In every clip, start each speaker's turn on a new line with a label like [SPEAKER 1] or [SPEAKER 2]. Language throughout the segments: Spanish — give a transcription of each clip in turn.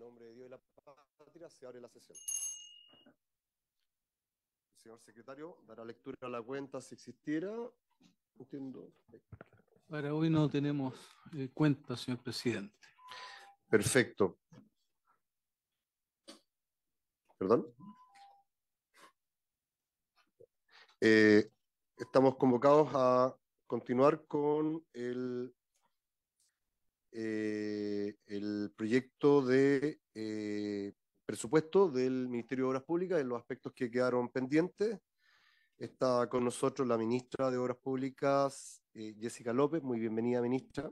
[SPEAKER 1] En nombre de Dios y la patria se abre la sesión. señor secretario dará lectura a la cuenta si existiera. Entiendo.
[SPEAKER 2] Para hoy no tenemos eh, cuenta, señor presidente.
[SPEAKER 3] Perfecto. ¿Perdón?
[SPEAKER 1] Eh, estamos convocados a continuar con el eh, el proyecto de eh, presupuesto del Ministerio de Obras Públicas en los aspectos que quedaron pendientes. Está con nosotros la ministra de Obras Públicas, eh, Jessica López. Muy bienvenida, ministra.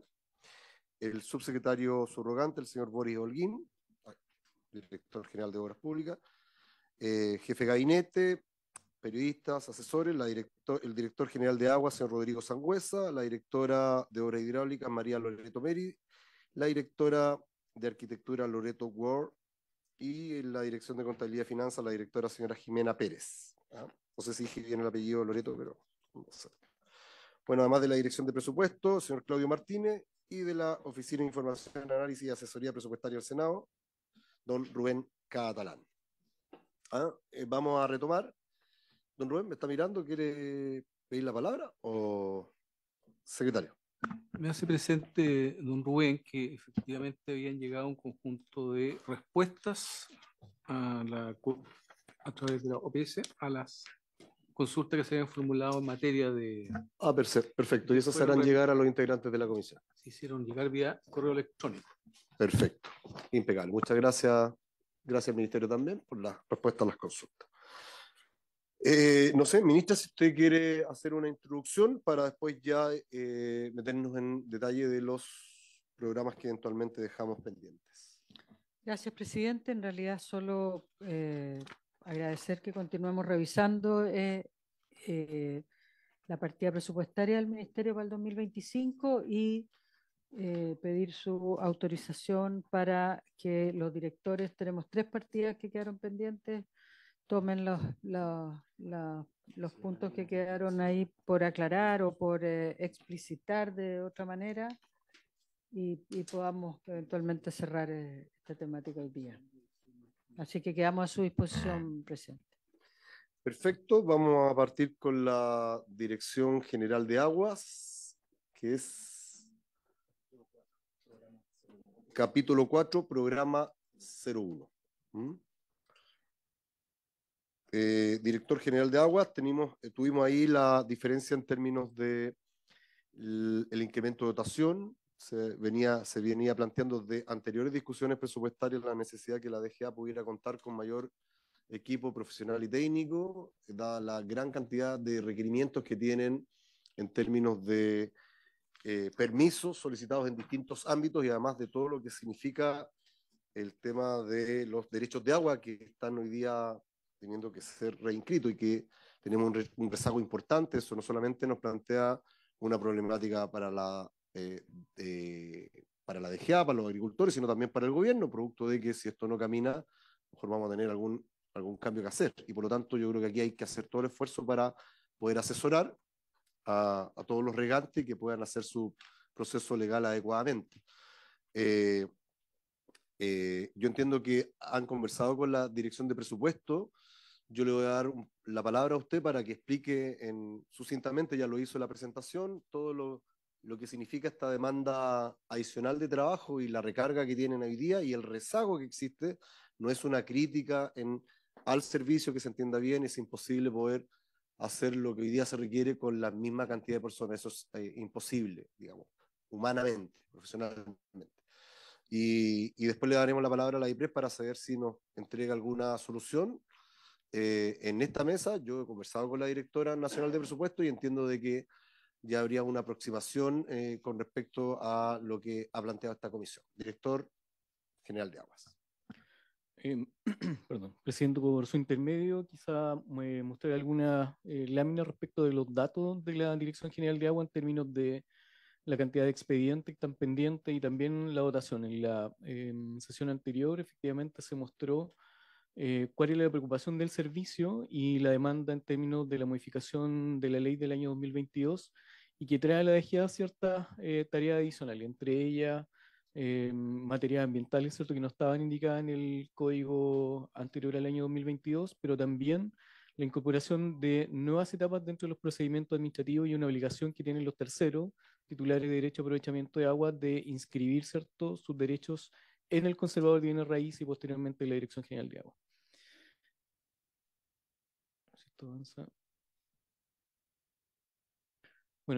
[SPEAKER 1] El subsecretario subrogante, el señor Boris Holguín, ah, director general de Obras Públicas. Eh, jefe gabinete, periodistas, asesores, la director, el director general de agua, señor Rodrigo Sangüesa, la directora de Obras Hidráulicas María Loreto Meri, la directora de Arquitectura Loreto Ward y la Dirección de Contabilidad y Finanzas, la directora señora Jimena Pérez. No sé si dije bien el apellido Loreto, pero no sé. Bueno, además de la Dirección de Presupuesto, señor Claudio Martínez, y de la Oficina de Información, Análisis y Asesoría Presupuestaria del Senado, don Rubén Catalán. ¿Ah? Eh, vamos a retomar. Don Rubén, ¿me está mirando? ¿Quiere pedir la palabra? ¿O secretario?
[SPEAKER 2] Me hace presente, don Rubén, que efectivamente habían llegado un conjunto de respuestas a, a través de la OPS a las consultas que se habían formulado en materia de... Ah,
[SPEAKER 1] perfecto. Y esas harán pues, llegar a los integrantes de la comisión.
[SPEAKER 2] Se hicieron llegar vía correo electrónico.
[SPEAKER 1] Perfecto. Impecable. Muchas gracias. Gracias al Ministerio también por la respuesta a las consultas. Eh, no sé, ministra, si usted quiere hacer una introducción para después ya eh, meternos en detalle de los programas que eventualmente dejamos pendientes.
[SPEAKER 4] Gracias, presidente. En realidad, solo eh, agradecer que continuemos revisando la partida presupuestaria del Ministerio para el 2025 y pedir su autorización para que los directores, tenemos tres partidas que quedaron pendientes tomen los, los, los, puntos que quedaron ahí por aclarar o por eh, explicitar de otra manera y, y podamos eventualmente cerrar eh, esta temática hoy día. Así que quedamos a su disposición presente.
[SPEAKER 1] Perfecto, vamos a partir con la Dirección General de Aguas, que es capítulo 4, programa 01. Eh, director general de aguas, eh, tuvimos ahí la diferencia en términos de el, incremento de dotación. Se venía, se venía planteando de anteriores discusiones presupuestarias la necesidad que la DGA pudiera contar con mayor equipo profesional y técnico, eh, dada la gran cantidad de requerimientos que tienen en términos de permisos solicitados en distintos ámbitos y además de todo lo que significa el tema de los derechos de agua que están hoy día teniendo que ser reinscrito y que tenemos un, rezago importante, eso no solamente nos plantea una problemática para la, eh, eh, para la DGA, para los agricultores, sino también para el gobierno, producto de que si esto no camina, mejor vamos a tener algún, algún cambio que hacer. Y por lo tanto, yo creo que aquí hay que hacer todo el esfuerzo para poder asesorar a, a todos los regantes que puedan hacer su proceso legal adecuadamente. Eh, eh yo entiendo que han conversado con la Dirección de Presupuesto yo le voy a dar la palabra a usted para que explique en, sucintamente, ya lo hizo en la presentación, todo lo, lo que significa esta demanda adicional de trabajo y la recarga que tienen hoy día y el rezago que existe. No es una crítica en, al servicio que se entienda bien, es imposible poder hacer lo que hoy día se requiere con la misma cantidad de personas. Eso es eh, imposible, digamos, humanamente, profesionalmente. Y, y, después le daremos la palabra a la IPRES para saber si nos entrega alguna solución eh, en esta mesa yo he conversado con la directora nacional de presupuesto y entiendo de que ya habría una aproximación eh, con respecto a lo que ha planteado esta comisión. Director
[SPEAKER 2] General de Aguas. Eh, perdón, presidente, por su intermedio, quizá me mostré alguna eh, lámina respecto de los datos de la Dirección General de Agua en términos de la cantidad de expedientes que están pendientes y también la votación. En la em, sesión anterior, efectivamente, se mostró eh, cuál es la preocupación del servicio y la demanda en términos de la modificación de la ley del año 2022 y que trae a la DGA cierta eh, tareas adicionales, entre ellas eh, materias ambientales, ¿cierto? que no estaban indicadas en el código anterior al año 2022, pero también la incorporación de nuevas etapas dentro de los procedimientos administrativos y una obligación que tienen los terceros, titulares de derecho a aprovechamiento de agua, de inscribir ciertos sus derechos en el conservador de bienes raíces y posteriormente en la Dirección General de Agua. Bueno,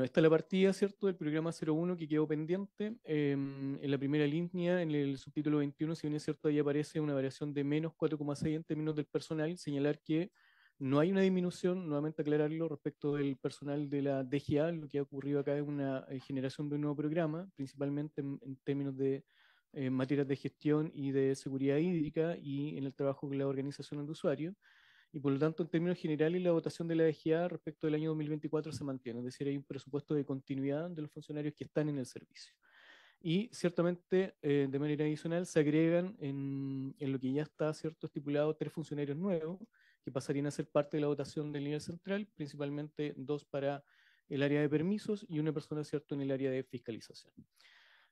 [SPEAKER 2] esta es la partida, ¿cierto?, del programa 01 que quedó pendiente. Em, en la primera línea, en el subtítulo 21, si bien es cierto, ahí aparece una variación de menos 4,6 en términos del personal, señalar que no hay una disminución, nuevamente aclararlo, respecto del personal de la DGA, lo que ha ocurrido acá es una eh, generación de un nuevo programa, principalmente en, términos de eh, materias de gestión y de seguridad hídrica y en el trabajo con la organización de usuarios y por lo tanto en términos generales la votación de la DGA respecto del año 2024 se mantiene, es decir, hay un presupuesto de continuidad de los funcionarios que están en el servicio. Y ciertamente, eh, de manera adicional, se agregan en, en, lo que ya está cierto estipulado tres funcionarios nuevos que pasarían a ser parte de la votación del nivel central, principalmente dos para el área de permisos y una persona cierto en el área de fiscalización.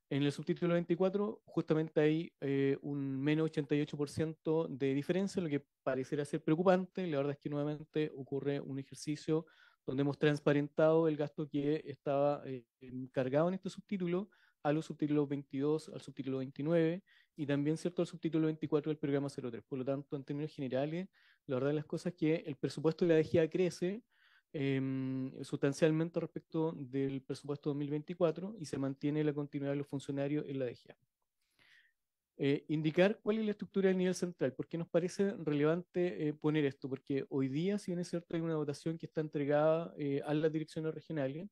[SPEAKER 2] En el subtítulo 24, justamente hay eh, un menos 88% de diferencia, lo que pareciera ser preocupante. La verdad es que nuevamente ocurre un ejercicio donde hemos transparentado el gasto que estaba eh, encargado cargado en este subtítulo a los subtítulos 22, al subtítulo 29 y también, ¿cierto?, al subtítulo 24 del programa 03. Por lo tanto, en términos generales, la verdad de las cosas es que el presupuesto de la DGA crece, eh, sustancialmente respecto del presupuesto 2024 y se mantiene la continuidad de los funcionarios en la DGA. Eh, indicar cuál es la estructura del nivel central. porque nos parece relevante eh, poner esto? Porque hoy día, si bien es cierto, hay una votación que está entregada eh, a las direcciones regionales,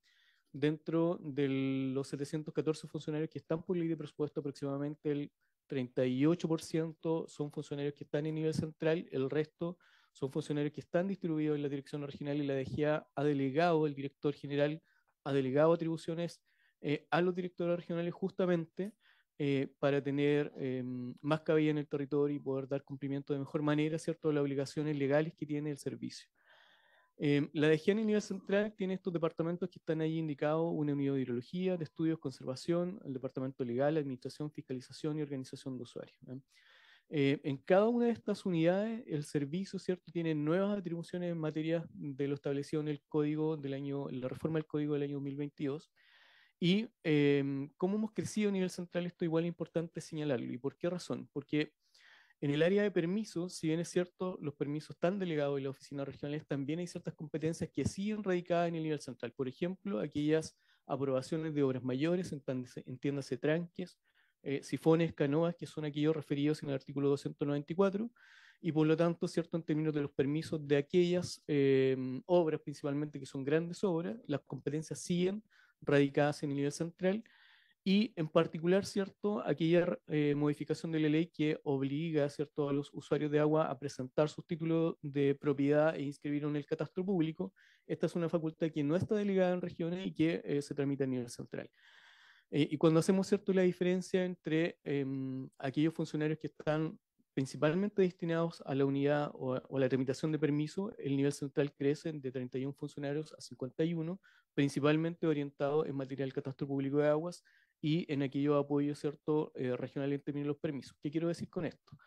[SPEAKER 2] dentro de los 714 funcionarios que están por ley de presupuesto, aproximadamente el 38% son funcionarios que están en nivel central, el resto son funcionarios que están distribuidos en la dirección regional y la DGA ha delegado, el director general ha delegado atribuciones eh, a los directores regionales justamente eh, para tener em, más cabida en el territorio y poder dar cumplimiento de mejor manera, ¿cierto?, a las obligaciones legales que tiene el servicio. Em, la DGA en el nivel central tiene estos departamentos que están ahí indicados, una unidad de hidrología, de estudios, conservación, el departamento legal, administración, fiscalización y organización de usuarios. Eh, en cada una de estas unidades, el servicio, ¿cierto?, tiene nuevas atribuciones en materia de lo establecido en el código del año, la reforma del código del año 2022. Y eh, cómo hemos crecido a nivel central, esto igual es importante señalarlo. ¿Y por qué razón? Porque en el área de permisos, si bien es cierto, los permisos están delegados en las oficinas regionales, también hay ciertas competencias que siguen radicadas en el nivel central. Por ejemplo, aquellas aprobaciones de obras mayores, entiéndase tranques, eh, sifones, canoas, que son aquellos referidos en el artículo 294, y por lo tanto, ¿cierto? En términos de los permisos de aquellas em, obras, principalmente que son grandes obras, las competencias siguen radicadas en el nivel central, y en particular, ¿cierto? Aquella eh, modificación de la ley que obliga, ¿cierto?, a los usuarios de agua a presentar sus títulos de propiedad e inscribirlo en el catastro público. Esta es una facultad que no está delegada en regiones y que eh, se tramita a nivel central. Eh, y cuando hacemos cierto la diferencia entre em, aquellos funcionarios que están principalmente destinados a la unidad o a, la tramitación de permiso, el nivel central crece de 31 funcionarios a 51, principalmente orientado en material catastro público de aguas y en aquellos apoyos cierto eh, regional en términos de los permisos. ¿Qué quiero decir con esto?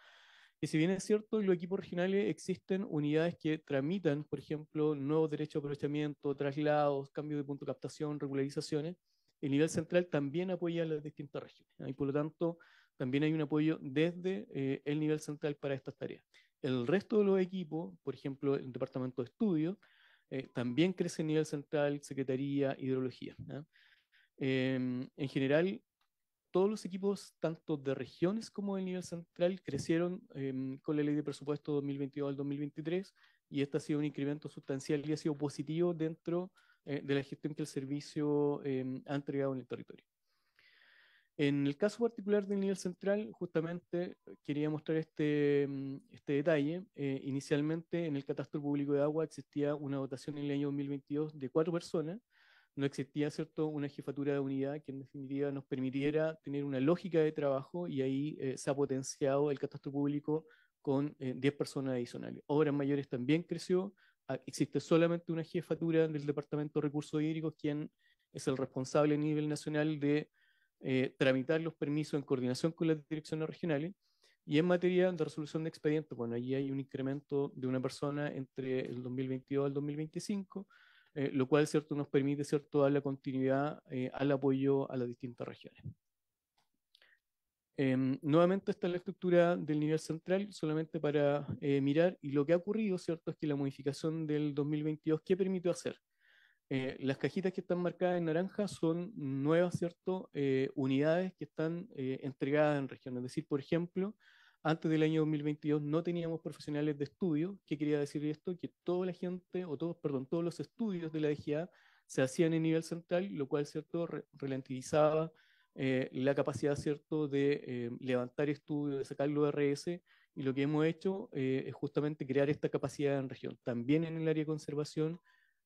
[SPEAKER 2] Que si bien es cierto, en los equipos regionales existen unidades que tramitan, por ejemplo, nuevos derechos de aprovechamiento, traslados, cambios de punto de captación, regularizaciones, el nivel central también apoya a las distintas regiones. ¿ah? Y por lo tanto, también hay un apoyo desde eh, el nivel central para estas tareas. El resto de los equipos, por ejemplo, el departamento de estudio, eh, también crece el nivel central, secretaría, hidrología. ¿ah? Em, en general, todos los equipos, tanto de regiones como del nivel central, crecieron em, con la ley de presupuesto 2022 al 2023 y este ha sido un incremento sustancial y ha sido positivo dentro de eh, de la gestión que el servicio em, ha entregado en el territorio. En el caso particular del nivel central, justamente quería mostrar este, em, este detalle. Eh, inicialmente en el catastro público de agua existía una dotación en el año 2022 de cuatro personas. No existía ¿cierto? una jefatura de unidad que en definitiva nos permitiera tener una lógica de trabajo y ahí eh, se ha potenciado el catastro público con diez personas adicionales. Obras mayores también creció, Ah, existe solamente una jefatura del Departamento de Recursos Hídricos, quien es el responsable a nivel nacional de eh, tramitar los permisos en coordinación con las direcciones regionales. Y en materia de resolución de expedientes, bueno, allí hay un incremento de una persona entre el 2022 al 2025, eh, lo cual, ¿cierto?, nos permite, ¿cierto?, toda la continuidad eh, al apoyo a las distintas regiones. Eh, nuevamente está la estructura del nivel central solamente para eh, mirar y lo que ha ocurrido, ¿cierto? Es que la modificación del 2022, ¿qué permitió hacer? Eh, las cajitas que están marcadas en naranja son nuevas, ¿cierto? Eh, unidades que están entregadas en región. Es decir, por ejemplo, antes del año 2022 no teníamos profesionales de estudio. ¿Qué quería decir esto? Que toda la gente, o todos, perdón, todos los estudios de la DGA se hacían en nivel central, lo cual, ¿cierto?, ralentizaba eh, la capacidad, ¿cierto?, de eh, levantar estudios, de sacar el RS, y lo que hemos hecho eh, es justamente crear esta capacidad en región. También en el área de conservación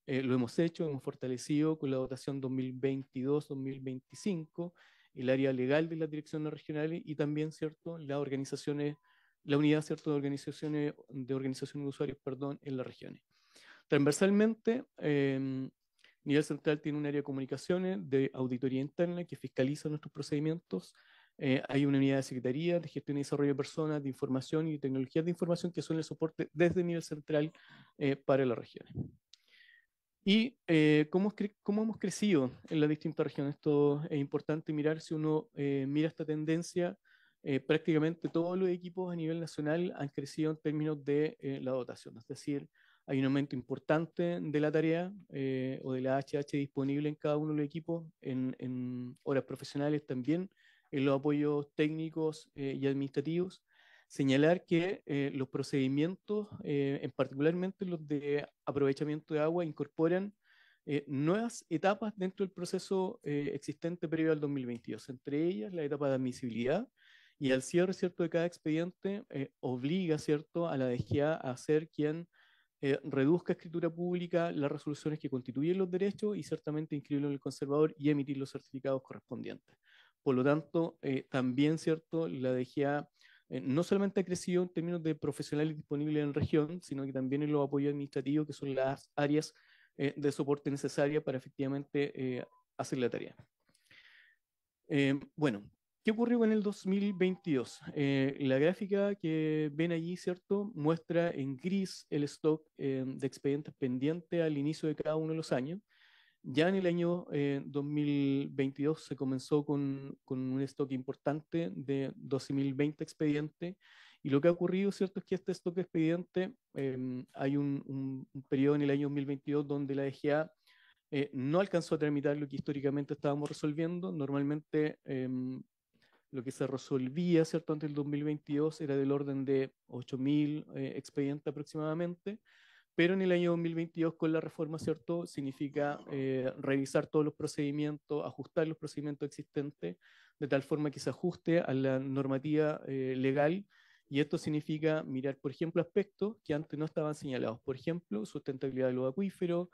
[SPEAKER 2] lo hemos hecho, hemos fortalecido con la dotación 2022-2025 el área legal de las direcciones regionales y también, ¿cierto?, la organizaciones, la unidad, ¿cierto?, de organizaciones de, organizaciones de usuarios, perdón, en las regiones. Transversalmente, em, nivel central tiene un área de comunicaciones, de auditoría interna que fiscaliza nuestros procedimientos. Eh, hay una unidad de secretaría, de gestión y desarrollo de personas, de información y tecnologías de información que son el soporte desde nivel central eh, para las regiones. ¿Y eh, ¿cómo, ¿cómo, hemos crecido en las distintas regiones? Esto es importante mirar si uno mira esta tendencia. prácticamente todos los equipos a nivel nacional han crecido en términos de la dotación, es decir, hay un aumento importante de la tarea eh, o de la HH disponible en cada uno de los equipos, en, en horas profesionales también, en los apoyos técnicos eh, y administrativos. Señalar que eh, los procedimientos, eh, en particularmente los de aprovechamiento de agua, incorporan eh, nuevas etapas dentro del proceso eh, existente previo al 2022, entre ellas la etapa de admisibilidad y al cierre cierto, de cada expediente eh, obliga cierto, a la DGA a ser quien eh, reduzca escritura pública las resoluciones que constituyen los derechos y ciertamente inscribirlo en el conservador y emitir los certificados correspondientes. Por lo tanto, eh, también, ¿cierto?, la DGA eh, no solamente ha crecido en términos de profesionales disponibles en región, sino que también en los apoyos administrativos, que son las áreas de soporte necesarias para efectivamente hacer la tarea. bueno, ¿Qué ocurrió en el 2022? Eh, la gráfica que ven allí, ¿cierto? Muestra en gris el stock eh, de expedientes pendientes al inicio de cada uno de los años. Ya en el año eh, 2022 se comenzó con, con, un stock importante de 12.020 expedientes y lo que ha ocurrido, ¿cierto? Es que este stock de expedientes, em, hay un, un, un, periodo en el año 2022 donde la DGA e eh, no alcanzó a tramitar lo que históricamente estábamos resolviendo. Normalmente em, lo que se resolvía, ¿cierto?, antes del 2022 era del orden de 8.000 eh, expedientes aproximadamente, pero en el año 2022 con la reforma, ¿cierto?, significa eh, revisar todos los procedimientos, ajustar los procedimientos existentes, de tal forma que se ajuste a la normativa eh, legal. Y esto significa mirar, por ejemplo, aspectos que antes no estaban señalados. Por ejemplo, sustentabilidad de los acuíferos,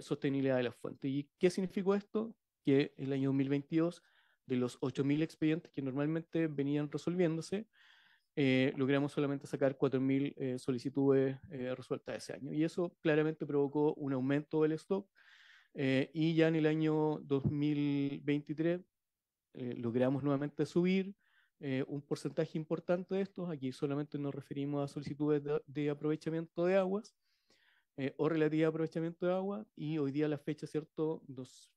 [SPEAKER 2] sostenibilidad de las fuentes. ¿Y qué significó esto? Que el año 2022 de los 8.000 expedientes que normalmente venían resolviéndose, eh, logramos solamente sacar 4.000 eh, solicitudes eh, resueltas ese año. Y eso claramente provocó un aumento del stock. y ya en el año 2023 logramos nuevamente subir un porcentaje importante de estos. Aquí solamente nos referimos a solicitudes de aprovechamiento de aguas. Eh, o relativa a aprovechamiento de agua, y hoy día a la fecha, ¿cierto?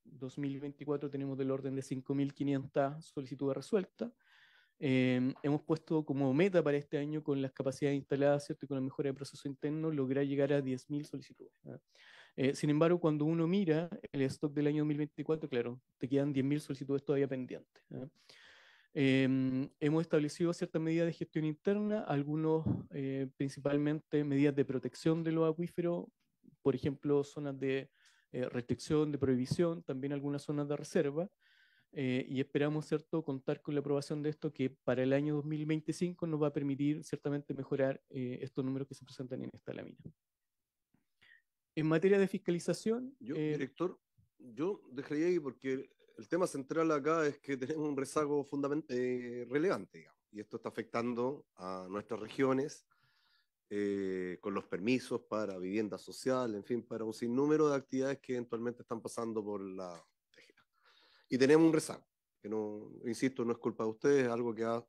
[SPEAKER 2] 2024 tenemos del orden de 5.500 solicitudes resueltas. Em, hemos puesto como meta para este año con las capacidades instaladas, ¿cierto? Y con la mejora de proceso interno, lograr llegar a 10.000 solicitudes. ¿ah? Eh, sin embargo, cuando uno mira el stock del año 2024, claro, te quedan 10.000 solicitudes todavía pendientes. ¿ah? Em, hemos establecido ciertas medidas de gestión interna, algunos eh, principalmente medidas de protección de los acuíferos, por ejemplo, zonas de eh, restricción, de prohibición, también algunas zonas de reserva, eh, y esperamos, ¿cierto?, contar con la aprobación de esto que para el año 2025 nos va a permitir ciertamente mejorar estos números que se presentan en esta lámina. En materia de fiscalización...
[SPEAKER 1] Yo, director, yo dejaría ahí porque el tema central acá es que tenemos un rezago eh, relevante, digamos, y esto está afectando a nuestras regiones eh, con los permisos para vivienda social, en fin, para un sinnúmero de actividades que eventualmente están pasando por la tejera. Y tenemos un rezago, que no, insisto, no es culpa de ustedes, es algo que ha,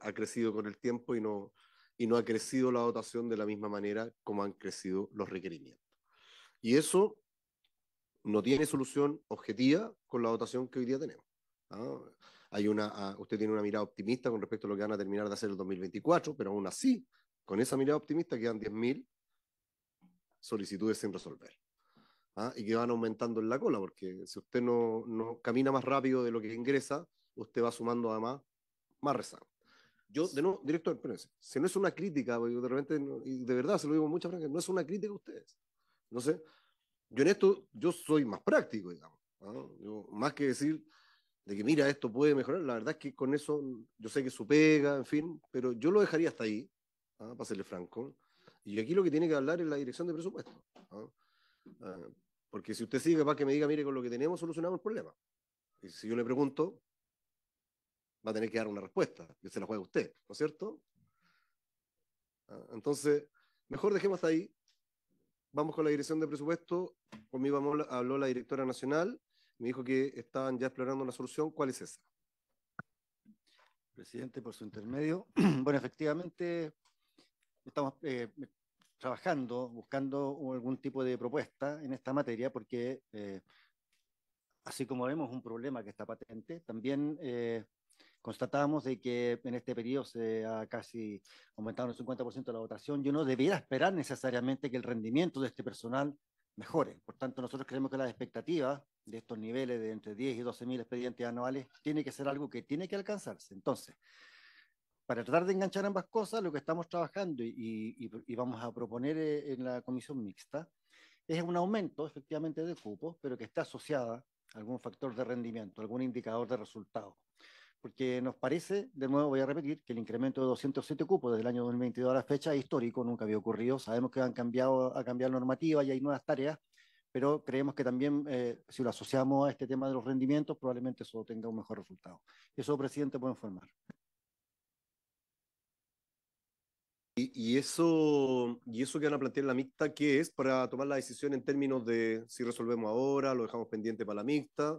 [SPEAKER 1] ha crecido con el tiempo y no, y no ha crecido la dotación de la misma manera como han crecido los requerimientos. Y eso no tiene solución objetiva con la dotación que hoy día tenemos. ¿ah? Hay una, ah, usted tiene una mirada optimista con respecto a lo que van a terminar de hacer el 2024, pero aún así, con esa mirada optimista quedan 10.000 solicitudes sin resolver. ¿ah? Y que van aumentando en la cola, porque si usted no, camina más rápido de lo que ingresa, usted va sumando además más rezago. Yo, de nuevo, director, espérense, si no es una crítica, de de verdad se lo digo con mucha franqueza, no es una crítica a ustedes. No sé, yo en esto, yo soy más práctico, digamos. más que decir de que mira, esto puede mejorar, la verdad es que con eso mm, yo sé que su pega, en fin, pero yo lo dejaría hasta ahí, ¿ah? para serle franco. Y aquí lo que tiene que hablar es la dirección de presupuesto. Ah, porque si usted sigue, capaz que me diga, mire, con lo que tenemos solucionamos el problema. Y si yo le pregunto, va a tener que dar una respuesta, yo se la juega usted, ¿no es cierto? Ah, entonces, mejor dejemos hasta ahí vamos con la dirección de presupuesto. Conmigo habló la directora nacional, me dijo que estaban ya explorando una solución. ¿Cuál es esa?
[SPEAKER 5] Presidente, por su intermedio. Bueno, efectivamente, estamos eh, trabajando, buscando algún tipo de propuesta en esta materia, porque eh, así como vemos un problema que está patente, también eh, constatamos de que en este periodo se ha casi aumentado un 50% la votación yo no debiera esperar necesariamente que el rendimiento de este personal mejore. Por tanto, nosotros creemos que la expectativa de estos niveles de entre 10 y 12 mil expedientes anuales tiene que ser algo que tiene que alcanzarse. Entonces, para tratar de enganchar ambas cosas, lo que estamos trabajando y, y, y vamos a proponer eh, en la comisión mixta es un aumento efectivamente de cupos, pero que está asociada a algún factor de rendimiento, algún indicador de resultado porque nos parece, de nuevo voy a repetir, que el incremento de 207 cupos desde el año 2022 a la fecha es histórico, nunca había ocurrido. Sabemos que han cambiado, a cambiar normativa y hay nuevas tareas, pero creemos que también eh, si lo asociamos a este tema de los rendimientos, probablemente eso tenga un mejor resultado. Eso, presidente, puede informar.
[SPEAKER 1] Y, eso, y eso que van a plantear en la mixta, ¿qué es para tomar la decisión en términos de si resolvemos ahora, lo dejamos pendiente para la mixta?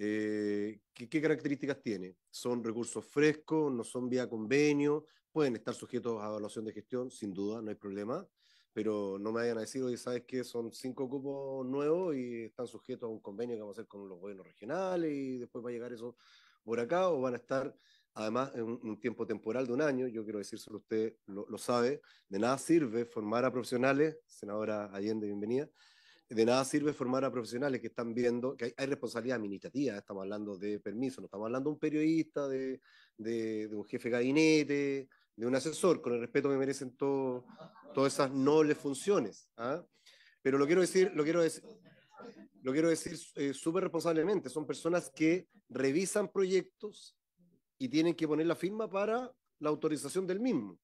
[SPEAKER 1] Eh, ¿qué, características tiene? ¿Son recursos frescos? ¿No son vía convenio? ¿Pueden estar sujetos a evaluación de gestión? Sin duda, no hay problema. Pero no me vayan a decir, hoy, ¿sabes qué? Son cinco cupos nuevos y están sujetos a un convenio que vamos a hacer con los gobiernos regionales y después va a llegar eso por acá o van a estar además en un, tiempo temporal de un año, yo quiero solo usted lo, lo, sabe, de nada sirve formar a profesionales, senadora Allende, bienvenida, de nada sirve formar a profesionales que están viendo que hay, responsabilidad administrativa, estamos hablando de permiso, no estamos hablando de un periodista, de, un jefe de gabinete, de un asesor, con el respeto que merecen todo, todas esas nobles funciones. ¿ah? Pero lo quiero decir, lo quiero decir, lo quiero decir eh, súper responsablemente, son personas que revisan proyectos y tienen que poner la firma para la autorización del mismo.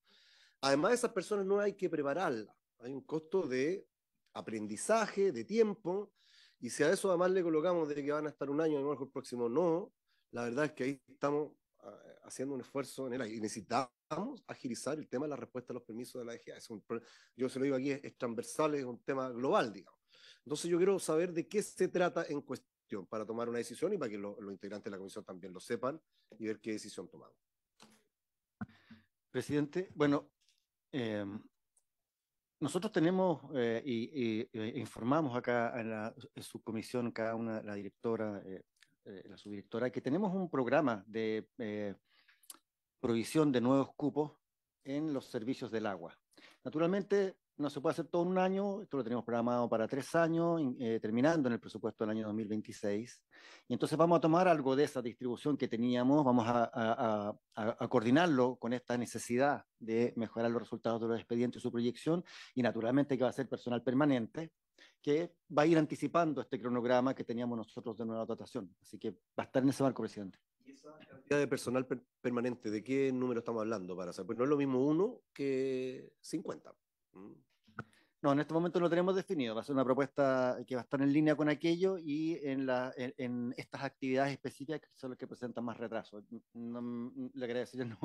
[SPEAKER 1] Además, esas personas no hay que prepararlas, hay un costo de aprendizaje, de tiempo, y si a eso además le colocamos de que van a estar un año, mejor el próximo no, la verdad es que ahí estamos ah, haciendo un esfuerzo en el Y necesitamos agilizar el tema de la respuesta a los permisos de la DGA. E es yo se lo digo aquí, es, transversal, es un tema global, digamos. Entonces yo quiero saber de qué se trata en cuestión para tomar una decisión y para que los integrantes de la comisión también lo sepan y ver qué decisión tomamos.
[SPEAKER 5] Presidente, bueno, eh, nosotros tenemos eh, y, eh, informamos acá en la subcomisión, cada una, la directora, eh, eh, la subdirectora, que tenemos un programa de provisión de nuevos cupos en los servicios del agua. Naturalmente, no se puede hacer todo en un año, esto lo tenemos programado para tres años, eh, terminando en el presupuesto del año 2026. Y entonces vamos a tomar algo de esa distribución que teníamos, vamos a, a, coordinarlo con esta necesidad de mejorar los resultados de los expedientes y su proyección, y naturalmente que va a ser personal permanente, que va a ir anticipando este cronograma que teníamos nosotros de nueva dotación. Así que
[SPEAKER 1] va a estar en ese marco, presidente. ¿Y esa cantidad de personal permanente, de qué número estamos hablando para hacer? Pues no es lo mismo uno que 50. Mm. No, en este momento no
[SPEAKER 5] tenemos definido. Va a ser una propuesta que va a estar en línea con aquello y en, en, estas actividades específicas que son las que presentan más retraso. Mm, le quería decir no,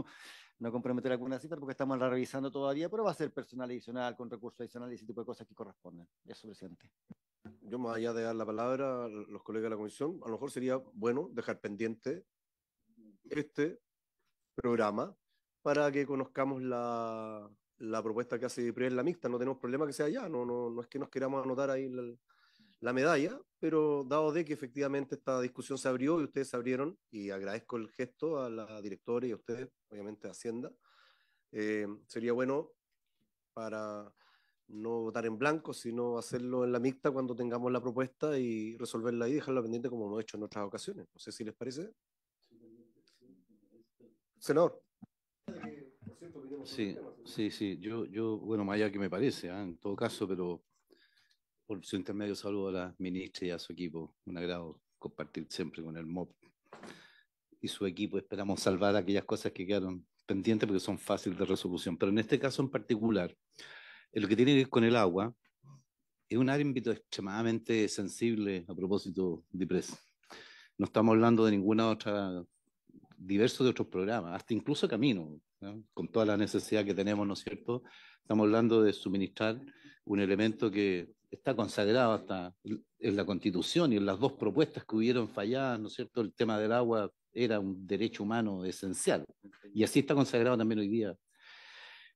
[SPEAKER 5] no comprometer alguna cifra porque estamos la revisando todavía, pero va a ser personal adicional, con recursos adicionales y ese tipo de cosas que corresponden.
[SPEAKER 1] Es suficiente. Yo, más allá de dar la palabra a los colegas de la comisión, a lo mejor sería bueno dejar pendiente este programa para que conozcamos la, la propuesta que hace Priel la mixta, no tenemos problema que sea allá, no, no, no es que nos queramos anotar ahí la, medalla, pero dado de que efectivamente esta discusión se abrió y ustedes se abrieron, y agradezco el gesto a la directora y a ustedes, obviamente a Hacienda, eh, sería bueno para no votar en blanco, sino hacerlo en la mixta cuando tengamos la propuesta y resolverla y dejarla pendiente como hemos hecho en otras ocasiones. No sé si les parece.
[SPEAKER 3] Senador. Eh, sí, sí, sí, yo, yo, bueno, más allá que me parece, ¿ah? en todo caso, pero por su intermedio saludo a la ministra y a su equipo. Un agrado compartir siempre con el MOP y su equipo. Esperamos salvar aquellas cosas que quedaron pendientes porque son fáciles de resolución. Pero en este caso en particular, lo que tiene que ver con el agua es un ámbito extremadamente sensible a propósito de presa. No estamos hablando de ninguna otra, diversos de otros programas, hasta incluso camino. ¿no? con toda la necesidad que tenemos, ¿no es cierto? Estamos hablando de suministrar un elemento que está consagrado hasta en la Constitución y en las dos propuestas que hubieron falladas, ¿no es cierto? El tema del agua era un derecho humano esencial y así está consagrado también hoy día.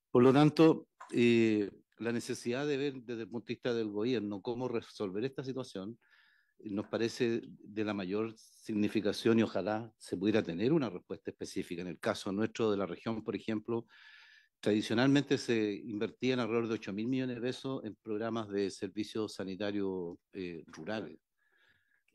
[SPEAKER 3] Por lo tanto, eh, la necesidad de ver desde el punto de vista del gobierno cómo resolver esta situación nos parece de la mayor significación y ojalá se pudiera tener una respuesta específica. En el caso nuestro de la región, por ejemplo, tradicionalmente se invertían alrededor de 8.000 mil millones de pesos en programas de servicios sanitarios eh, rurales.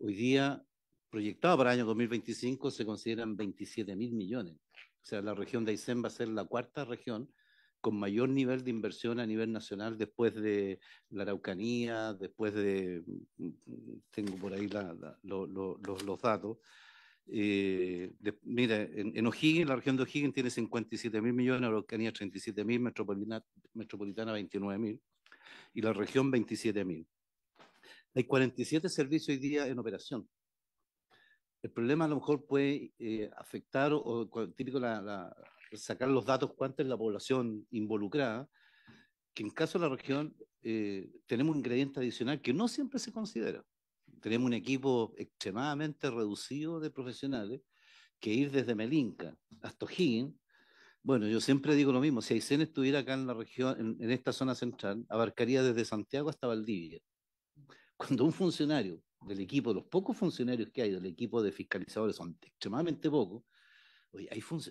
[SPEAKER 3] Hoy día, proyectado para el año 2025, se consideran 27.000 mil millones. O sea, la región de Aysén va a ser la cuarta región con mayor nivel de inversión a nivel nacional después de la Araucanía, después de, tengo por ahí los, datos. Eh, mira, en, en O'Higgins, la región de O'Higgins tiene 57 mil millones, Araucanía 37 mil, metropolitana, metropolitana 29 mil y la región 27 mil. Hay 47 servicios hoy día en operación. El problema a lo mejor puede eh, afectar, o, típico la sacar los datos cuánta es la población involucrada, que en caso de la región eh, tenemos un ingrediente adicional que no siempre se considera. Tenemos un equipo extremadamente reducido de profesionales que ir desde Melinca hasta O'Higgins, bueno, yo siempre digo lo mismo, si Aysén estuviera acá en la región, en, en esta zona central, abarcaría desde Santiago hasta Valdivia. Cuando un funcionario del equipo, los pocos funcionarios que hay del equipo de fiscalizadores son extremadamente pocos,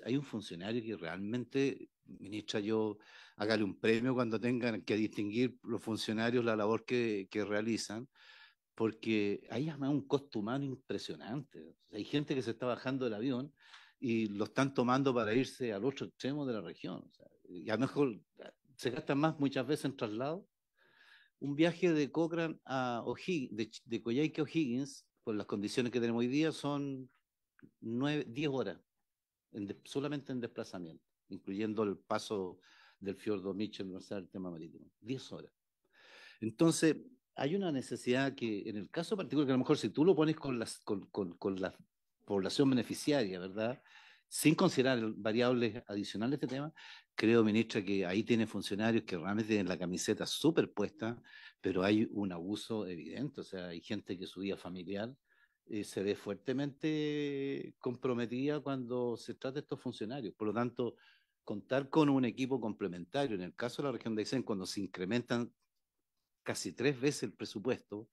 [SPEAKER 3] hay, un funcionario que realmente, ministra, yo hágale un premio cuando tengan que distinguir los funcionarios la labor que, realizan, porque hay además un costo humano impresionante. hay gente que se está bajando del avión y lo están tomando para irse al otro extremo de la región. y a lo mejor ah, se gastan más muchas veces en traslado. Un viaje de Cochrane a O'Higgins, de, de Coyhaique a O'Higgins, por las condiciones que tenemos hoy día, son 9, 10 horas solamente en desplazamiento, incluyendo el paso del fiordo Mitchell, no el tema marítimo. 10 horas. Entonces, hay una necesidad que, en el caso particular, que a lo mejor si tú lo pones con, la población beneficiaria, ¿verdad? Sin considerar variables adicionales de este tema, creo, ministra, que ahí tiene funcionarios que realmente tienen la camiseta superpuesta, pero hay un abuso evidente. O sea, hay gente que su vida familiar eh, se ve fuertemente comprometida cuando se trata de estos funcionarios. Por lo tanto, contar con un equipo complementario, en el caso de la región de Aysén, cuando se incrementan casi tres veces el presupuesto,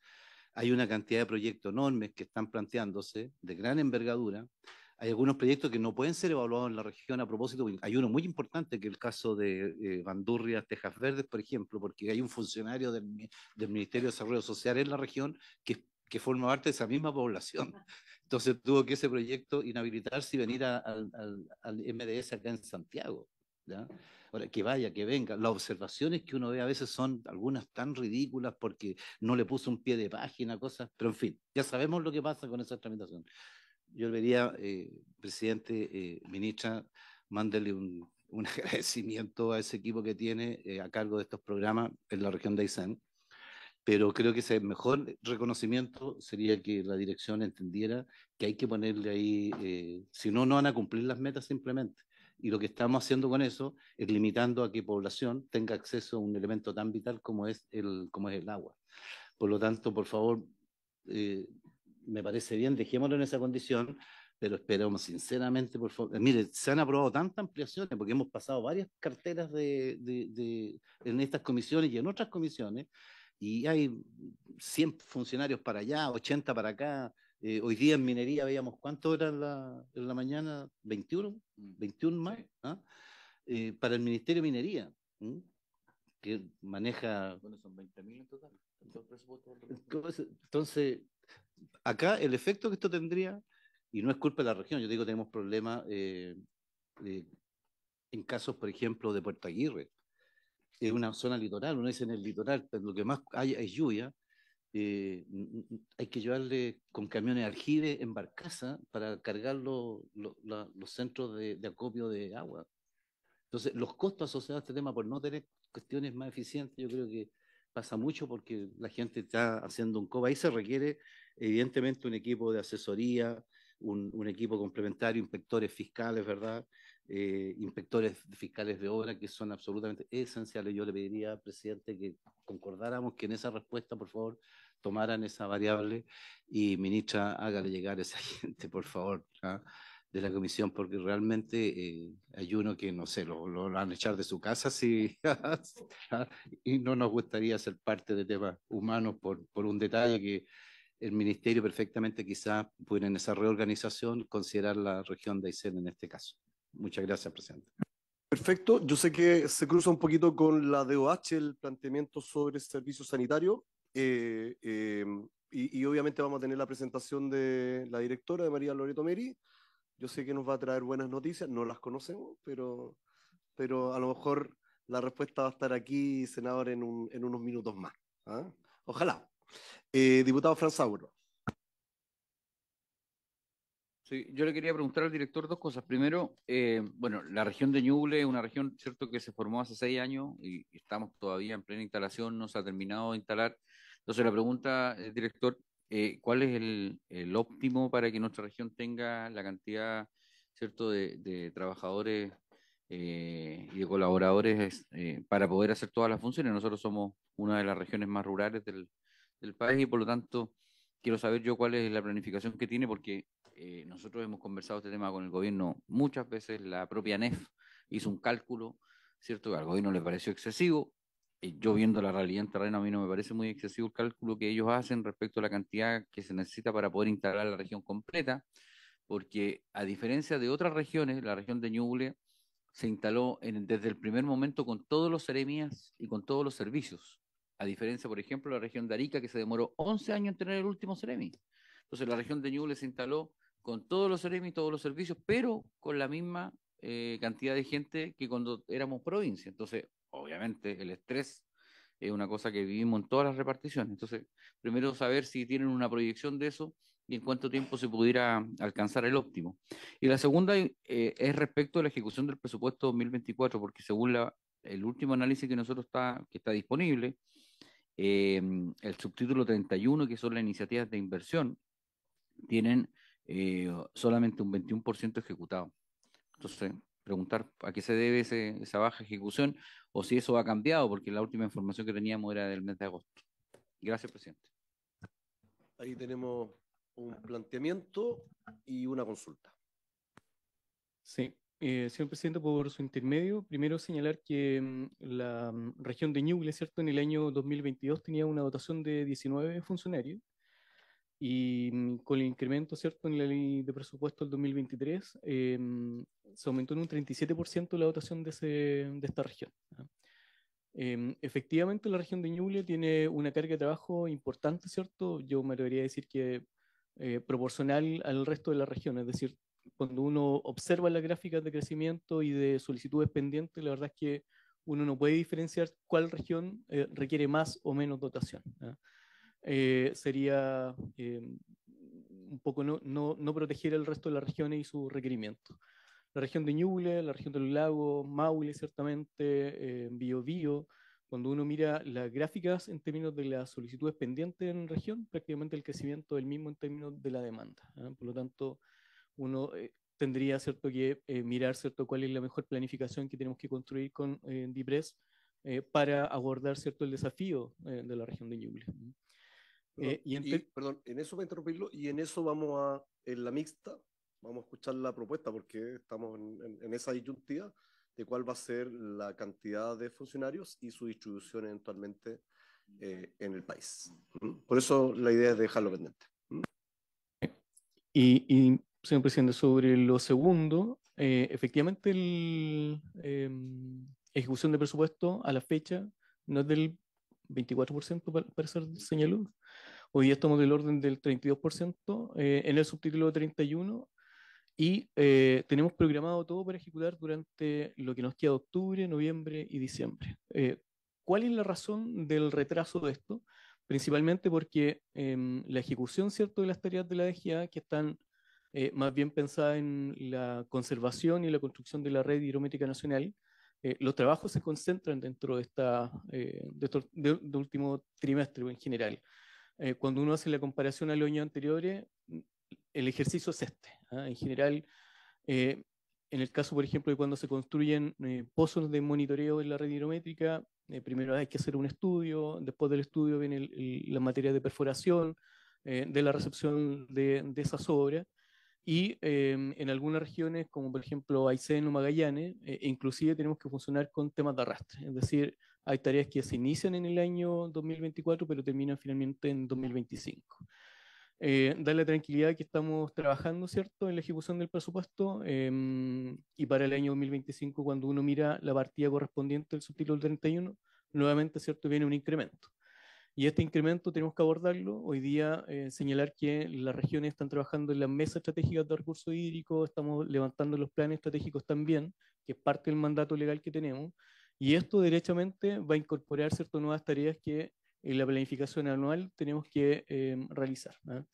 [SPEAKER 3] hay una cantidad de proyectos enormes que están planteándose, de gran envergadura. Hay algunos proyectos que no pueden ser evaluados en la región a propósito. Hay uno muy importante, que es el caso de eh, Bandurrias Tejas Verdes, por ejemplo, porque hay un funcionario del, del Ministerio de Desarrollo Social en la región que es que forma parte de esa misma población. Ah. Entonces tuvo que ese proyecto inhabilitarse y venir al, MDS acá en Santiago. ¿ya? Ahora, que vaya, que venga. Las observaciones que uno ve a veces son algunas tan ridículas porque no le puso un pie de página, cosas, pero en fin, ya sabemos lo que pasa con esa tramitación. Yo le diría, eh, presidente, eh, ministra, mándele un, agradecimiento a ese equipo que tiene eh, a cargo de estos programas en la región de Aysén pero creo que ese mejor reconocimiento sería que la dirección entendiera que hay que ponerle ahí, eh, si no, no van a cumplir las metas simplemente. Y lo que estamos haciendo con eso es limitando a que población tenga acceso a un elemento tan vital como es el, como es el agua. Por lo tanto, por favor, eh, me parece bien, dejémoslo en esa condición, pero esperamos sinceramente, por favor. Mire, se han aprobado tantas ampliaciones, porque hemos pasado varias carteras de, de, en estas comisiones y en otras comisiones, y hay 100 funcionarios para allá, 80 para acá. Eh, hoy día en minería veíamos cuánto era en la, mañana, 21, 21 mm, más, ¿ah? eh, para el Ministerio de Minería, que maneja...
[SPEAKER 6] Bueno, son 20.000 en total.
[SPEAKER 3] Entonces, acá el efecto que esto tendría, y no es culpa de la región, yo digo, tenemos problemas eh, en casos, por ejemplo, de Puerto Aguirre, es una zona litoral, uno dice en el litoral, pero lo que más hay es lluvia, eh, hay que llevarle con camiones aljibes en barcaza para cargar los centros de, acopio de agua. Entonces, los costos asociados a este tema por no tener cuestiones más eficientes, yo creo que pasa mucho porque la gente está haciendo un COBA. Ahí se requiere, evidentemente, un equipo de asesoría, un, un equipo complementario, inspectores fiscales, ¿verdad? Eh, inspectores fiscales de obra que son absolutamente esenciales. Yo le pediría presidente que concordáramos que en esa respuesta, por favor, tomaran esa variable y, ministra, hágale llegar a esa gente, por favor. ¿ah? de la comisión porque realmente eh, hay uno que, no sé, lo, lo, van a echar de su casa si, ¿ah? y no nos gustaría ser parte de temas humanos por, por un detalle que el ministerio perfectamente quizás pudiera en esa reorganización considerar la región de Aysén en este caso. Muchas gracias, presidente. Perfecto.
[SPEAKER 1] Yo sé que se cruza un poquito con la DOH el planteamiento sobre servicio sanitario. Eh, em, y, obviamente vamos a tener la presentación de la directora de María Loreto Meri. Yo sé que nos va a traer buenas noticias, no las conocemos, pero, pero a lo mejor la respuesta va a estar aquí, senador, en, unos minutos más. ¿ah? Ojalá. Eh, diputado Franz
[SPEAKER 6] yo le quería preguntar al director dos cosas. Primero, eh, bueno, la región de Ñuble es una región, cierto, que se formó hace seis años y estamos todavía en plena instalación, no se ha terminado de instalar. Entonces, la pregunta, eh, director, eh, ¿cuál es el, óptimo para que nuestra región tenga la cantidad, cierto, de, trabajadores y de colaboradores para poder hacer todas las funciones? Nosotros somos una de las regiones más rurales del país y, por lo tanto, quiero saber yo cuál es la planificación que tiene, porque eh, nosotros hemos conversado este tema con el gobierno muchas veces, la propia NEF hizo un cálculo, ¿cierto? Al gobierno le pareció excesivo. Eh, yo viendo la realidad en terreno, a mí no me parece muy excesivo el cálculo que ellos hacen respecto a la cantidad que se necesita para poder instalar la región completa, porque a diferencia de otras regiones, la región de Ñuble se instaló desde el primer momento con todos los ceremías y con todos los servicios. A diferencia, por ejemplo, de la región de Arica, que se demoró 11 años en tener el último seremi. Entonces, la región de Ñuble se instaló con todos los y todos los servicios, pero con la misma eh, cantidad de gente que cuando éramos provincia. Entonces, obviamente, el estrés es una cosa que vivimos en todas las reparticiones. Entonces, primero saber si tienen una proyección de eso y en cuánto tiempo se pudiera alcanzar el óptimo. Y la segunda eh, es respecto a la ejecución del presupuesto 2024, porque según la, el último análisis que nosotros está, que está disponible, eh, el subtítulo 31, que son las iniciativas de inversión, tienen eh, solamente un 21% ejecutado. Entonces, preguntar a qué se debe esa baja ejecución o si eso ha cambiado, porque la última información que teníamos era del mes de agosto.
[SPEAKER 1] Gracias, presidente. Ahí tenemos un planteamiento y una consulta.
[SPEAKER 2] Sí, eh, señor presidente, por su intermedio, primero señalar que mm, la mm, región de Ñuble, ¿cierto? En el año 2022 tenía una dotación de 19 funcionarios y mm, con el incremento, ¿cierto?, en la ley de presupuesto del 2023, em, se aumentó en un 37% la dotación de, esta región. Em, efectivamente, la región de Ñuble tiene una carga de trabajo importante, ¿cierto? Yo me atrevería a decir que eh, proporcional al resto de la región, es decir, cuando uno observa las gráficas de crecimiento y de solicitudes pendientes, la verdad es que uno no puede diferenciar cuál región eh, requiere más o menos dotación. Eh, sería eh, un poco no, no, no, proteger el resto de las regiones y su requerimiento. La región de Ñuble, la región del lago, Maule, ciertamente, eh, Biobío. Cuando uno mira las gráficas en términos de las solicitudes pendientes en región, prácticamente el crecimiento del mismo en términos de la demanda. Por lo tanto, uno tendría cierto que mirar cierto cuál es la mejor planificación que tenemos que construir con eh, para abordar cierto el desafío de la región de Ñuble. Eh,
[SPEAKER 1] perdón, en... eso voy a interrumpirlo y en eso vamos a, en la mixta, vamos a escuchar la propuesta porque estamos en, esa disyuntiva de cuál va a ser la cantidad de funcionarios y su distribución eventualmente eh, en el país.
[SPEAKER 2] ¿Mm? Por eso la idea es dejarlo pendiente. ¿Mm? Y, señor presidente, sobre lo segundo, eh, efectivamente la em, ejecución de presupuesto a la fecha no es del 24%, para ser señaló, Hoy estamos del orden del 32%, eh, en el subtítulo 31, y eh, tenemos programado todo para ejecutar durante lo que nos queda octubre, noviembre y diciembre. Eh, ¿Cuál es la razón del retraso de esto? Principalmente porque em, la ejecución ¿cierto? de las tareas de la DGA, que están eh, más bien pensadas en la conservación y la construcción de la red hidrométrica nacional, eh, los trabajos se concentran dentro de, esta, eh, de, de, último trimestre en general. Eh, cuando uno hace la comparación a los años anteriores, eh, el ejercicio es este. ¿ah? En general, eh, en el caso, por ejemplo, de cuando se construyen pozos de monitoreo en la red hidrométrica, primero hay que hacer un estudio, después del estudio viene la materia de perforación, de la recepción de, de esas obras. Y em, en algunas regiones, como por ejemplo Aysén o Magallanes, inclusive tenemos que funcionar con temas de arrastre, es decir, hay tareas que se inician en el año 2024, pero terminan finalmente en 2025. Eh, dar la tranquilidad que estamos trabajando, ¿cierto?, en la ejecución del presupuesto eh, y para el año 2025, cuando uno mira la partida correspondiente del subtítulo 31, nuevamente, ¿cierto?, viene un incremento. Y este incremento tenemos que abordarlo. Hoy día eh, señalar que las regiones están trabajando en las mesas estratégicas de recursos hídricos, estamos levantando los planes estratégicos también, que es parte del mandato legal que tenemos. Y esto derechamente va a incorporar ciertas nuevas tareas que en la planificación anual tenemos que em, realizar. ¿ah?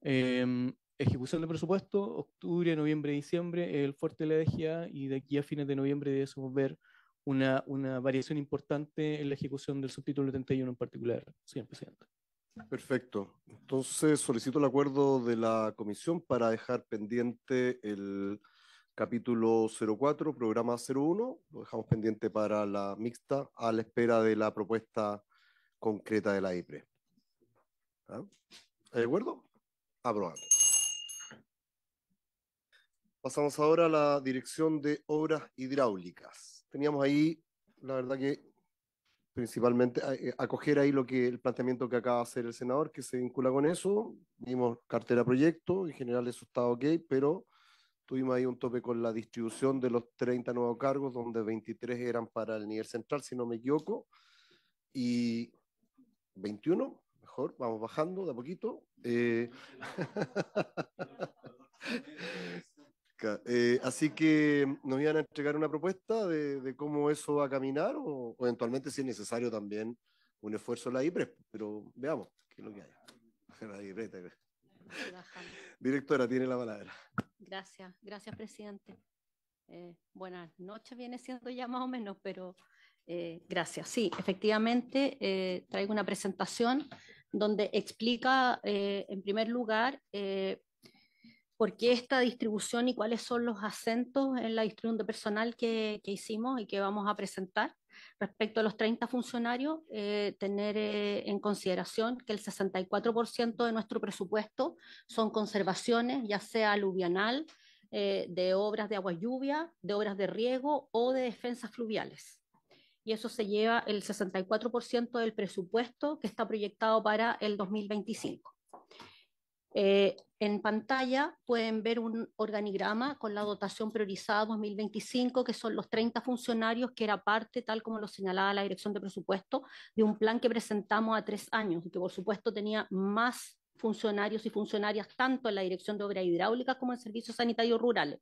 [SPEAKER 2] Em, ejecución de presupuesto, octubre, noviembre, diciembre, el fuerte de la DGA y de aquí a fines de noviembre debemos ver una, una, variación importante en la ejecución del subtítulo 31 en particular, señor presidente.
[SPEAKER 1] Perfecto. Entonces solicito el acuerdo de la comisión para dejar pendiente el capítulo 04, programa 01. Lo dejamos pendiente para la mixta a la espera de la propuesta concreta de la IPRE. ¿De ¿Ah? acuerdo? Aprobado. Pasamos ahora a la dirección de obras hidráulicas. Teníamos ahí, la verdad que principalmente eh, acoger ahí lo que el planteamiento que acaba de hacer el senador, que se vincula con eso. Vimos cartera proyecto, en general eso está ok, pero tuvimos ahí un tope con la distribución de los 30 nuevos cargos, donde 23 eran para el nivel central, si no me equivoco, y 21, mejor, vamos bajando de a poquito. Eh, eh, así que nos iban a entregar una propuesta de, cómo eso va a caminar o, eventualmente si es necesario también un esfuerzo en la IPRES, pero veamos qué es lo que hay. E Directora, tiene la palabra.
[SPEAKER 7] Gracias, gracias, presidente. Eh, buenas noches, viene siendo ya más o menos, pero eh, gracias. Sí, efectivamente, eh, traigo una presentación donde explica, en primer lugar, por qué esta distribución y cuáles son los acentos en la distribución de personal que hicimos y que vamos a presentar. Respecto a los 30 funcionarios, eh, tener eh, en consideración que el 64% de nuestro presupuesto son conservaciones, ya sea aluvianal, eh, de obras de agua lluvia, de obras de riego o de defensas fluviales. Y eso se lleva el 64% del presupuesto que está proyectado para el 2025. Eh, en pantalla pueden ver un organigrama con la dotación priorizada 2025, que son los 30 funcionarios que era parte, tal como lo señalaba la Dirección de Presupuesto, de un plan que presentamos a tres años y que por supuesto tenía más funcionarios y funcionarias tanto en la Dirección de Obras Hidráulicas como en Servicios Sanitarios Rurales.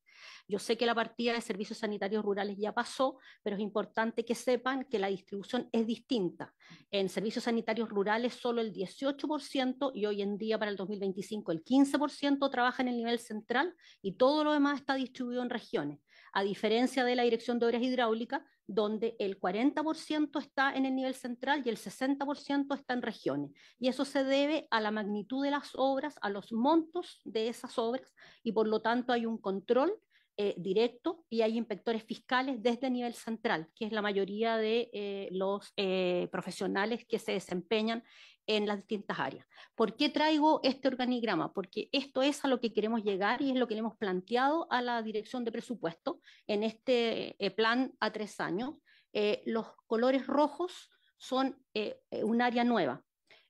[SPEAKER 7] Yo sé que la partida de Servicios Sanitarios Rurales ya pasó, pero es importante que sepan que la distribución es distinta. En Servicios Sanitarios Rurales solo el 18% y hoy en día para el 2025 el 15% trabaja en el nivel central y todo lo demás está distribuido en regiones a diferencia de la Dirección de Obras Hidráulicas, donde el 40% está en el nivel central y el 60% está en regiones. Y eso se debe a la magnitud de las obras, a los montos de esas obras, y por lo tanto hay un control eh, directo y hay inspectores fiscales desde el nivel central, que es la mayoría de eh, los eh, profesionales que se desempeñan en las distintas áreas. ¿Por qué traigo este organigrama? Porque esto es a lo que queremos llegar y es lo que le hemos planteado a la dirección de presupuesto en este eh, plan a tres años. Eh, los colores rojos son eh, un área nueva.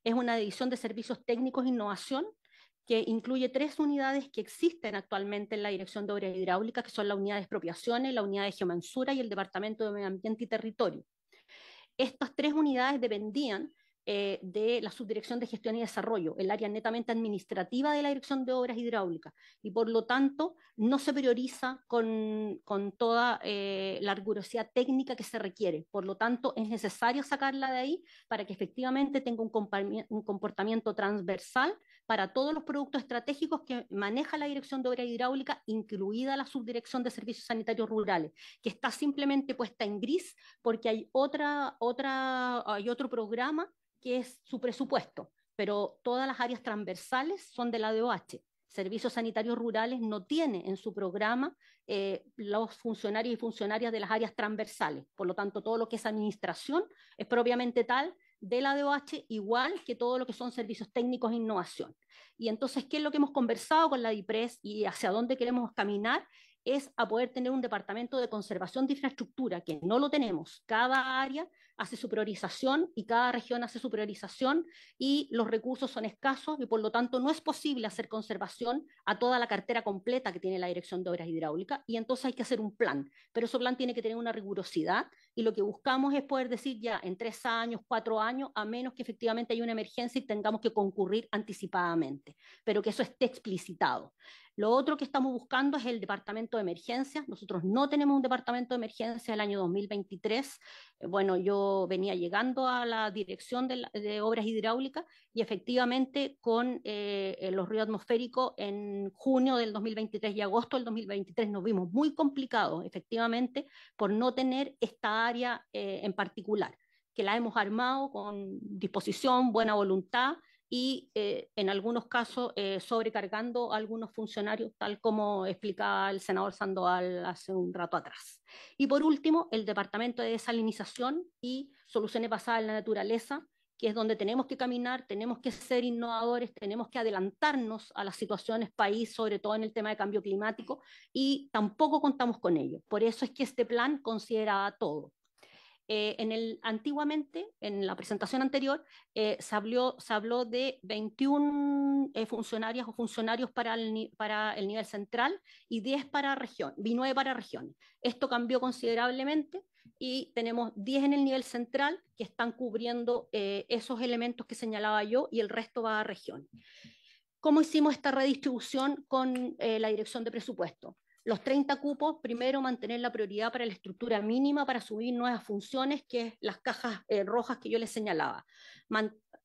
[SPEAKER 7] Es una división de servicios técnicos e innovación que incluye tres unidades que existen actualmente en la Dirección de Obras Hidráulicas, que son la unidad de expropiaciones, la unidad de geomensura y el Departamento de Medio Ambiente y Territorio. Estas tres unidades dependían eh, de la Subdirección de Gestión y Desarrollo, el área netamente administrativa de la Dirección de Obras Hidráulicas, y por lo tanto no se prioriza con, toda eh, la rigurosidad técnica que se requiere. Por lo tanto, es necesario sacarla de ahí para que efectivamente tenga un, comportamiento transversal para todos los productos estratégicos que maneja la Dirección de Obras Hidráulicas, incluida la Subdirección de Servicios Sanitarios Rurales, que está simplemente puesta en gris porque hay, otra, otra, hay otro programa que es su presupuesto, pero todas las áreas transversales son de la DOH. Servicios Sanitarios Rurales no tiene en su programa eh, los funcionarios y funcionarias de las áreas transversales. Por lo tanto, todo lo que es administración es propiamente tal de la DOH, igual que todo lo que son servicios técnicos e innovación. Y entonces, ¿qué es lo que hemos conversado con la DIPRES y hacia dónde queremos caminar? es a poder tener un departamento de conservación de infraestructura, que no lo tenemos. Cada área hace su priorización y cada región hace su priorización y los recursos son escasos y por lo tanto no es posible hacer conservación a toda la cartera completa que tiene la Dirección de Obras Hidráulicas y entonces hay que hacer un plan, pero ese plan tiene que tener una rigurosidad y lo que buscamos es poder decir ya en tres años, cuatro años, a menos que efectivamente haya una emergencia y tengamos que concurrir anticipadamente, pero que eso esté explicitado. Lo otro que estamos buscando es el departamento de emergencias. Nosotros no tenemos un departamento de emergencias el año 2023. Eh, bueno, yo venía llegando a la dirección de, obras hidráulicas y efectivamente con eh, eh, los ríos atmosféricos en junio del 2023 y agosto del 2023 nos vimos muy complicados, efectivamente, por no tener esta área eh, en particular, que la hemos armado con disposición, buena voluntad y eh, en algunos casos eh, sobrecargando a algunos funcionarios, tal como explicaba el senador Sandoval hace un rato atrás. Y por último, el Departamento de Desalinización y Soluciones Basadas en la Naturaleza, que es donde tenemos que caminar, tenemos que ser innovadores, tenemos que adelantarnos a las situaciones país, sobre todo en el tema de cambio climático, y tampoco contamos con ello. Por eso es que este plan considera todo, eh, el, antiguamente, en la presentación anterior, eh, se, habló, de 21 eh, funcionarias o funcionarios para el, para el, nivel central y 10 para región, y 9 para regiones. Esto cambió considerablemente y tenemos 10 en el nivel central que están cubriendo esos elementos que señalaba yo y el resto va a región. ¿Cómo hicimos esta redistribución con la dirección de presupuesto? los 30 cupos, primero mantener la prioridad para la estructura mínima para subir nuevas funciones, que es las cajas eh, rojas que yo les señalaba.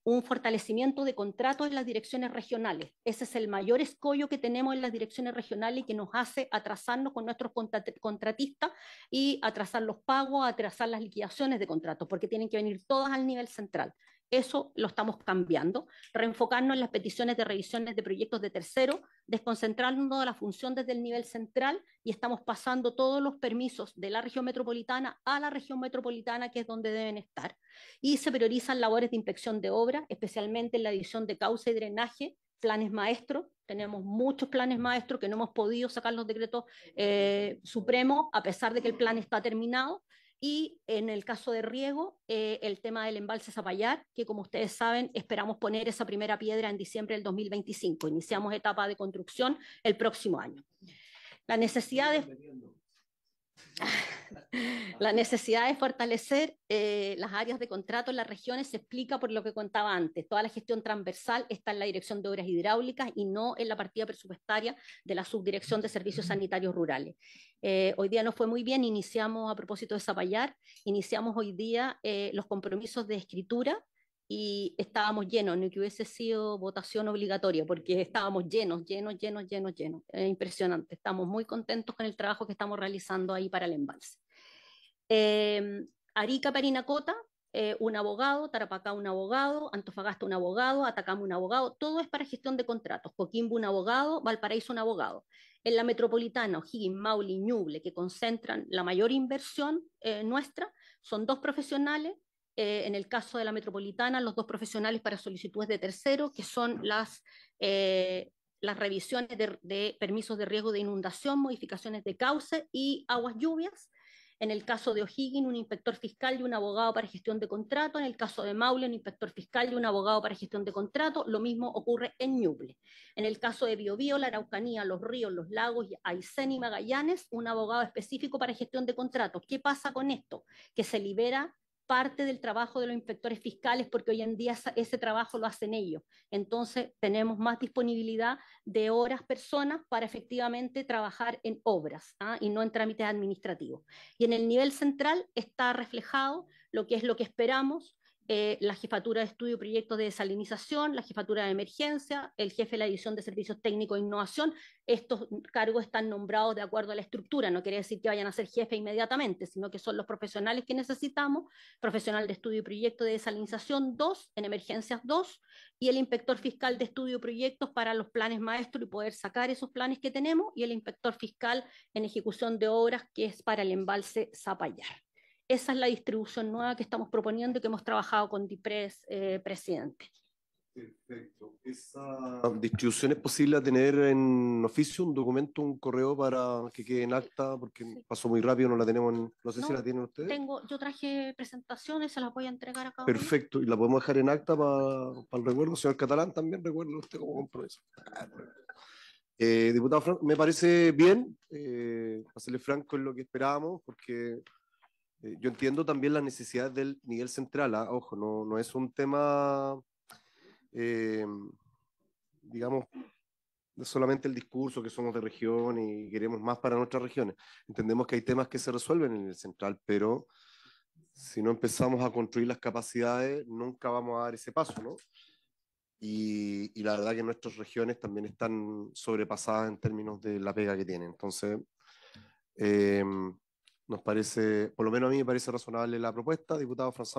[SPEAKER 7] un fortalecimiento de contratos en las direcciones regionales. Ese es el mayor escollo que tenemos en las direcciones regionales y que nos hace atrasarnos con nuestros contratistas y atrasar los pagos, atrasar las liquidaciones de contratos, porque tienen que venir todas al nivel central. Eso lo estamos cambiando. Reenfocarnos en las peticiones de revisiones de proyectos de tercero, desconcentrarnos de la función desde el nivel central y estamos pasando todos los permisos de la región metropolitana a la región metropolitana, que es donde deben estar. Y se priorizan labores de inspección de obra, especialmente en la edición de causa y drenaje, planes maestros. Tenemos muchos planes maestros que no hemos podido sacar los decretos eh, supremos, a pesar de que el plan está terminado y en el caso de riego, eh, el tema del embalse Zapallar, que como ustedes saben, esperamos poner esa primera piedra en diciembre del 2025. Iniciamos etapa de construcción el próximo año. La necesidad de... la necesidad de fortalecer eh, las áreas de contrato en las regiones se explica por lo que contaba antes. Toda la gestión transversal está en la Dirección de Obras Hidráulicas y no en la partida presupuestaria de la Subdirección de Servicios Sanitarios Rurales. Eh, hoy día no fue muy bien, iniciamos a propósito de Zapallar, iniciamos hoy día eh, los compromisos de escritura y estábamos llenos, ni que hubiese sido votación obligatoria, porque estábamos llenos, llenos, llenos, llenos, llenos. Es impresionante. Estamos muy contentos con el trabajo que estamos realizando ahí para el embalse. Eh, Arica Parinacota, eh, un abogado, Tarapacá un abogado, Antofagasta un abogado, Atacama un abogado, todo es para gestión de contratos. Coquimbo un abogado, Valparaíso un abogado. En la metropolitana, O'Higgins, y Ñuble, que concentran la mayor inversión eh, nuestra, son dos profesionales eh, en el caso de la metropolitana, los dos profesionales para solicitudes de tercero, que son las, eh, las revisiones de, permisos de riesgo de inundación, modificaciones de cauce y aguas lluvias. En el caso de O'Higgins, un inspector fiscal y un abogado para gestión de contrato. En el caso de Maule, un inspector fiscal y un abogado para gestión de contrato. Lo mismo ocurre en Ñuble. En el caso de Biobío, la Araucanía, los ríos, los lagos, Aysén y Magallanes, un abogado específico para gestión de contrato. ¿Qué pasa con esto? Que se libera parte del trabajo de los inspectores fiscales porque hoy en día ese trabajo lo hacen ellos. Entonces tenemos más disponibilidad de horas personas para efectivamente trabajar en obras ¿ah? y no en trámites administrativos. Y en el nivel central está reflejado lo que es lo que esperamos, eh, la jefatura de estudio y proyectos de desalinización, la jefatura de emergencia, el jefe de la división de servicios técnicos e innovación. Estos cargos están nombrados de acuerdo a la estructura, no quiere decir que vayan a ser jefe inmediatamente, sino que son los profesionales que necesitamos, profesional de estudio y proyectos de desalinización 2, en emergencias 2, y el inspector fiscal de estudio y proyectos para los planes maestros y poder sacar esos planes que tenemos, y el inspector fiscal en ejecución de obras que es para el embalse Zapallar. Esa es la distribución nueva que estamos proponiendo y que hemos trabajado con DIPRES eh, presidente.
[SPEAKER 1] Perfecto. ¿Esa ah, distribución es posible tener en oficio un documento, un correo para que quede en acta? Porque pasó muy rápido, no la tenemos en, No sé si la tienen ustedes. Tengo, yo
[SPEAKER 7] traje presentaciones, se las voy a entregar acá.
[SPEAKER 1] Perfecto, y la podemos dejar en acta para el recuerdo. Señor Catalán, también recuerdo usted como compromiso. Eh, diputado Franco, me parece bien, hacerle eh, franco en lo que esperábamos, porque eh, yo entiendo también las necesidades del nivel central, ¿ah? ojo, no, es un tema, eh, digamos, solamente el discurso que somos de región y queremos más para nuestras regiones. Entendemos que hay temas que se resuelven en el central, pero si no empezamos a construir las capacidades, nunca vamos a dar ese paso, ¿no? Y, y, la verdad que nuestras regiones también están sobrepasadas en términos de la pega que tienen. Entonces, eh, nos parece, por lo menos a mí me parece razonable la propuesta, diputado Franz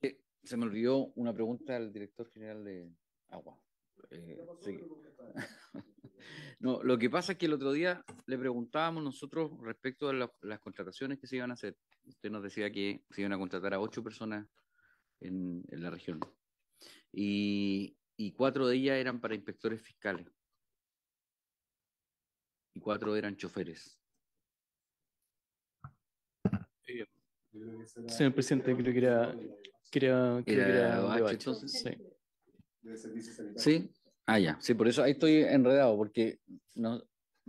[SPEAKER 6] eh, Se me olvidó una pregunta al director general de Agua. Eh, no, lo que pasa es que el otro día le preguntábamos nosotros respecto a las contrataciones que se iban a hacer. Usted nos decía que se iban a contratar a ocho personas en, la región y cuatro de ellas eran para inspectores fiscales cuatro eran choferes.
[SPEAKER 2] Señor presidente, creo que era. Creo, que era Sí. Ah, ya. Sí, por eso ahí estoy
[SPEAKER 1] enredado, porque no,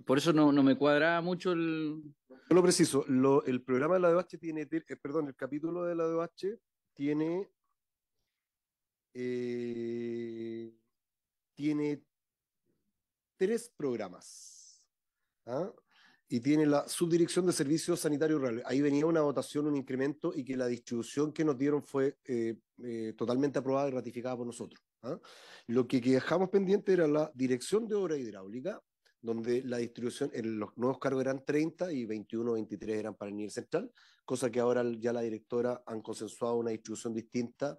[SPEAKER 1] por eso no, no me cuadraba mucho el. lo preciso. el programa de la DOH tiene. Eh, perdón, el capítulo de la DOH tiene. Eh, tiene tres programas. ¿ah? y tiene la subdirección de servicios sanitarios rurales. Ahí venía una votación, un incremento y que la distribución que nos dieron fue eh, eh, totalmente aprobada y ratificada por nosotros. ¿ah? Lo que, dejamos pendiente era la dirección de obra hidráulica, donde la distribución, los nuevos cargos eran 30 y 21 23 eran para el nivel central, cosa que ahora ya la directora han consensuado una distribución distinta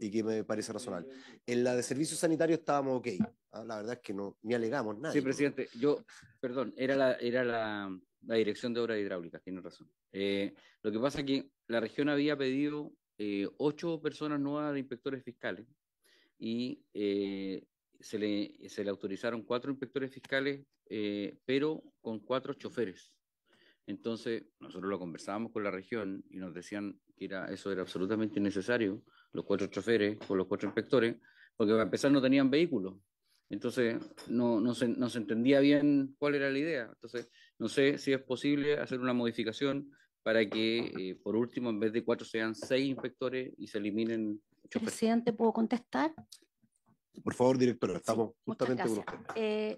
[SPEAKER 1] y que me parece razonable. En la de servicios sanitarios estábamos ok. Ah, la verdad es que no, ni alegamos nada. Sí,
[SPEAKER 6] presidente, yo, perdón, era la, era la, la dirección de obras hidráulicas, tiene razón. Eh, lo que pasa es que la región había pedido eh, ocho personas nuevas de inspectores fiscales y eh, se, le, se le autorizaron cuatro inspectores fiscales, pero con cuatro choferes. Entonces, nosotros lo conversábamos con la región y nos decían que era, eso era absolutamente innecesario los cuatro choferes con los cuatro inspectores, porque para empezar no tenían vehículos. Entonces no, se, no entendía bien cuál era la idea. Entonces no sé si es posible hacer una modificación para que, eh, por último, en vez de cuatro sean seis inspectores y se eliminen.
[SPEAKER 7] Presidente, ¿puedo contestar?
[SPEAKER 1] Por favor, director estamos justamente con usted.
[SPEAKER 7] Eh,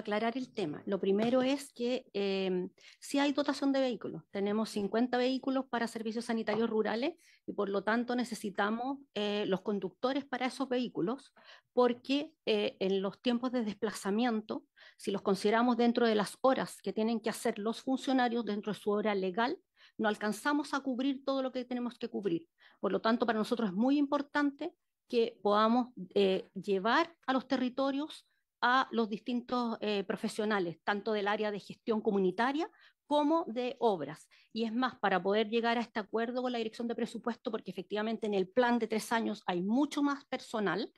[SPEAKER 7] aclarar el tema. Lo primero es que eh, sí hay dotación de vehículos. Tenemos 50 vehículos para servicios sanitarios rurales y por lo tanto necesitamos eh, los conductores para esos vehículos porque eh, en los tiempos de desplazamiento, si los consideramos dentro de las horas que tienen que hacer los funcionarios dentro de su hora legal, no alcanzamos a cubrir todo lo que tenemos que cubrir. Por lo tanto, para nosotros es muy importante que podamos eh, llevar a los territorios a los distintos eh, profesionales, tanto del área de gestión comunitaria como de obras. Y es más, para poder llegar a este acuerdo con la dirección de presupuesto, porque efectivamente en el plan de tres años hay mucho más personal,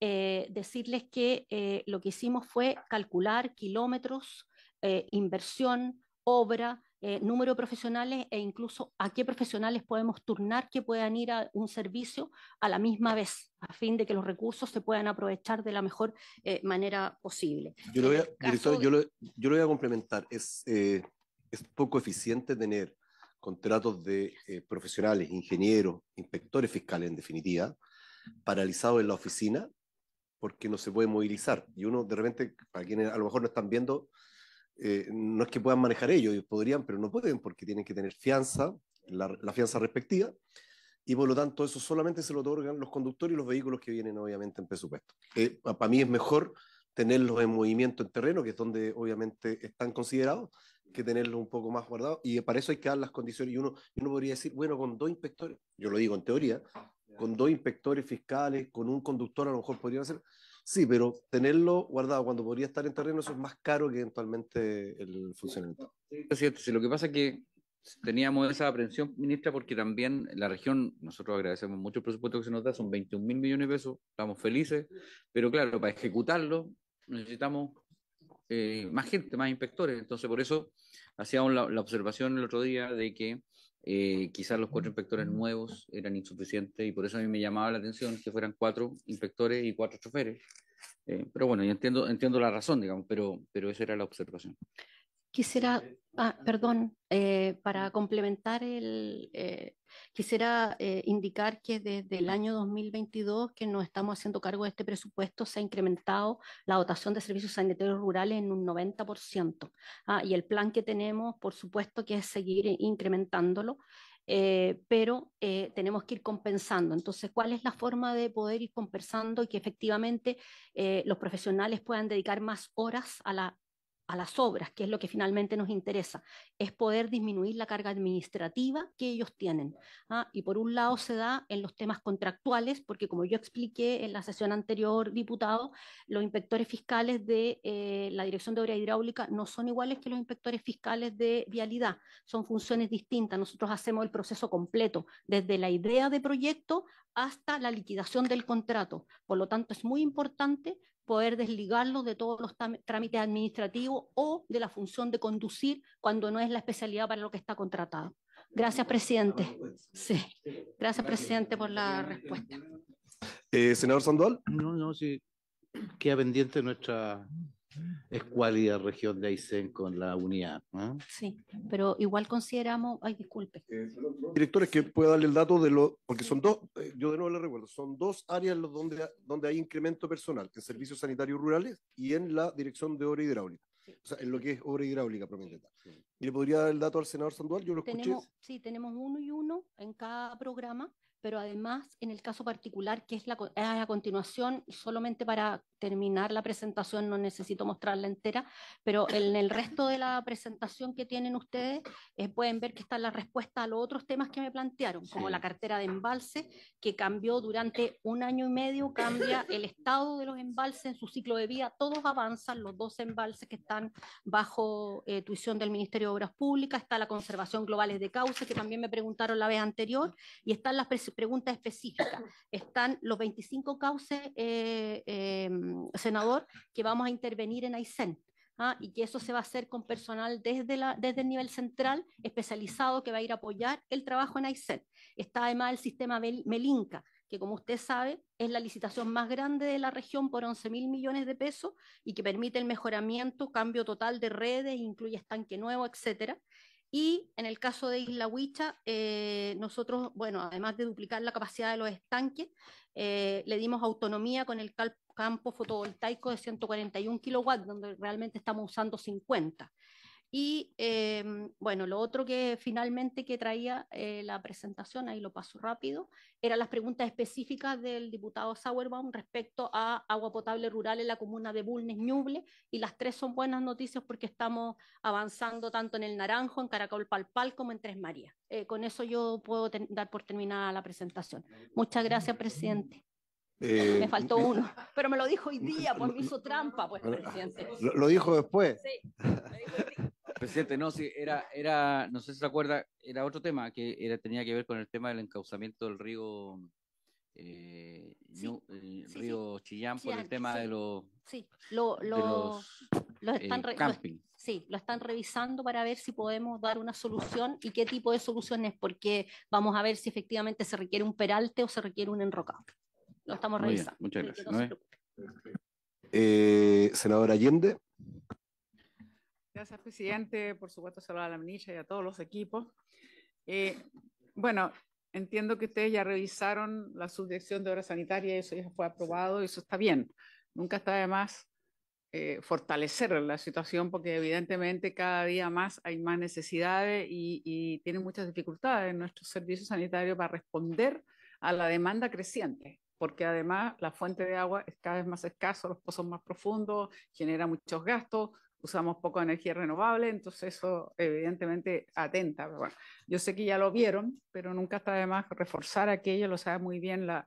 [SPEAKER 7] eh, decirles que eh, lo que hicimos fue calcular kilómetros, eh, inversión, obra, eh, número de profesionales e incluso a qué profesionales podemos turnar que puedan ir a un servicio a la misma vez, a fin de que los recursos se puedan aprovechar de la mejor eh, manera posible. Este
[SPEAKER 1] yo lo, voy a, complementar. Es, eh, es poco eficiente tener contratos de profesionales, ingenieros, inspectores fiscales en definitiva, paralizados en la oficina porque no se puede movilizar. Y uno de repente, para quienes a lo mejor no están viendo, eh, no es que puedan manejar ellos, podrían, pero no pueden porque tienen que tener fianza, la, fianza respectiva, y por lo tanto eso solamente se lo otorgan los conductores y los vehículos que vienen obviamente en presupuesto. Eh, para mí es mejor tenerlos en movimiento en terreno, que es donde obviamente están considerados, que tenerlos un poco más guardados, y para eso hay que dar las condiciones, y uno, uno podría decir, bueno, con dos inspectores, yo lo digo en teoría, con dos inspectores fiscales, con un conductor a lo mejor podrían hacer, Sí, pero tenerlo guardado cuando podría estar en terreno, eso es más caro que eventualmente el funcionamiento. Es
[SPEAKER 6] sí, lo que pasa es que teníamos esa aprehensión, ministra, porque también la región, nosotros agradecemos mucho el presupuesto que se nos da, son 21 mil millones de pesos, estamos felices, pero claro, para ejecutarlo necesitamos eh, más gente, más inspectores. Entonces, por eso hacíamos la, observación el otro día de que eh, quizás los cuatro mm, inspectores mm. nuevos eran insuficientes y por eso a mí me llamaba la atención que fueran cuatro inspectores y cuatro choferes. Eh, pero bueno, yo entiendo, entiendo la razón, digamos, pero, pero esa era la observación.
[SPEAKER 7] Quisiera, ah, perdón, eh, para mm. complementar el, Quisiera eh, indicar que desde el año 2022 que nos estamos haciendo cargo de este presupuesto se ha incrementado la dotación de servicios sanitarios rurales en un 90%. Ah, y el plan que tenemos, por supuesto, que es seguir incrementándolo. Eh, pero eh, tenemos que ir compensando. Entonces, ¿cuál es la forma de poder ir compensando y que efectivamente eh, los profesionales puedan dedicar más horas a la a las obras, que es lo que finalmente nos interesa, es poder disminuir la carga administrativa que ellos tienen. ¿ah? Y por un lado se da en los temas contractuales, porque como yo expliqué en la sesión anterior, diputado, los inspectores fiscales de eh, la Dirección de Obra Hidráulica no son iguales que los inspectores fiscales de vialidad, son funciones distintas. Nosotros hacemos el proceso completo, desde la idea de proyecto hasta la liquidación del contrato. Por lo tanto, es muy importante poder desligarlo de todos los trámites administrativos o de la función de conducir cuando no es la especialidad para lo que está contratado. Gracias, presidente. Sí.
[SPEAKER 2] Gracias, presidente, por la
[SPEAKER 7] respuesta.
[SPEAKER 3] Eh, Senador Sandoval. No, no, sí. Queda pendiente nuestra es cualidad región de Aysén con la unidad. ¿ah? Sí,
[SPEAKER 7] pero igual consideramos,
[SPEAKER 1] ay, disculpe. Eh,
[SPEAKER 3] Directores, que pueda darle el dato de lo, porque son dos, eh, yo de nuevo le recuerdo,
[SPEAKER 1] son dos áreas donde, donde hay incremento personal, en servicios sanitarios rurales y en la dirección de obra hidráulica. O sea, en lo que es obra hidráulica propiamente ¿Y le podría dar el dato al senador Sandoval? Yo lo escuché.
[SPEAKER 7] Sí, tenemos uno y uno en cada programa pero además en el caso particular, que es la, a continuación, solamente para terminar la presentación, no necesito mostrarla entera, pero en el resto de la presentación que tienen ustedes eh, pueden ver que está la respuesta a los otros temas que me plantearon, como la cartera de embalse, que cambió durante un año y medio, cambia el estado de los embalses en su ciclo de vida, todos avanzan, los dos embalses que están bajo eh, tuición del Ministerio de Obras Públicas, está la conservación globales de causa, que también me preguntaron la vez anterior, y están las pregunta específica. Están los 25 cauces, eh, eh, senador, que vamos a intervenir en Aysén. ¿ah? Y que eso se va a hacer con personal desde, la, desde el nivel central especializado que va a ir a apoyar el trabajo en Aysén. Está además el sistema Melinca, que como usted sabe es la licitación más grande de la región por 11 mil millones de pesos y que permite el mejoramiento, cambio total de redes, incluye estanque nuevo, etcétera. Y en el caso de Isla Huicha, eh, nosotros, bueno, además de duplicar la capacidad de los estanques, eh, le dimos autonomía con el campo fotovoltaico de 141 kilowatts, donde realmente estamos usando 50. Y em, bueno, lo otro que finalmente que traía eh, la presentación, ahí lo paso rápido, eran las preguntas específicas del diputado Sauerbaum respecto a agua potable rural en la comuna de Bulnes Ñuble. Y las tres son buenas noticias porque estamos avanzando tanto en el Naranjo, en Caracol Palpal como en Tres Marías. Eh, con eso yo puedo dar por terminada la presentación. Muchas gracias, presidente. Eh, me faltó uno, pero me lo dijo hoy día, pues me hizo trampa, pues, presidente.
[SPEAKER 6] Lo, dijo después. Sí, Presidente, no, sí, era, era, no sé si se acuerda, era otro tema que era, tenía que ver con el tema del encauzamiento del río, eh, eh, río Chillán, por el tema de los.
[SPEAKER 7] Sí, lo, están eh, sí, lo están revisando para ver si podemos dar una solución y qué tipo de soluciones, porque vamos a ver si efectivamente se requiere un peralte o se requiere un enrocado. Lo estamos revisando. muchas gracias.
[SPEAKER 1] senadora Allende.
[SPEAKER 8] Gracias, presidente. Por supuesto, saludo a la ministra y a todos los equipos. Eh, bueno, entiendo que ustedes ya revisaron la subdirección de obra sanitaria, y eso ya fue aprobado y eso está bien. Nunca está de más eh, fortalecer la situación porque evidentemente cada día más hay más necesidades y, y tienen muchas dificultades en nuestro servicio sanitario para responder a la demanda creciente porque además la fuente de agua es cada vez más escasa, los pozos más profundos, genera muchos gastos, usamos poco energía renovable, entonces eso evidentemente atenta. Pero bueno, yo sé que ya lo vieron, pero nunca está de más reforzar aquello, lo sabe muy bien la,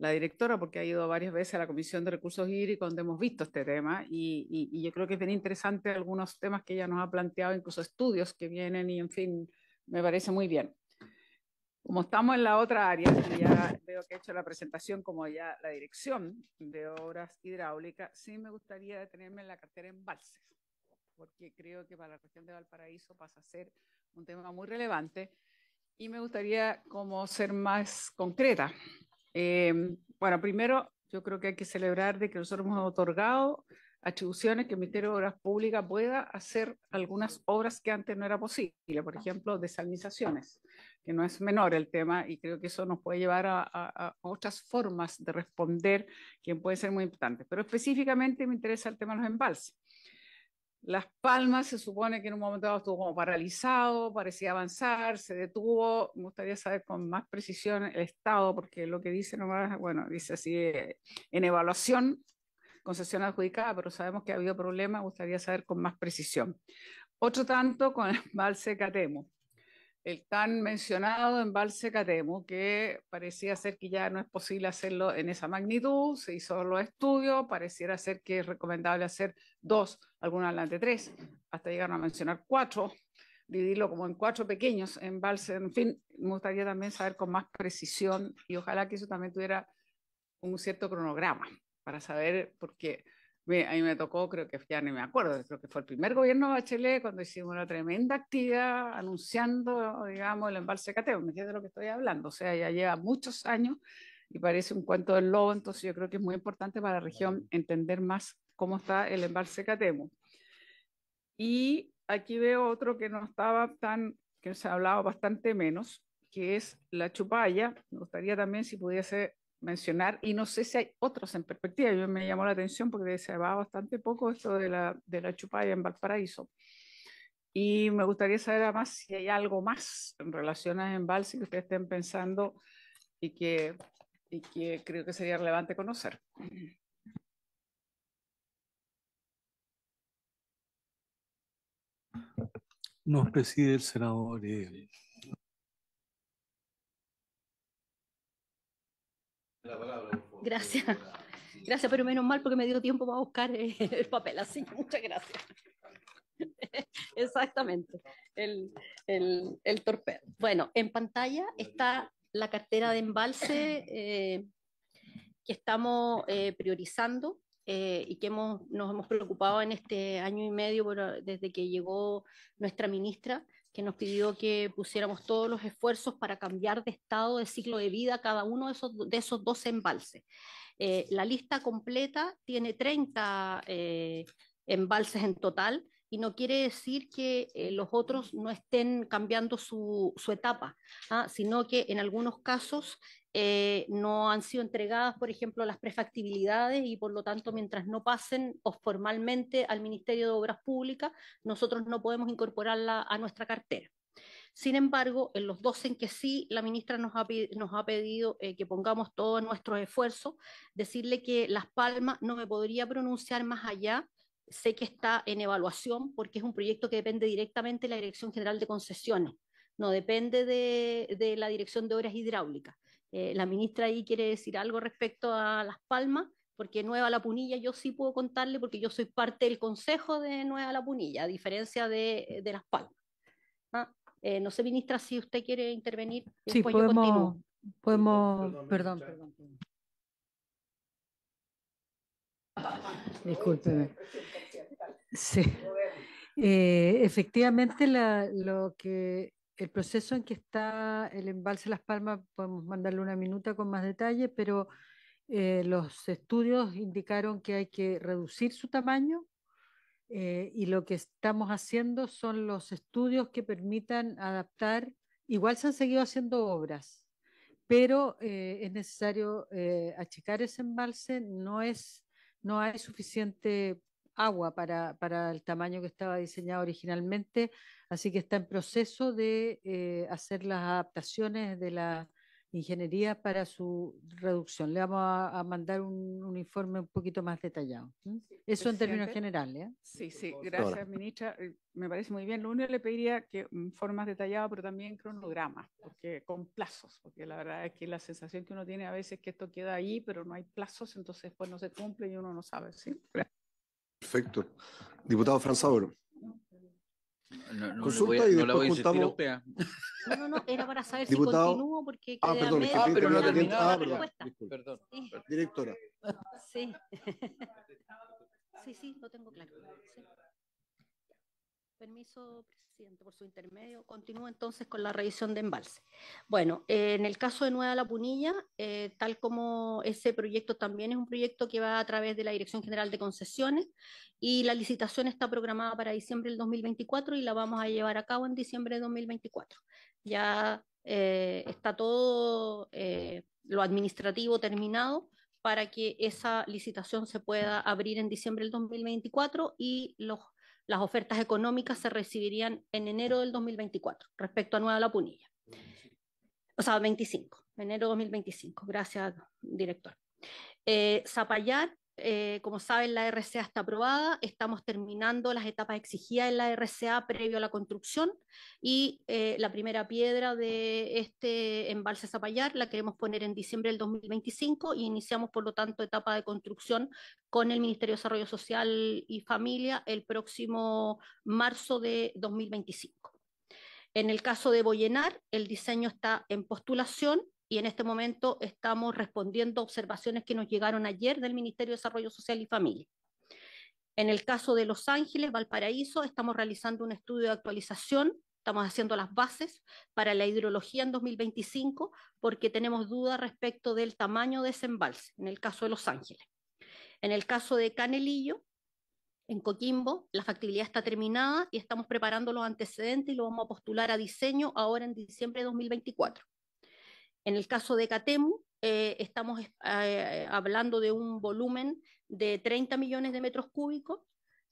[SPEAKER 8] directora, porque ha ido varias veces a la Comisión de Recursos Hídricos donde hemos visto este tema y, y, yo creo que es bien interesante algunos temas que ella nos ha planteado, incluso estudios que vienen y en fin, me parece muy bien. Como estamos en la otra área, ya veo que he hecho la presentación como ya la dirección de obras hidráulicas, sí me gustaría detenerme en la cartera embalses, porque creo que para la región de Valparaíso pasa a ser un tema muy relevante y me gustaría como ser más concreta. Eh, bueno, primero yo creo que hay que celebrar de que nosotros hemos otorgado atribuciones que el Ministerio de Obras Públicas pueda hacer algunas obras que antes no era posible, por ejemplo, desalinizaciones que no es menor el tema, y creo que eso nos puede llevar a, otras formas de responder que puede ser muy importante Pero específicamente me interesa el tema de los embalses. Las Palmas se supone que en un momento dado estuvo como paralizado, parecía avanzar, se detuvo. Me gustaría saber con más precisión el estado, porque lo que dice nomás, bueno, dice así, eh, en evaluación, concesión adjudicada, pero sabemos que ha habido problemas, me gustaría saber con más precisión. Otro tanto con el embalse Catemo el tan mencionado embalse Catemo, que parecía ser que ya no es posible hacerlo en esa magnitud, se hizo los estudios, pareciera ser que es recomendable hacer dos, algunos adelante tres, hasta llegar a mencionar cuatro, dividirlo como en cuatro pequeños embalses, en fin, me gustaría también saber con más precisión y ojalá que eso también tuviera un cierto cronograma para saber, por qué a mí me tocó, creo que ya ni me acuerdo, creo que fue el primer gobierno de Bachelet cuando hicimos una tremenda actividad anunciando, digamos, el embalse Catemo. ¿me entiendes de lo que estoy hablando? O sea, ya lleva muchos años y parece un cuento del lobo, entonces yo creo que es muy importante para la región entender más cómo está el embalse Catemo. Y aquí veo otro que no estaba tan, que se ha hablado bastante menos, que es la chupalla. Me gustaría también si pudiese mencionar, y no sé si hay otros en perspectiva, yo me llamó la atención porque se va bastante poco esto de la, de la chupalla en Valparaíso. Y me gustaría saber además si hay algo más en relación a embalse que ustedes estén pensando y que, y que creo que sería relevante conocer.
[SPEAKER 2] Nos preside el senador. Eh,
[SPEAKER 3] gracias.
[SPEAKER 7] Gracias, pero menos mal porque me dio tiempo para buscar eh, el papel, así muchas gracias. Exactamente, el, el, torpedo. Bueno, en pantalla está la cartera de embalse eh, que estamos eh, priorizando y que hemos, nos hemos preocupado en este año y medio desde que llegó nuestra ministra que nos pidió que pusiéramos todos los esfuerzos para cambiar de estado, de ciclo de vida, cada uno de esos, de 12 embalses. Eh, la lista completa tiene 30 eh, embalses en total y no quiere decir que eh, los otros no estén cambiando su, etapa, ¿ah? sino que en algunos casos eh, no han sido entregadas, por ejemplo, las prefactibilidades y por lo tanto, mientras no pasen formalmente al Ministerio de Obras Públicas, nosotros no podemos incorporarla a nuestra cartera. Sin embargo, en los dos en que sí, la ministra nos ha, pedido eh, que pongamos todos nuestros esfuerzos, decirle que Las Palmas no me podría pronunciar más allá sé que está en evaluación porque es un proyecto que depende directamente de la Dirección General de Concesiones, no depende de la Dirección de Obras Hidráulicas. Eh, la ministra ahí quiere decir algo respecto a Las Palmas, porque Nueva La Punilla yo sí puedo contarle porque yo soy parte del consejo de Nueva La Punilla, a diferencia de, Las Palmas. Ah, eh, no sé, ministra, si usted quiere intervenir. Sí, podemos,
[SPEAKER 4] perdón, perdón. Sí. Eh, efectivamente, lo que el proceso en que está el embalse Las Palmas, podemos mandarle una minuta con más detalle, pero eh, los estudios indicaron que hay que reducir su tamaño eh, y lo que estamos haciendo son los estudios que permitan adaptar. Igual se han seguido haciendo obras, pero eh, es necesario achicar ese embalse, no es no hay suficiente agua para, para el tamaño que estaba diseñado originalmente, así que está en proceso de eh, hacer las adaptaciones de la ingeniería para su reducción. Le vamos a, mandar un, informe un poquito más detallado. Eso en términos generales. ¿eh?
[SPEAKER 8] Sí, sí, gracias, ministra. Eh, me parece muy bien. Lo único que le pediría que en mm, forma detallada, pero también cronograma, porque con plazos, porque la verdad es que la sensación que uno tiene a veces es que esto queda ahí, pero no hay plazos, entonces pues no se cumple y uno no sabe. Sí,
[SPEAKER 1] gracias. Perfecto. Diputado Franzauer.
[SPEAKER 2] Consulta y después no
[SPEAKER 1] No,
[SPEAKER 7] no, no, era para saber si continúo porque ah, perdón, medio... ah,
[SPEAKER 1] pero no terminaba ah, perdón, perdón, Directora.
[SPEAKER 7] Sí. sí, sí, lo tengo claro. Sí. Permiso, presidente, por su intermedio. Continúo entonces con la revisión de embalse. Bueno, eh, en el caso de Nueva La Punilla, eh, tal como ese proyecto también es un proyecto que va a través de la Dirección General de Concesiones y la licitación está programada para diciembre del 2024 y la vamos a llevar a cabo en diciembre de 2024. Ya eh, está todo lo administrativo terminado para que esa licitación se pueda abrir en diciembre del 2024 y los las ofertas económicas se recibirían en enero del 2024 respecto a Nueva La Punilla. O sea, 25, enero 2025. Gracias, director. Eh, Zapallar eh, como saben, la RCA está aprobada, estamos terminando las etapas exigidas en la RCA previo a la construcción y eh, la primera piedra de este embalse Zapallar la queremos poner en diciembre del 2025 y iniciamos, por lo tanto, etapa de construcción con el Ministerio de Desarrollo Social y Familia el próximo marzo de 2025. En el caso de Boyenar, el diseño está en postulación y en este momento estamos respondiendo observaciones que nos llegaron ayer del Ministerio de Desarrollo Social y Familia. En el caso de Los Ángeles, Valparaíso, estamos realizando un estudio de actualización, estamos haciendo las bases para la hidrología en 2025 porque tenemos dudas respecto del tamaño de ese embalse, en el caso de Los Ángeles. En el caso de Canelillo, en Coquimbo, la factibilidad está terminada y estamos preparando los antecedentes y lo vamos a postular a diseño ahora en diciembre de 2024. En el caso de Catemu, eh, estamos eh, eh, hablando de un volumen de 30 millones de metros cúbicos.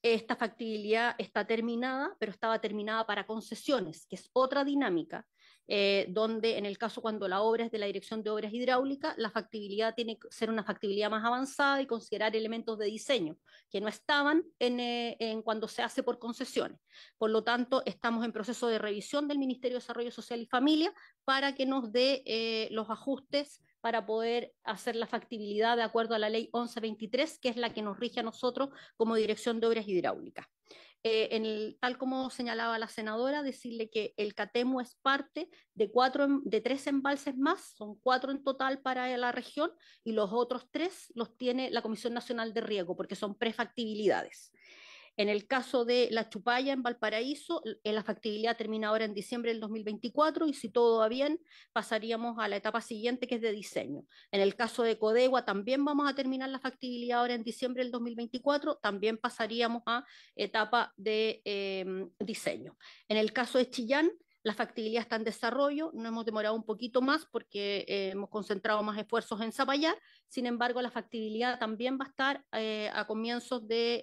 [SPEAKER 7] Esta factibilidad está terminada, pero estaba terminada para concesiones, que es otra dinámica. Eh, donde en el caso cuando la obra es de la Dirección de Obras Hidráulicas, la factibilidad tiene que ser una factibilidad más avanzada y considerar elementos de diseño que no estaban en, eh, cuando se hace por concesiones. Por lo tanto, estamos en proceso de revisión del Ministerio de Desarrollo Social y Familia para que nos dé eh, los ajustes para poder hacer la factibilidad de acuerdo a la ley 1123, que es la que nos rige a nosotros como Dirección de Obras Hidráulicas. Eh, tal como señalaba la senadora, decirle que el catemo es parte de, cuatro, em, de tres embalses más, son cuatro en total para la región y los otros tres los tiene la Comisión Nacional de Riego porque son prefactibilidades. En el caso de La Chupalla en Valparaíso, eh, la factibilidad termina ahora en diciembre del 2024 y si todo va bien, pasaríamos a la etapa siguiente que es de diseño. En el caso de Codegua también vamos a terminar la factibilidad ahora en diciembre del 2024, también pasaríamos a etapa de em, diseño. En el caso de Chillán, la factibilidad está en desarrollo, no hemos demorado un poquito más porque eh, hemos concentrado más esfuerzos en Zapallar, sin embargo, la factibilidad también va a estar eh, a comienzos del de,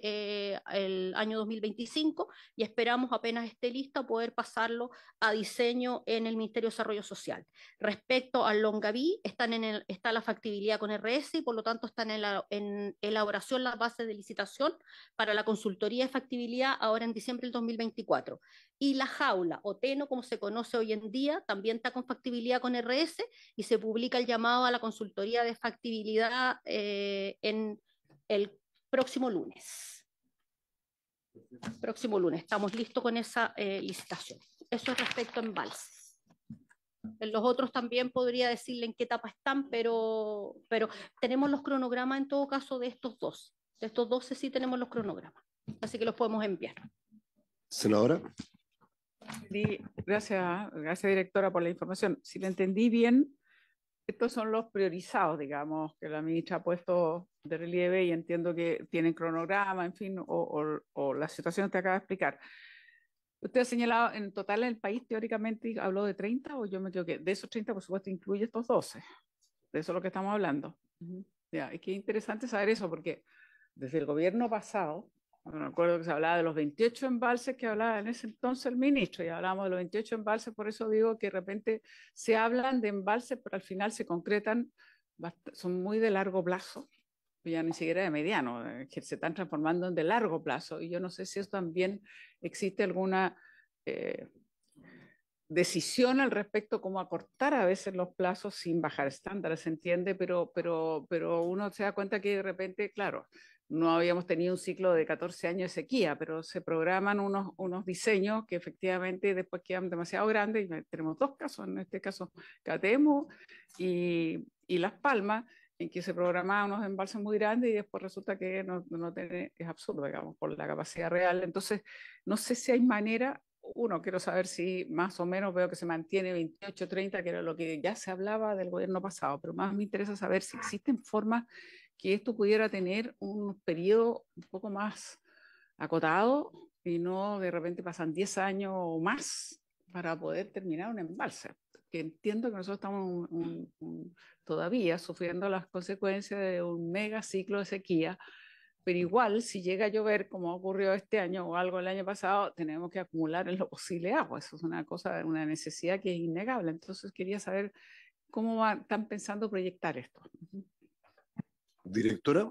[SPEAKER 7] eh, el año 2025 y esperamos apenas esté lista poder pasarlo a diseño en el Ministerio de Desarrollo Social. Respecto al Longaví, están en está la factibilidad con RS y por lo tanto están en, en elaboración las bases de licitación para la consultoría de factibilidad ahora en diciembre del 2024. Y la jaula o Teno, como se conoce hoy en día, también está con factibilidad con RS y se publica el llamado a la consultoría de factibilidad eh, en el próximo lunes. Próximo lunes, estamos listos con esa eh, licitación. Eso es respecto a embalses. En los otros también podría decirle en qué etapa están, pero, pero tenemos los cronogramas en todo caso de estos dos. De estos 12 sí tenemos los cronogramas, así que los podemos enviar.
[SPEAKER 1] Senadora.
[SPEAKER 8] Gracias, gracias directora por la información. Si lo entendí bien, estos son los priorizados, digamos, que la ministra ha puesto de relieve y entiendo que tienen cronograma, en fin, o, o, la situación que acaba de explicar. Usted ha señalado, en total en el país teóricamente habló de 30 o yo me que De esos 30, por supuesto, incluye estos 12. De eso es lo que estamos hablando. Ya, es que es interesante saber eso porque desde el gobierno pasado me acuerdo que se hablaba de los 28 embalses que hablaba en ese entonces el ministro, y hablábamos de los 28 embalses, por eso digo que de repente se hablan de embalses, pero al final se concretan, son muy de largo plazo, ya ni siquiera de mediano, eh, que se están transformando en de largo plazo. Y yo no sé si eso también existe alguna eh, decisión al respecto, cómo acortar a veces los plazos sin bajar estándares, ¿se entiende? Pero, pero, pero uno se da cuenta que de repente, claro, no habíamos tenido un ciclo de 14 años de sequía, pero se programan unos, unos diseños que efectivamente después quedan demasiado grandes, y tenemos dos casos, en este caso Catemo y, Las Palmas, en que se programaban unos embalses muy grandes y después resulta que no, es absurdo, digamos, por la capacidad real. Entonces, no sé si hay manera, uno, quiero saber si más o menos veo que se mantiene 28, 30, que era lo que ya se hablaba del gobierno pasado, pero más me interesa saber si existen formas que esto pudiera tener un periodo un poco más acotado y no de repente pasan 10 años o más para poder terminar un embalse. Que entiendo que nosotros estamos todavía sufriendo las consecuencias de un mega ciclo de sequía, pero igual si llega a llover como ocurrió este año o algo el año pasado, tenemos que acumular en lo posible agua. Eso es una cosa, una necesidad que es innegable. Entonces quería saber cómo van, están pensando proyectar esto.
[SPEAKER 1] Directora.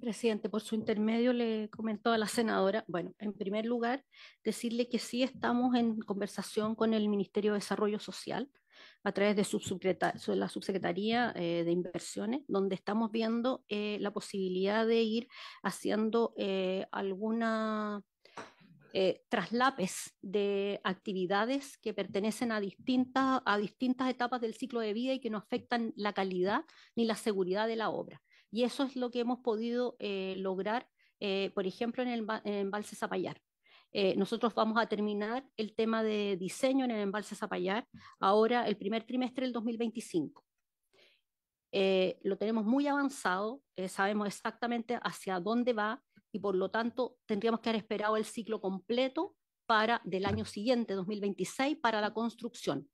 [SPEAKER 7] Presidente, por su intermedio le comentó a la senadora, bueno, en primer lugar, decirle que sí estamos en conversación con el Ministerio de Desarrollo Social a través de, la Subsecretaría eh, de Inversiones, donde estamos viendo eh, la posibilidad de ir haciendo eh, alguna eh, traslapes de actividades que pertenecen a distintas, a distintas etapas del ciclo de vida y que no afectan la calidad ni la seguridad de la obra. Y eso es lo que hemos podido eh, lograr, eh, por ejemplo, en el embalse Zapallar. Eh, nosotros vamos a terminar el tema de diseño en el embalse Zapallar ahora el primer trimestre del 2025. Eh, lo tenemos muy avanzado, eh, sabemos exactamente hacia dónde va, y por lo tanto tendríamos que haber esperado el ciclo completo para del año siguiente, 2026, para la construcción.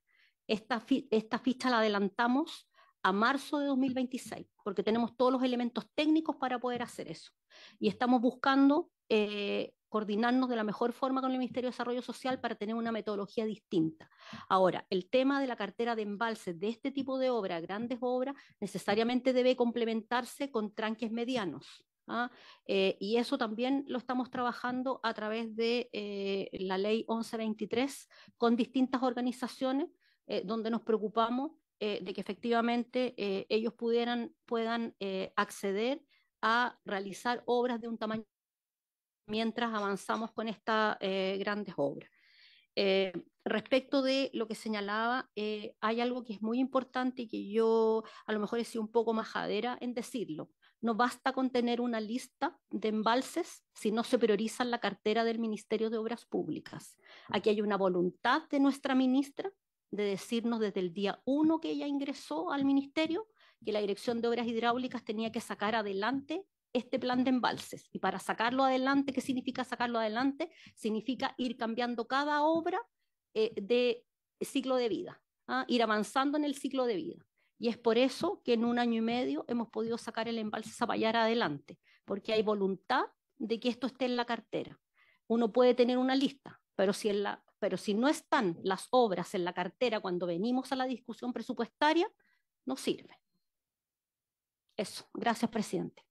[SPEAKER 7] Esta, ficha la adelantamos a marzo de 2026, porque tenemos todos los elementos técnicos para poder hacer eso. Y estamos buscando eh, coordinarnos de la mejor forma con el Ministerio de Desarrollo Social para tener una metodología distinta. Ahora, el tema de la cartera de embalse de este tipo de obra, grandes obras, necesariamente debe complementarse con tranques medianos. ¿ah? Eh, y eso también lo estamos trabajando a través de eh, la ley 1123 con distintas organizaciones eh, donde nos preocupamos de que efectivamente ellos puedan acceder a realizar obras de un tamaño mientras avanzamos con estas grandes obras. respecto de lo que señalaba, hay algo que es muy importante y que yo a lo mejor he sido un poco majadera en decirlo. No basta con tener una lista de embalses si no se prioriza la cartera del Ministerio de Obras Públicas. Aquí hay una voluntad de nuestra ministra de decirnos desde el día uno que ella ingresó al ministerio que la Dirección de Obras Hidráulicas tenía que sacar adelante este plan de embalses. Y para sacarlo adelante, ¿qué significa sacarlo adelante? Significa ir cambiando cada obra eh, de ciclo de vida, ¿ah? ir avanzando en el ciclo de vida. Y es por eso que en un año y medio hemos podido sacar el embalse zapallar adelante, porque hay voluntad de que esto esté en la cartera. Uno puede tener una lista, pero si, en la, pero si no están las obras en la cartera cuando venimos a la discusión presupuestaria, no sirve. Eso. Gracias, presidente.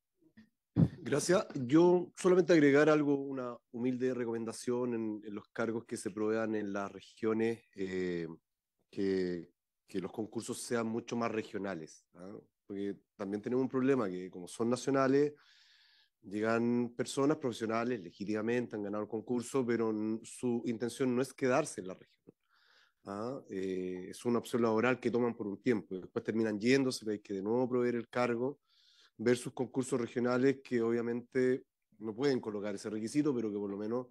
[SPEAKER 1] Gracias. Yo solamente agregar algo, una humilde recomendación en, los cargos que se provean en las regiones eh, que, que los concursos sean mucho más regionales, ¿ah? porque también tenemos un problema que como son nacionales, llegan personas profesionales, legítimamente han ganado el concurso, pero su intención no es quedarse en la región. ¿ah? Eh, es una opción laboral que toman por un tiempo, después terminan yéndose, hay que de nuevo proveer el cargo, ver sus concursos regionales que obviamente no pueden colocar ese requisito, pero que por lo menos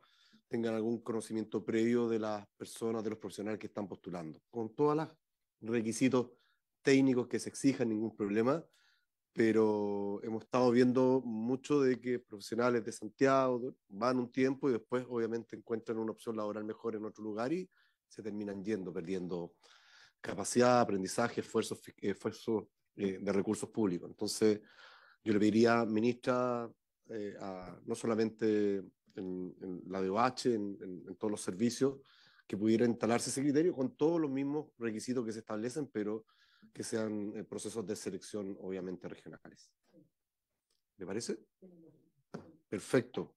[SPEAKER 1] tengan algún conocimiento previo de las personas, de los profesionales que están postulando, con todas las requisitos técnicos que se exijan, ningún problema, pero hemos estado viendo mucho de que profesionales de Santiago van un tiempo y después obviamente encuentran una opción laboral mejor en otro lugar y se terminan yendo, perdiendo capacidad, aprendizaje, esfuerzos esfuerzo, eh, de recursos públicos. Entonces, yo le pediría, ministra, eh, a, no solamente en, la DOH, en, en, en todos los servicios, que pudiera instalarse ese criterio con todos los mismos requisitos que se establecen, pero que sean eh, procesos de selección obviamente regionales. ¿Le parece? Perfecto.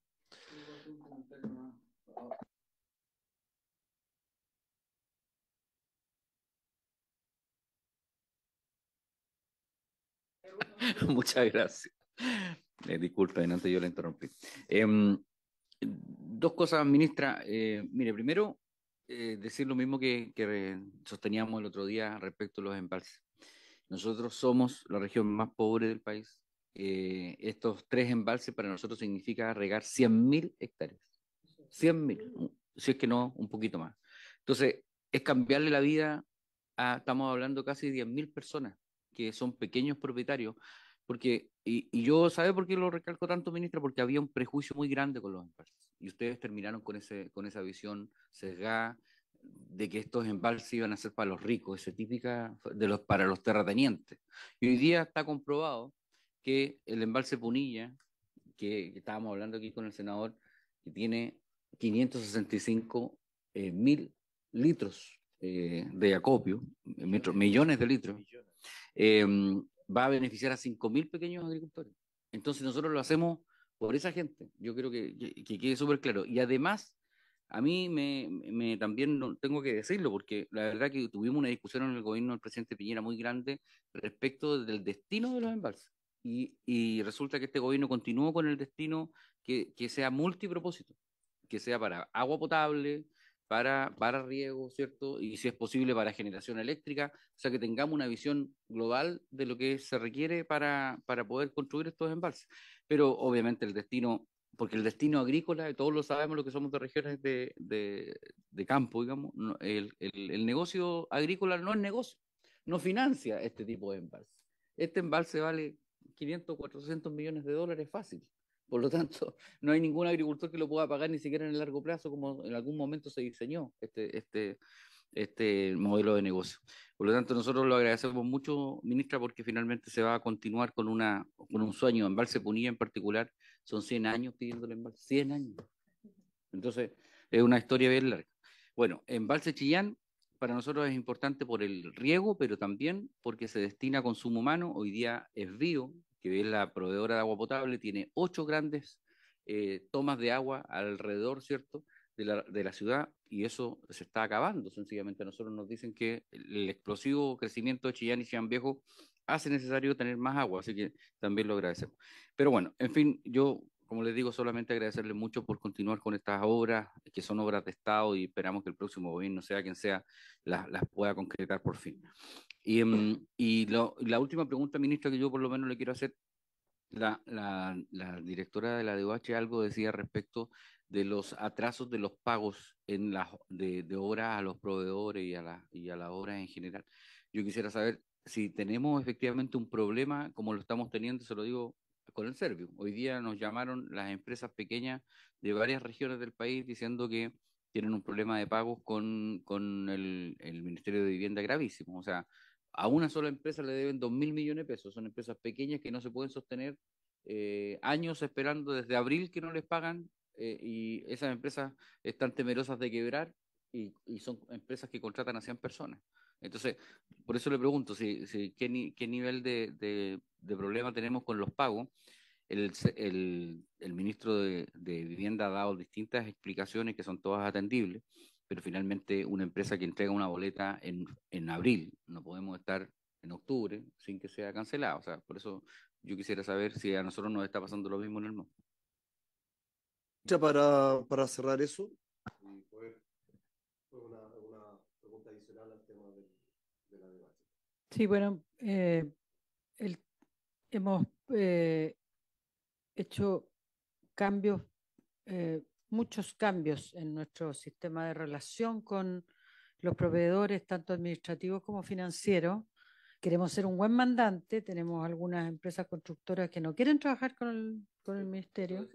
[SPEAKER 6] Muchas gracias. Eh, disculpe, disculpen, antes yo le interrumpí. Em, dos cosas, ministra. Eh, mire, primero, eh, decir lo mismo que, sosteníamos el otro día respecto a los embalses. Nosotros somos la región más pobre del país. Eh, estos tres embalses para nosotros significa regar 100.000 hectáreas. 100.000, si es que no, un poquito más. Entonces, es cambiarle la vida a, estamos hablando casi 10.000 personas que son pequeños propietarios porque, y, yo, ¿sabe por qué lo recalco tanto, ministra? Porque había un prejuicio muy grande con los embalses. Y ustedes terminaron con, ese, con esa visión sesgada de que estos embalses iban a ser para los ricos, ese típica de los, para los terratenientes. Y hoy día está comprobado que el embalse Punilla, que, estábamos hablando aquí con el senador, que tiene 565 eh, mil litros eh, de acopio, millones de litros. Eh, va a beneficiar a 5.000 pequeños agricultores. Entonces nosotros lo hacemos por esa gente. Yo creo que, que, quede súper claro. Y además, a mí me, también tengo que decirlo, porque la verdad que tuvimos una discusión en el gobierno del presidente Piñera muy grande respecto del destino de los embalses. Y, y resulta que este gobierno continuó con el destino que, que sea multipropósito, que sea para agua potable, para, riego, ¿cierto? Y si es posible para generación eléctrica, o sea que tengamos una visión global de lo que se requiere para, poder construir estos embalses. Pero obviamente el destino, porque el destino agrícola, todos lo sabemos lo que somos de regiones de, campo, digamos, el, negocio agrícola no es negocio, no financia este tipo de embalses. Este embalse vale 500, 400 millones de dólares fácil. Por lo tanto, no hay ningún agricultor que lo pueda pagar ni siquiera en el largo plazo, como en algún momento se diseñó este, este, este modelo de negocio. Por lo tanto, nosotros lo agradecemos mucho, ministra, porque finalmente se va a continuar con, una, con un sueño. Embalse Punilla en particular, son 100 años pidiéndole embalse, 100 años. Entonces, es una historia bien larga. Bueno, embalse Chillán para nosotros es importante por el riego, pero también porque se destina a consumo humano. Hoy día es río que es la proveedora de agua potable, tiene ocho grandes eh, tomas de agua alrededor, ¿cierto?, de la, ciudad y eso se está acabando. Sencillamente nosotros nos dicen que el explosivo crecimiento de Chillán y Chillán Viejo hace necesario tener más agua, así que también lo agradecemos. Pero bueno, en fin, yo como les digo, solamente agradecerle mucho por continuar con estas obras, que son obras de Estado y esperamos que el próximo gobierno, sea quien sea, las pueda concretar por fin. Em, y, lo, la última pregunta, ministro, que yo por lo menos le quiero hacer, la, directora de la DOH algo decía respecto de los atrasos de los pagos en de, de, obras a los proveedores y a las y a la obra en general. Yo quisiera saber si tenemos efectivamente un problema como lo estamos teniendo, se lo digo con el serbio. Hoy día nos llamaron las empresas pequeñas de varias regiones del país diciendo que tienen un problema de pagos con, el, el Ministerio de Vivienda gravísimo. O sea, a una sola empresa le deben 2 mil millones de pesos. Son empresas pequeñas que no se pueden sostener eh, años esperando desde abril que no les pagan eh, y esas empresas están temerosas de quebrar y, son empresas que contratan a 100 personas. Entonces, por eso le pregunto qué, nivel de, problema tenemos con los pagos. El, ministro de, de, Vivienda ha dado distintas explicaciones que son todas atendibles pero finalmente una empresa que entrega una boleta en, abril, no podemos estar en octubre sin que sea cancelada. O sea, por eso yo quisiera saber si a nosotros nos está pasando lo mismo en el mundo.
[SPEAKER 1] Ya para, cerrar eso, y poder, una, pregunta adicional al tema de, la debate.
[SPEAKER 4] Sí, bueno, eh, hemos eh, hecho cambios eh, muchos cambios en nuestro sistema de relación con los proveedores, tanto administrativos como financieros. Queremos ser un buen mandante, tenemos algunas empresas constructoras que no quieren trabajar con el, ministerio.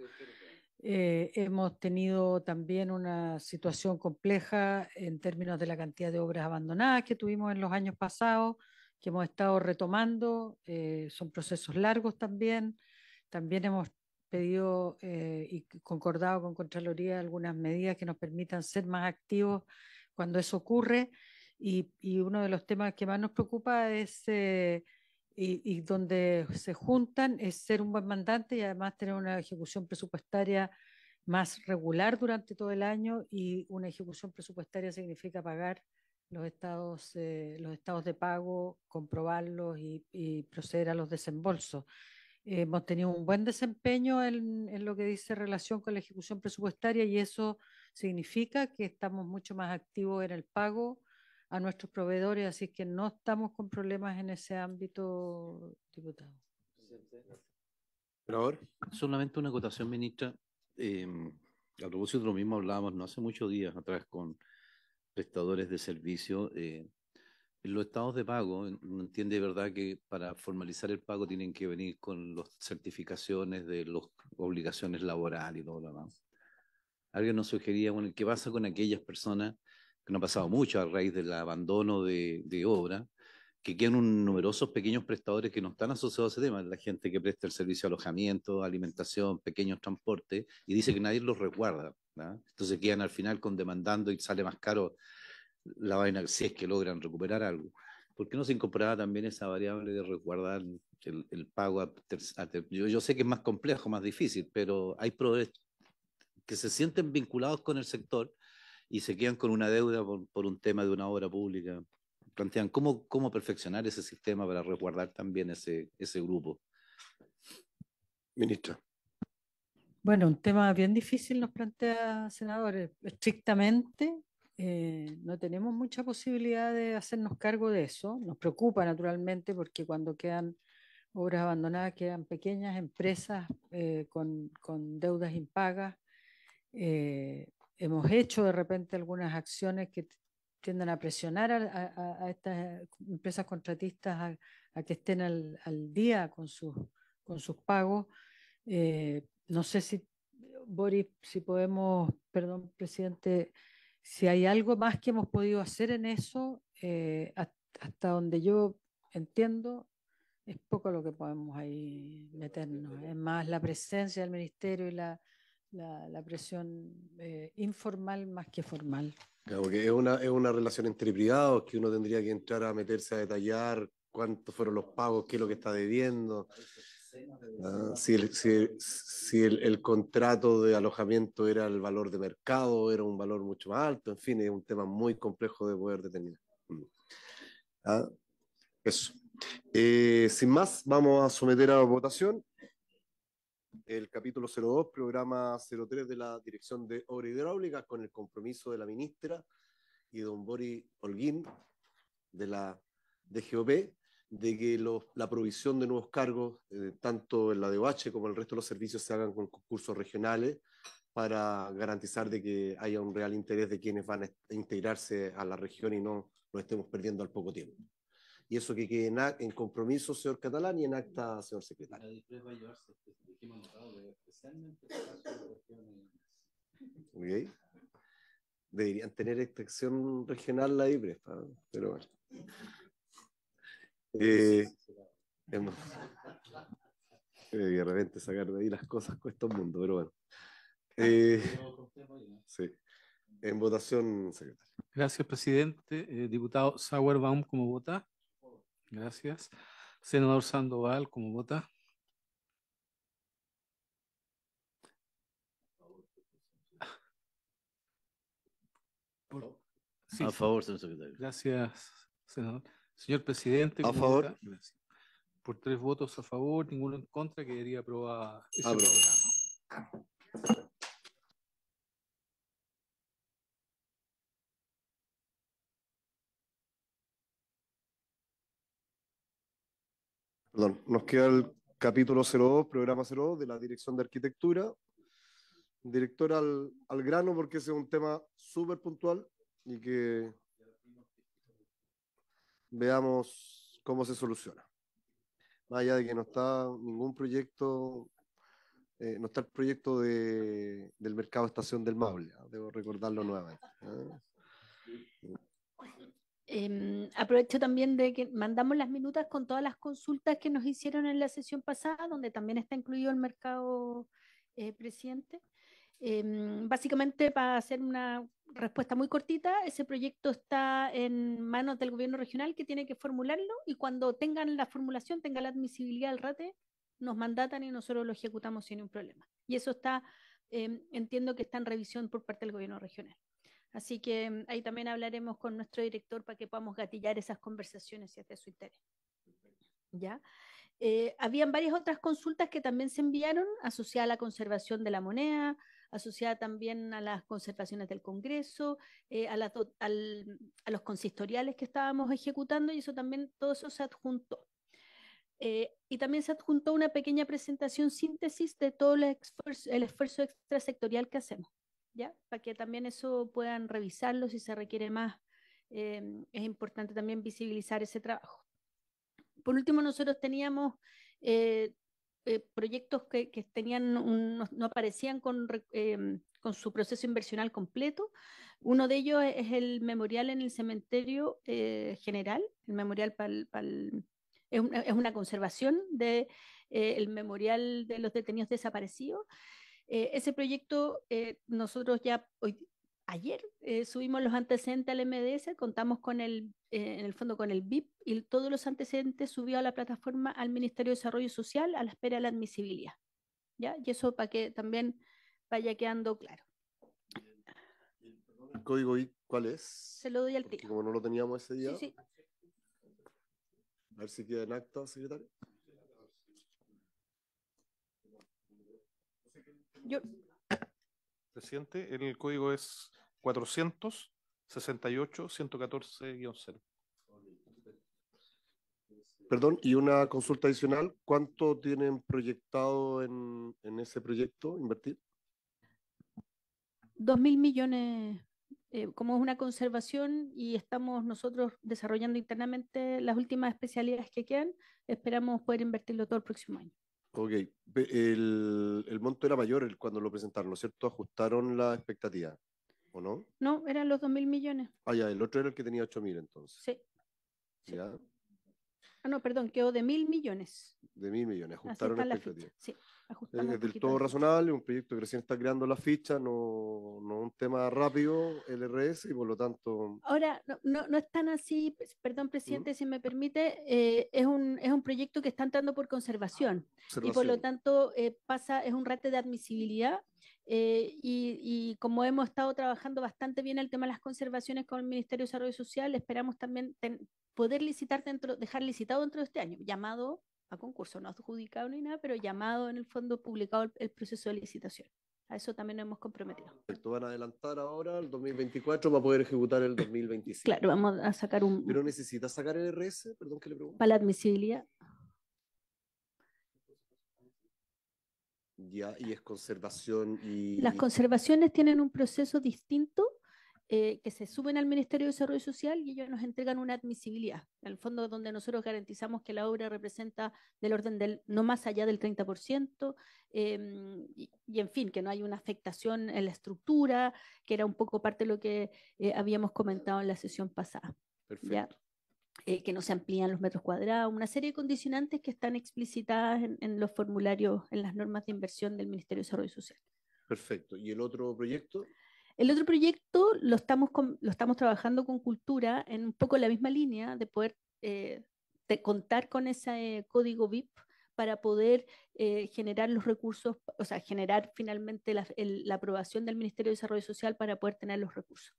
[SPEAKER 4] Eh, hemos tenido también una situación compleja en términos de la cantidad de obras abandonadas que tuvimos en los años pasados, que hemos estado retomando. Eh, son procesos largos también. También hemos pedido eh, y concordado con Contraloría algunas medidas que nos permitan ser más activos cuando eso ocurre. Y, y uno de los temas que más nos preocupa es, eh, y, y, donde se juntan, es ser un buen mandante y además tener una ejecución presupuestaria más regular durante todo el año y una ejecución presupuestaria significa pagar los estados, eh, los estados de pago, comprobarlos y, y proceder a los desembolsos hemos tenido un buen desempeño en, en, lo que dice relación con la ejecución presupuestaria y eso significa que estamos mucho más activos en el pago a nuestros proveedores, así que no estamos con problemas en ese ámbito, diputado.
[SPEAKER 3] Pero solamente una acotación, ministra. Eh, a propósito de lo mismo hablábamos no hace muchos días atrás con prestadores de servicio eh, los estados de pago, uno entiende de verdad que para formalizar el pago tienen que venir con las certificaciones de las obligaciones laborales y todo lo demás. Alguien nos sugería, bueno, ¿qué pasa con aquellas personas que no han pasado mucho a raíz del abandono de, obra? que quedan un, numerosos pequeños prestadores que no están asociados a ese tema, la gente que presta el servicio de alojamiento, alimentación, pequeños transportes, y dice que nadie los resguarda. ¿no? Entonces quedan al final con demandando y sale más caro la vaina, si es que logran recuperar algo. ¿Por qué no se incorporaba también esa variable de resguardar el, pago a, yo, sé que es más complejo, más difícil, pero hay proveedores que se sienten vinculados con el sector y se quedan con una deuda por, un tema de una obra pública. Plantean cómo, cómo perfeccionar ese sistema para resguardar también ese, ese grupo. Ministro
[SPEAKER 4] Bueno, un tema bien difícil nos plantea, senadores, estrictamente eh, no tenemos mucha posibilidad de hacernos cargo de eso. Nos preocupa naturalmente porque cuando quedan obras abandonadas quedan pequeñas empresas eh, con, deudas impagas. Eh, hemos hecho de repente algunas acciones que tienden a presionar a, estas empresas contratistas a, que estén al, al, día con sus, con sus pagos. no sé si, Boris, si podemos, perdón, presidente, si hay algo más que hemos podido hacer en eso, eh, hasta donde yo entiendo, es poco lo que podemos ahí meternos. Es más, la presencia del ministerio y la, presión eh, informal más que formal.
[SPEAKER 1] Claro, porque es una, es una relación entre privados que uno tendría que entrar a meterse a detallar cuántos fueron los pagos, qué es lo que está debiendo. Ah, si, el, si, el, contrato de alojamiento era el valor de mercado, era un valor mucho más alto, en fin, es un tema muy complejo de poder determinar. Mm. Ah, eso. Eh, sin más, vamos a someter a votación el capítulo 02, programa 03 de la Dirección de Obra Hidráulica, con el compromiso de la ministra y don Bori Holguín de la DGOP de que la provisión de nuevos cargos, eh, tanto en la DOH como en el resto de los servicios, se hagan con concursos regionales para garantizar de que haya un real interés de quienes van a integrarse a la región y no lo estemos perdiendo al poco tiempo. Y eso que quede en, compromiso, señor Catalán, y en acta, señor secretario. Deberían tener extracción regional la IPRES, pero bueno. Eh, eh, de repente sacar de ahí las cosas cuesta un mundo, pero bueno. Eh, en votación, secretario.
[SPEAKER 2] Gracias, presidente. diputado Sauerbaum, ¿cómo vota? Gracias. Senador Sandoval, ¿cómo vota?
[SPEAKER 3] Por... a favor, señor secretario. Gracias, senador. Señor presidente, a favor. Por tres votos a favor, ninguno en contra, aprobar aprobada. programa. Ah,
[SPEAKER 1] Perdón, nos queda el capítulo 02, programa 02 de la Dirección de Arquitectura. Director al, al grano porque ese es un tema súper puntual y que veamos cómo se soluciona. Más allá de que no está ningún proyecto, eh, no está el proyecto del mercado estación del Maule, ¿ah? debo recordarlo nuevamente. ¿ah?
[SPEAKER 9] Em, aprovecho también de que mandamos las minutas con todas las consultas que nos hicieron en la sesión pasada, donde también está incluido el mercado eh, presidente. Em, básicamente, para hacer una respuesta muy cortita, ese proyecto está en manos del gobierno regional que tiene que formularlo y cuando tengan la formulación, tengan la admisibilidad del RATE, nos mandatan y nosotros lo ejecutamos sin un problema. Y eso está, em, entiendo que está en revisión por parte del gobierno regional. Así que ahí también hablaremos con nuestro director para que podamos gatillar esas conversaciones si es su interés. ¿Ya? Eh, habían varias otras consultas que también se enviaron asociadas a la conservación de la moneda, asociada también a las conservaciones del Congreso, eh, a, la, a, los consistoriales que estábamos ejecutando y eso también, todo eso se adjuntó. Eh, y también se adjuntó una pequeña presentación síntesis de todo el esfuerzo, el esfuerzo extrasectorial que hacemos, ¿ya? Para que también eso puedan revisarlo si se requiere más. Eh, es importante también visibilizar ese trabajo. Por último, nosotros teníamos eh, eh, proyectos que, que tenían no, aparecían con, em, con, su proceso inversional completo. Uno de ellos e, es, el memorial en el cementerio eh, general, el memorial pal, es, una, conservación del de, eh, el memorial de los detenidos desaparecidos. ese proyecto nosotros ya hoy, ayer eh, subimos los antecedentes al MDS, contamos con el, eh, en el fondo con el BIP y todos los antecedentes subió a la plataforma al Ministerio de Desarrollo Social a la espera de la admisibilidad. ¿Ya? Y eso para que también vaya quedando claro.
[SPEAKER 1] el, código I cuál es? Se lo doy al tío. Como no lo teníamos ese día. Sí, sí. A ver si queda en acta, secretario.
[SPEAKER 7] Yo,
[SPEAKER 2] Presidente, el código es 468-114-0.
[SPEAKER 1] Perdón, y una consulta adicional, ¿cuánto tienen proyectado en, en ese proyecto invertir?
[SPEAKER 9] Dos mil millones, eh, como es una conservación y estamos nosotros desarrollando internamente las últimas especialidades que quedan, esperamos poder invertirlo todo el próximo año.
[SPEAKER 1] Ok, el, monto era mayor cuando lo presentaron, ¿no es cierto? Ajustaron la expectativa, ¿o no?
[SPEAKER 9] No, eran los mil millones.
[SPEAKER 1] Ah, ya, el otro era el que tenía mil, entonces. Sí. ¿Ya?
[SPEAKER 9] Ah, no, perdón, quedó de mil millones.
[SPEAKER 1] De mil millones, ajustaron la expectativa.
[SPEAKER 9] Sí. Eh, es del todo
[SPEAKER 1] razonable, un proyecto que recién está creando la ficha, no, no un tema rápido, LRS, y por lo tanto...
[SPEAKER 9] Ahora, no, no, no es tan así, pues, perdón, presidente, si me permite, eh, es, un, es un proyecto que está entrando por conservación, y por lo tanto eh, pasa, es un rate de admisibilidad, y, y, como hemos estado trabajando bastante bien el tema de las conservaciones con el Ministerio de Desarrollo Social, esperamos también poder licitar dentro, dejar licitado dentro de este año, llamado a concurso, no adjudicado ni nada, pero llamado en el fondo publicado el, proceso de licitación. A eso también nos hemos comprometido.
[SPEAKER 1] Ah, ¿esto van a adelantar ahora el 2024 para poder ejecutar el 2025. Claro, vamos a sacar un... ¿Pero necesitas sacar el RS? Perdón que le pregunto.
[SPEAKER 9] Para la admisibilidad.
[SPEAKER 1] Ya, y es conservación y... Las conservaciones
[SPEAKER 9] tienen un proceso distinto eh, que se suben al Ministerio de Desarrollo Social y ellos nos entregan una admisibilidad, en el fondo donde nosotros garantizamos que la obra representa del orden del no más allá del 30%, eh, em, y, y, en fin, que no hay una afectación en la estructura, que era un poco parte de lo que eh, habíamos comentado en la sesión pasada. Perfecto. Eh, que no se amplían los metros cuadrados, una serie de condicionantes que están explicitadas en los formularios, en las normas de inversión del Ministerio de Desarrollo Social.
[SPEAKER 1] Perfecto. ¿Y el otro proyecto?
[SPEAKER 9] El otro proyecto lo estamos, trabajando con cultura en un poco la misma línea de poder eh, contar con ese código VIP para poder eh, generar los recursos, o sea, generar finalmente la, la, aprobación del Ministerio de Desarrollo Social para poder tener los recursos.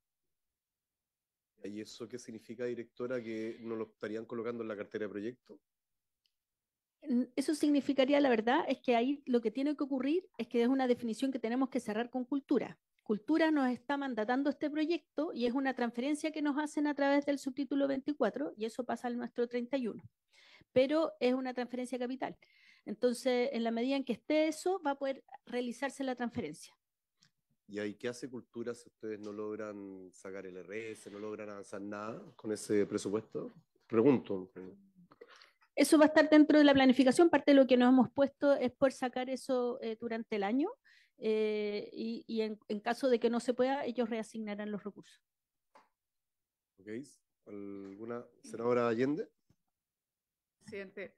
[SPEAKER 1] ¿Y eso qué significa, directora, que no lo estarían colocando en la cartera de proyecto?
[SPEAKER 9] Eso significaría, la verdad, es que ahí lo que tiene que ocurrir es que es una definición que tenemos que cerrar con cultura. Cultura nos está mandatando este proyecto y es una transferencia que nos hacen a través del subtítulo 24 y eso pasa al nuestro 31. Pero es una transferencia capital. Entonces, en la medida en que esté eso, va a poder realizarse la transferencia.
[SPEAKER 1] ¿Y ahí qué hace cultura si ustedes no logran sacar el RS, no logran avanzar nada con ese presupuesto? Pregunto.
[SPEAKER 9] Eso va a estar dentro de la planificación. Parte de lo que nos hemos puesto es por sacar eso eh, durante el año. Eh, y, en, caso de que no se pueda, ellos reasignarán los recursos.
[SPEAKER 1] Okay. ¿Alguna senadora Allende?
[SPEAKER 8] Presidente,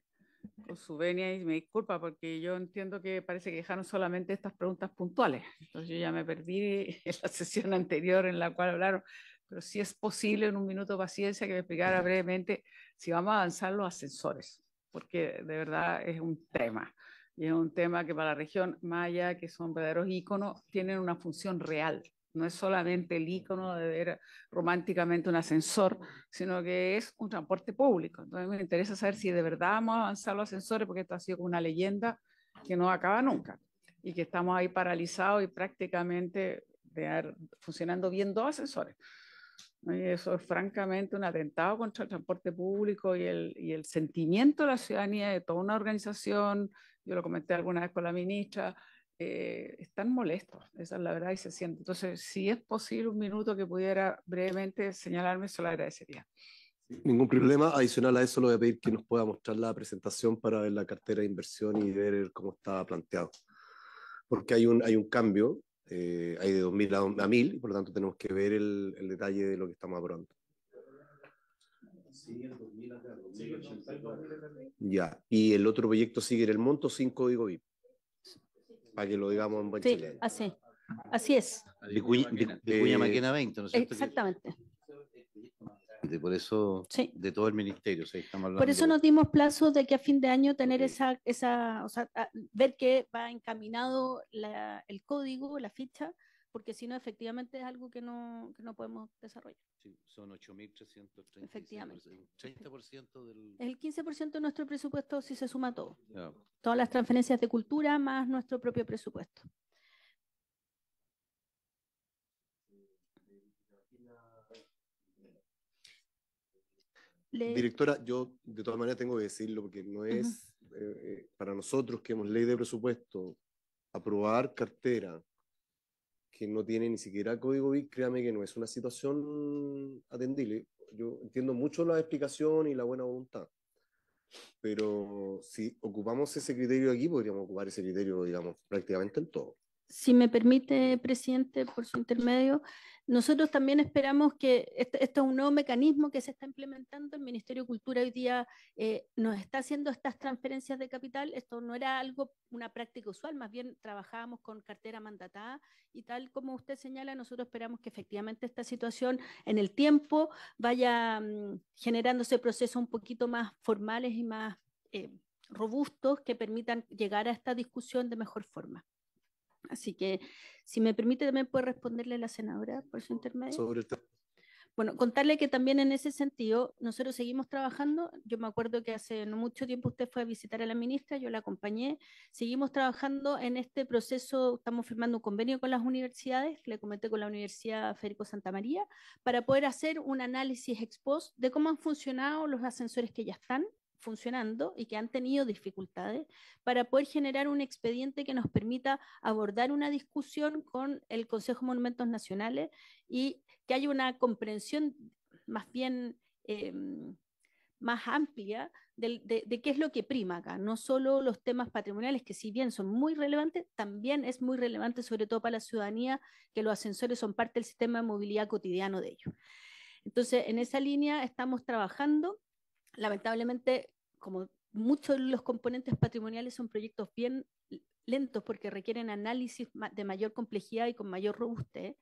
[SPEAKER 8] con
[SPEAKER 1] su venia y
[SPEAKER 8] me disculpa porque yo entiendo que parece que dejaron solamente estas preguntas puntuales. Entonces yo ya me perdí en la sesión anterior en la cual hablaron, pero si es posible en un minuto de paciencia que me explicara brevemente si vamos a avanzar los ascensores, porque de verdad es un tema y es un tema que para la región maya, que son verdaderos íconos, tienen una función real. No es solamente el ícono de ver románticamente un ascensor, sino que es un transporte público. Entonces me interesa saber si de verdad vamos a avanzar los ascensores, porque esto ha sido una leyenda que no acaba nunca y que estamos ahí paralizados y prácticamente funcionando bien dos ascensores. Y eso es francamente un atentado contra el transporte público y el sentimiento de la ciudadanía de toda una organización yo lo comenté alguna vez con la ministra, eh, están molestos, esa es la verdad, y se siente. Entonces, si es posible un minuto que pudiera brevemente señalarme, se lo agradecería.
[SPEAKER 1] Ningún problema. Adicional a eso, lo voy a pedir que nos pueda mostrar la presentación para ver la cartera de inversión y ver cómo está planteado. Porque hay un, hay un cambio, eh, hay de 2.000 a, 1.000, y por lo tanto tenemos que ver el, el detalle de lo que estamos aprobando. Ya, y el otro proyecto sigue en
[SPEAKER 3] el monto sin código VIP. Para que lo digamos en buen sí,
[SPEAKER 9] Así, así es.
[SPEAKER 3] De, 20, ¿no
[SPEAKER 9] Exactamente.
[SPEAKER 3] De, por eso, de todo el ministerio, Por eso nos
[SPEAKER 9] dimos plazo de que a fin de año tener esa, esa, o sea, ver que va encaminado la, el código, la ficha, porque si no, efectivamente es algo que no, no podemos desarrollar.
[SPEAKER 3] Sí, son 8.330. Efectivamente. El del...
[SPEAKER 9] 15% de nuestro presupuesto si se suma todo. Todas las transferencias de cultura más nuestro propio presupuesto.
[SPEAKER 5] Directora,
[SPEAKER 1] yo de todas maneras tengo que decirlo porque no es eh, eh, para nosotros que hemos ley de presupuesto, aprobar cartera que no tiene ni siquiera código BIC, créame que no es una situación atendible. Yo entiendo mucho la explicación y la buena voluntad, pero si ocupamos ese criterio aquí, podríamos ocupar ese criterio, digamos, prácticamente en todo.
[SPEAKER 9] Si me permite, presidente, por su intermedio, nosotros también esperamos que este, es un nuevo mecanismo que se está implementando. El Ministerio de Cultura hoy día eh, nos está haciendo estas transferencias de capital. Esto no era algo, una práctica usual, más bien trabajábamos con cartera mandatada y tal como usted señala, nosotros esperamos que efectivamente esta situación en el tiempo vaya mm, generándose procesos un poquito más formales y más eh, robustos que permitan llegar a esta discusión de mejor forma. Así que, si me permite, también puede responderle a la senadora por su intermedio. Sobre el bueno, contarle que también en ese sentido nosotros seguimos trabajando. Yo me acuerdo que hace no mucho tiempo usted fue a visitar a la ministra, yo la acompañé. Seguimos trabajando en este proceso, estamos firmando un convenio con las universidades, le comenté con la Universidad Federico Santa María, para poder hacer un análisis ex de cómo han funcionado los ascensores que ya están, funcionando y que han tenido dificultades para poder generar un expediente que nos permita abordar una discusión con el Consejo de Monumentos Nacionales y que haya una comprensión más bien em, más amplia de, de, qué es lo que prima acá, no solo los temas patrimoniales, que si bien son muy relevantes, también es muy relevante sobre todo para la ciudadanía que los ascensores son parte del sistema de movilidad cotidiano de ellos. Entonces, en esa línea estamos trabajando lamentablemente, como muchos de los componentes patrimoniales son proyectos bien lentos porque requieren análisis de mayor complejidad y con mayor robustez.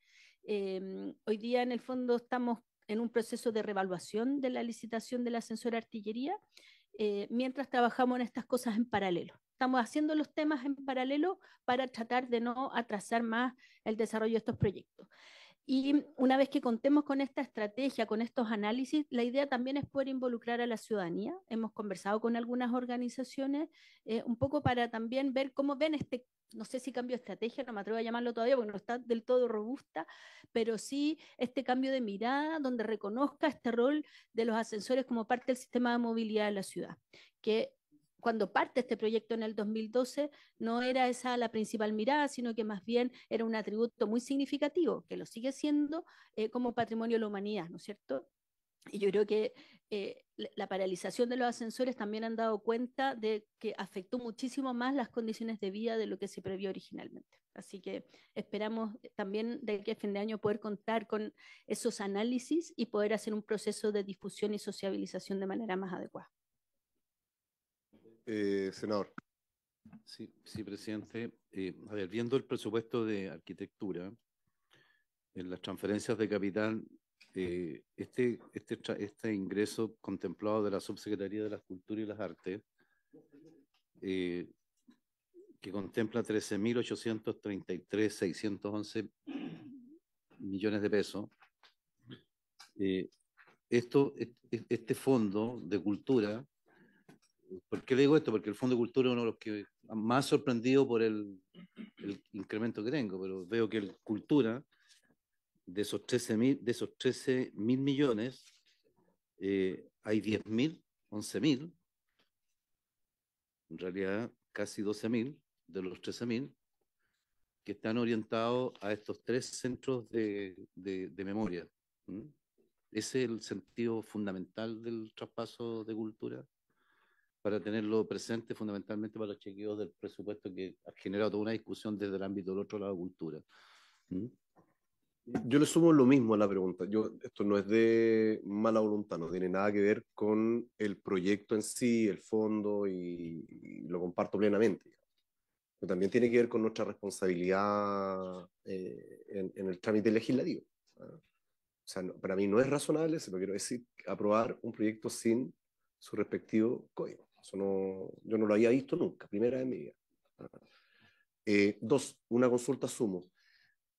[SPEAKER 9] Em, hoy día, en el fondo, estamos en un proceso de revaluación de la licitación del ascensor de artillería, eh, mientras trabajamos en estas cosas en paralelo. Estamos haciendo los temas en paralelo para tratar de no atrasar más el desarrollo de estos proyectos. Y una vez que contemos con esta estrategia, con estos análisis, la idea también es poder involucrar a la ciudadanía. Hemos conversado con algunas organizaciones eh, un poco para también ver cómo ven este, no sé si cambio de estrategia, no me atrevo a llamarlo todavía porque no está del todo robusta, pero sí este cambio de mirada donde reconozca este rol de los ascensores como parte del sistema de movilidad de la ciudad, que cuando parte este proyecto en el 2012, no era esa la principal mirada, sino que más bien era un atributo muy significativo, que lo sigue siendo eh, como patrimonio de la humanidad, ¿no es cierto? Y yo creo que eh, la paralización de los ascensores también han dado cuenta de que afectó muchísimo más las condiciones de vida de lo que se previó originalmente. Así que esperamos también de que a fin de año poder contar con esos análisis y poder hacer un proceso de difusión y sociabilización de manera más adecuada.
[SPEAKER 3] Eh, senador. Sí, sí presidente. Eh, a ver, viendo el presupuesto de arquitectura, en las transferencias de capital, eh, este, este, este ingreso contemplado de la Subsecretaría de las Culturas y las Artes, eh, que contempla 13.833.611 millones de pesos, esto, este fondo de cultura ¿Por qué digo esto? Porque el Fondo de Cultura es uno de los que más sorprendido por el, incremento que tengo, pero veo que el Cultura, de esos 13 mil, de esos 13 mil millones, eh, hay 10 mil, 11 mil, en realidad casi 12.000 mil de los 13.000 mil, que están orientados a estos tres centros de, de, memoria. Ese es el sentido fundamental del traspaso de cultura para tenerlo presente fundamentalmente para los chequeos del presupuesto que ha generado toda una discusión desde el ámbito del otro lado de cultura. ¿Mm? Yo le sumo lo mismo a la pregunta. Yo, esto no es de mala voluntad, no tiene
[SPEAKER 1] nada que ver con el proyecto en sí, el fondo, y, lo comparto plenamente. Pero también tiene que ver con nuestra responsabilidad eh, en, el trámite legislativo. Ah, o sea, para mí no es razonable, se lo quiero decir, aprobar un proyecto sin su respectivo código. Eso yo no lo había visto nunca, primera vez en mi vida. Ah. Eh, dos, una consulta sumo.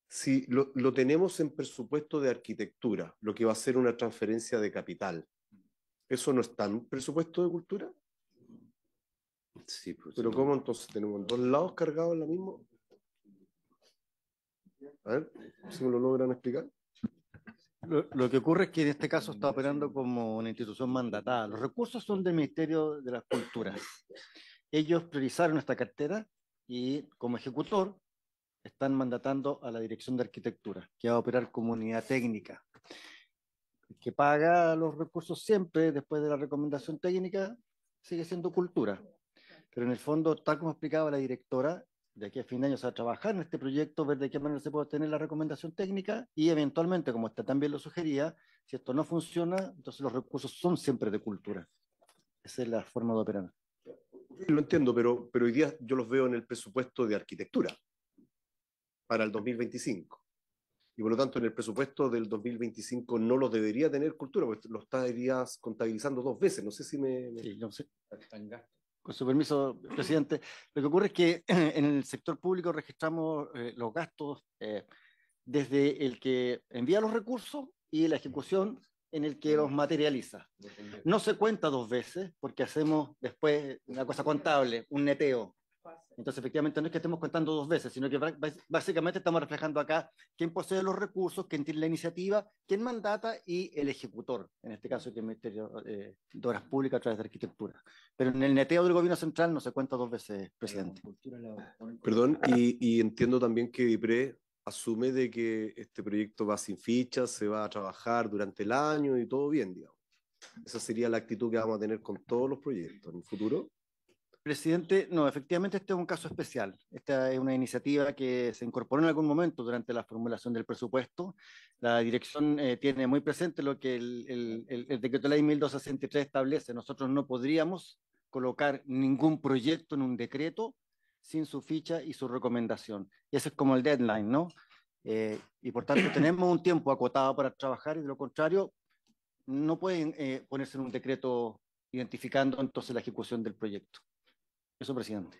[SPEAKER 1] Si lo, tenemos en presupuesto de arquitectura, lo que va a ser una transferencia de capital, ¿eso no está en presupuesto de cultura? Sí, pues, pero ¿cómo entonces tenemos dos lados cargados en la misma? A ver si me lo logran explicar. Lo, que ocurre es que en este caso está operando como una
[SPEAKER 5] institución mandatada. Los recursos son del Ministerio de las Culturas. Ellos priorizaron esta cartera y como ejecutor están mandatando a la Dirección de Arquitectura, que va a operar como unidad técnica, que paga los recursos siempre después de la recomendación técnica, sigue siendo cultura. Pero en el fondo, tal como explicaba la directora, de aquí a fin de año se va a trabajar en este proyecto, ver de qué manera se puede obtener la recomendación técnica y eventualmente, como usted también lo sugería, si esto no funciona, entonces los recursos son siempre de cultura. Esa es la forma de operar.
[SPEAKER 1] Lo entiendo, pero, pero hoy día yo los veo en el presupuesto de arquitectura para el 2025. Y por lo tanto, en el presupuesto del 2025 no los debería tener cultura, porque lo estarías contabilizando dos veces. No sé si me. Sí, no sé. Con su
[SPEAKER 5] permiso, presidente. Lo que ocurre es que en el sector público registramos eh, los gastos eh, desde el que envía los recursos y la ejecución en el que los materializa. No se cuenta dos veces porque hacemos después una cosa contable, un neteo. Entonces, efectivamente, no es que estemos contando dos veces, sino que básicamente estamos reflejando acá quién posee los recursos, quién tiene la iniciativa, quién mandata y el ejecutor, en este caso, que es el Ministerio eh, de Obras Públicas a través de Arquitectura. Pero en el neteo del Gobierno Central no se cuenta dos veces, presidente.
[SPEAKER 1] Perdón, y, y entiendo también que DIPRE asume de que este proyecto va sin fichas, se va a trabajar durante el año y todo bien, digamos. Esa sería la actitud que vamos a tener con todos los proyectos en el futuro. Presidente,
[SPEAKER 5] no, efectivamente este es un caso especial. Esta es una iniciativa que se incorporó en algún momento durante la formulación del presupuesto. La dirección eh, tiene muy presente lo que el, el, el, decreto ley 1263 establece. Nosotros no podríamos colocar ningún proyecto en un decreto sin su ficha y su recomendación. Y ese es como el deadline, ¿no? Eh, y por tanto tenemos un tiempo acotado para trabajar y de lo contrario no pueden eh, ponerse en un decreto identificando entonces la ejecución del proyecto. Eso, presidente.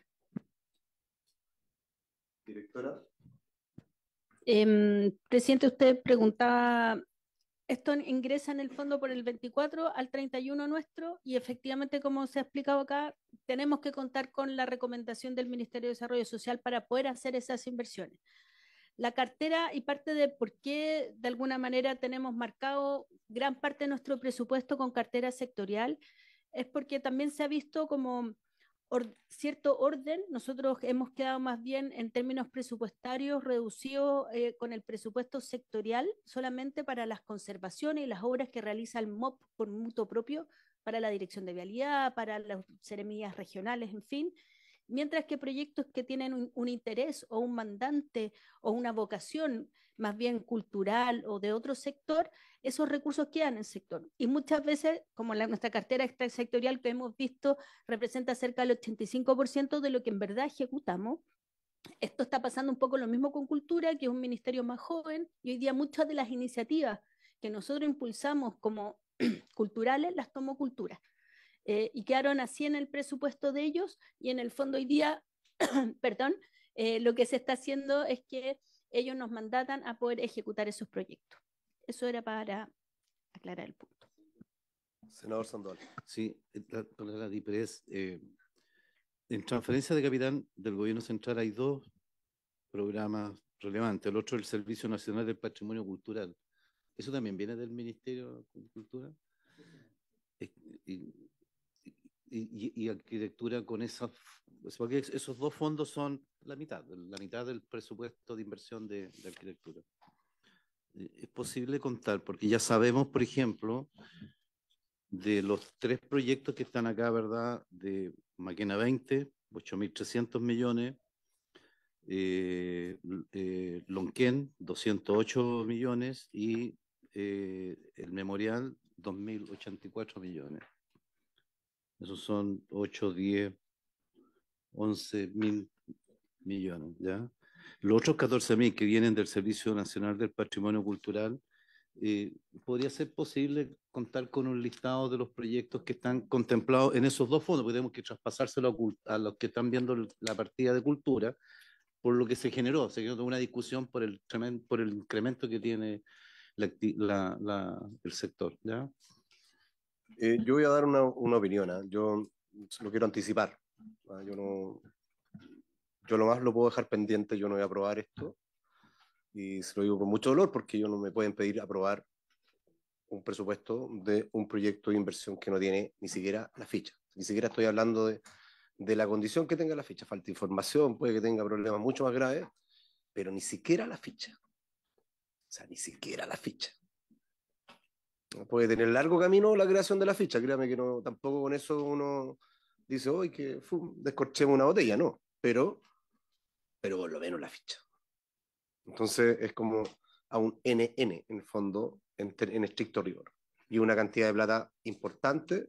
[SPEAKER 1] Directora.
[SPEAKER 9] Em, presidente, usted preguntaba, esto ingresa en el fondo por el 24 al 31 nuestro y efectivamente, como se ha explicado acá, tenemos que contar con la recomendación del Ministerio de Desarrollo Social para poder hacer esas inversiones. La cartera y parte de por qué de alguna manera tenemos marcado gran parte de nuestro presupuesto con cartera sectorial es porque también se ha visto como cierto orden. Nosotros hemos quedado más bien en términos presupuestarios reducidos eh, con el presupuesto sectorial solamente para las conservaciones y las obras que realiza el MOP con mutuo propio, para la Dirección de Vialidad, para las ceremonias regionales, en fin mientras que proyectos que tienen un, interés o un mandante o una vocación más bien cultural o de otro sector, esos recursos quedan en el sector. Y muchas veces, como la, nuestra cartera sectorial que hemos visto representa cerca del 85% de lo que en verdad ejecutamos, esto está pasando un poco lo mismo con cultura, que es un ministerio más joven, y hoy día muchas de las iniciativas que nosotros impulsamos como culturales las tomo cultura. Eh, y quedaron así en el presupuesto de ellos y en el fondo hoy día, perdón, eh, lo que se está haciendo es que ellos nos mandatan a poder ejecutar esos proyectos. Eso era para aclarar el punto.
[SPEAKER 3] Senador Sandoval. Sí, la, la DIPRES, eh, en transferencia de capital del gobierno central hay dos programas relevantes. El otro es el Servicio Nacional del Patrimonio Cultural. ¿Eso también viene del Ministerio de Cultura? y, arquitectura con esas, esos dos fondos son la mitad, la mitad del presupuesto de inversión de, arquitectura. Eh, es posible contar, porque ya sabemos, por ejemplo, de los tres proyectos que están acá, ¿verdad? De Maquena 20, 8.300 millones, eh, eh Lonquén, 208 millones y eh, el Memorial, 2.084 millones. Esos son 8, 10, 11 mil millones, ¿ya? Los otros 14 mil que vienen del Servicio Nacional del Patrimonio Cultural, eh, podría ser posible contar con un listado de los proyectos que están contemplados en esos dos fondos, porque tenemos que traspasárselo a, los que están viendo la partida de cultura, por lo que se generó, se generó una discusión por el, por el incremento que tiene la, la, el sector. ¿ya?
[SPEAKER 1] Eh, yo voy a dar una, opinión, ¿ah? yo lo quiero anticipar. ¿ah? Yo, no, yo lo más lo puedo dejar pendiente, yo no voy a aprobar esto. Y se lo digo con mucho dolor porque yo no me pueden pedir aprobar un presupuesto de un proyecto de inversión que no tiene ni siquiera la ficha. Ni siquiera estoy hablando de, de la condición que tenga la ficha. Falta información, puede que tenga problemas mucho más graves, pero ni siquiera la ficha. O sea, ni siquiera la ficha puede tener largo camino la creación de la ficha, créame que no, tampoco con eso uno dice, hoy que descorchemos una botella, no, pero,
[SPEAKER 3] pero por lo menos la ficha.
[SPEAKER 1] Entonces es como a un NN en el fondo, en, en estricto rigor. Y una cantidad de plata importante.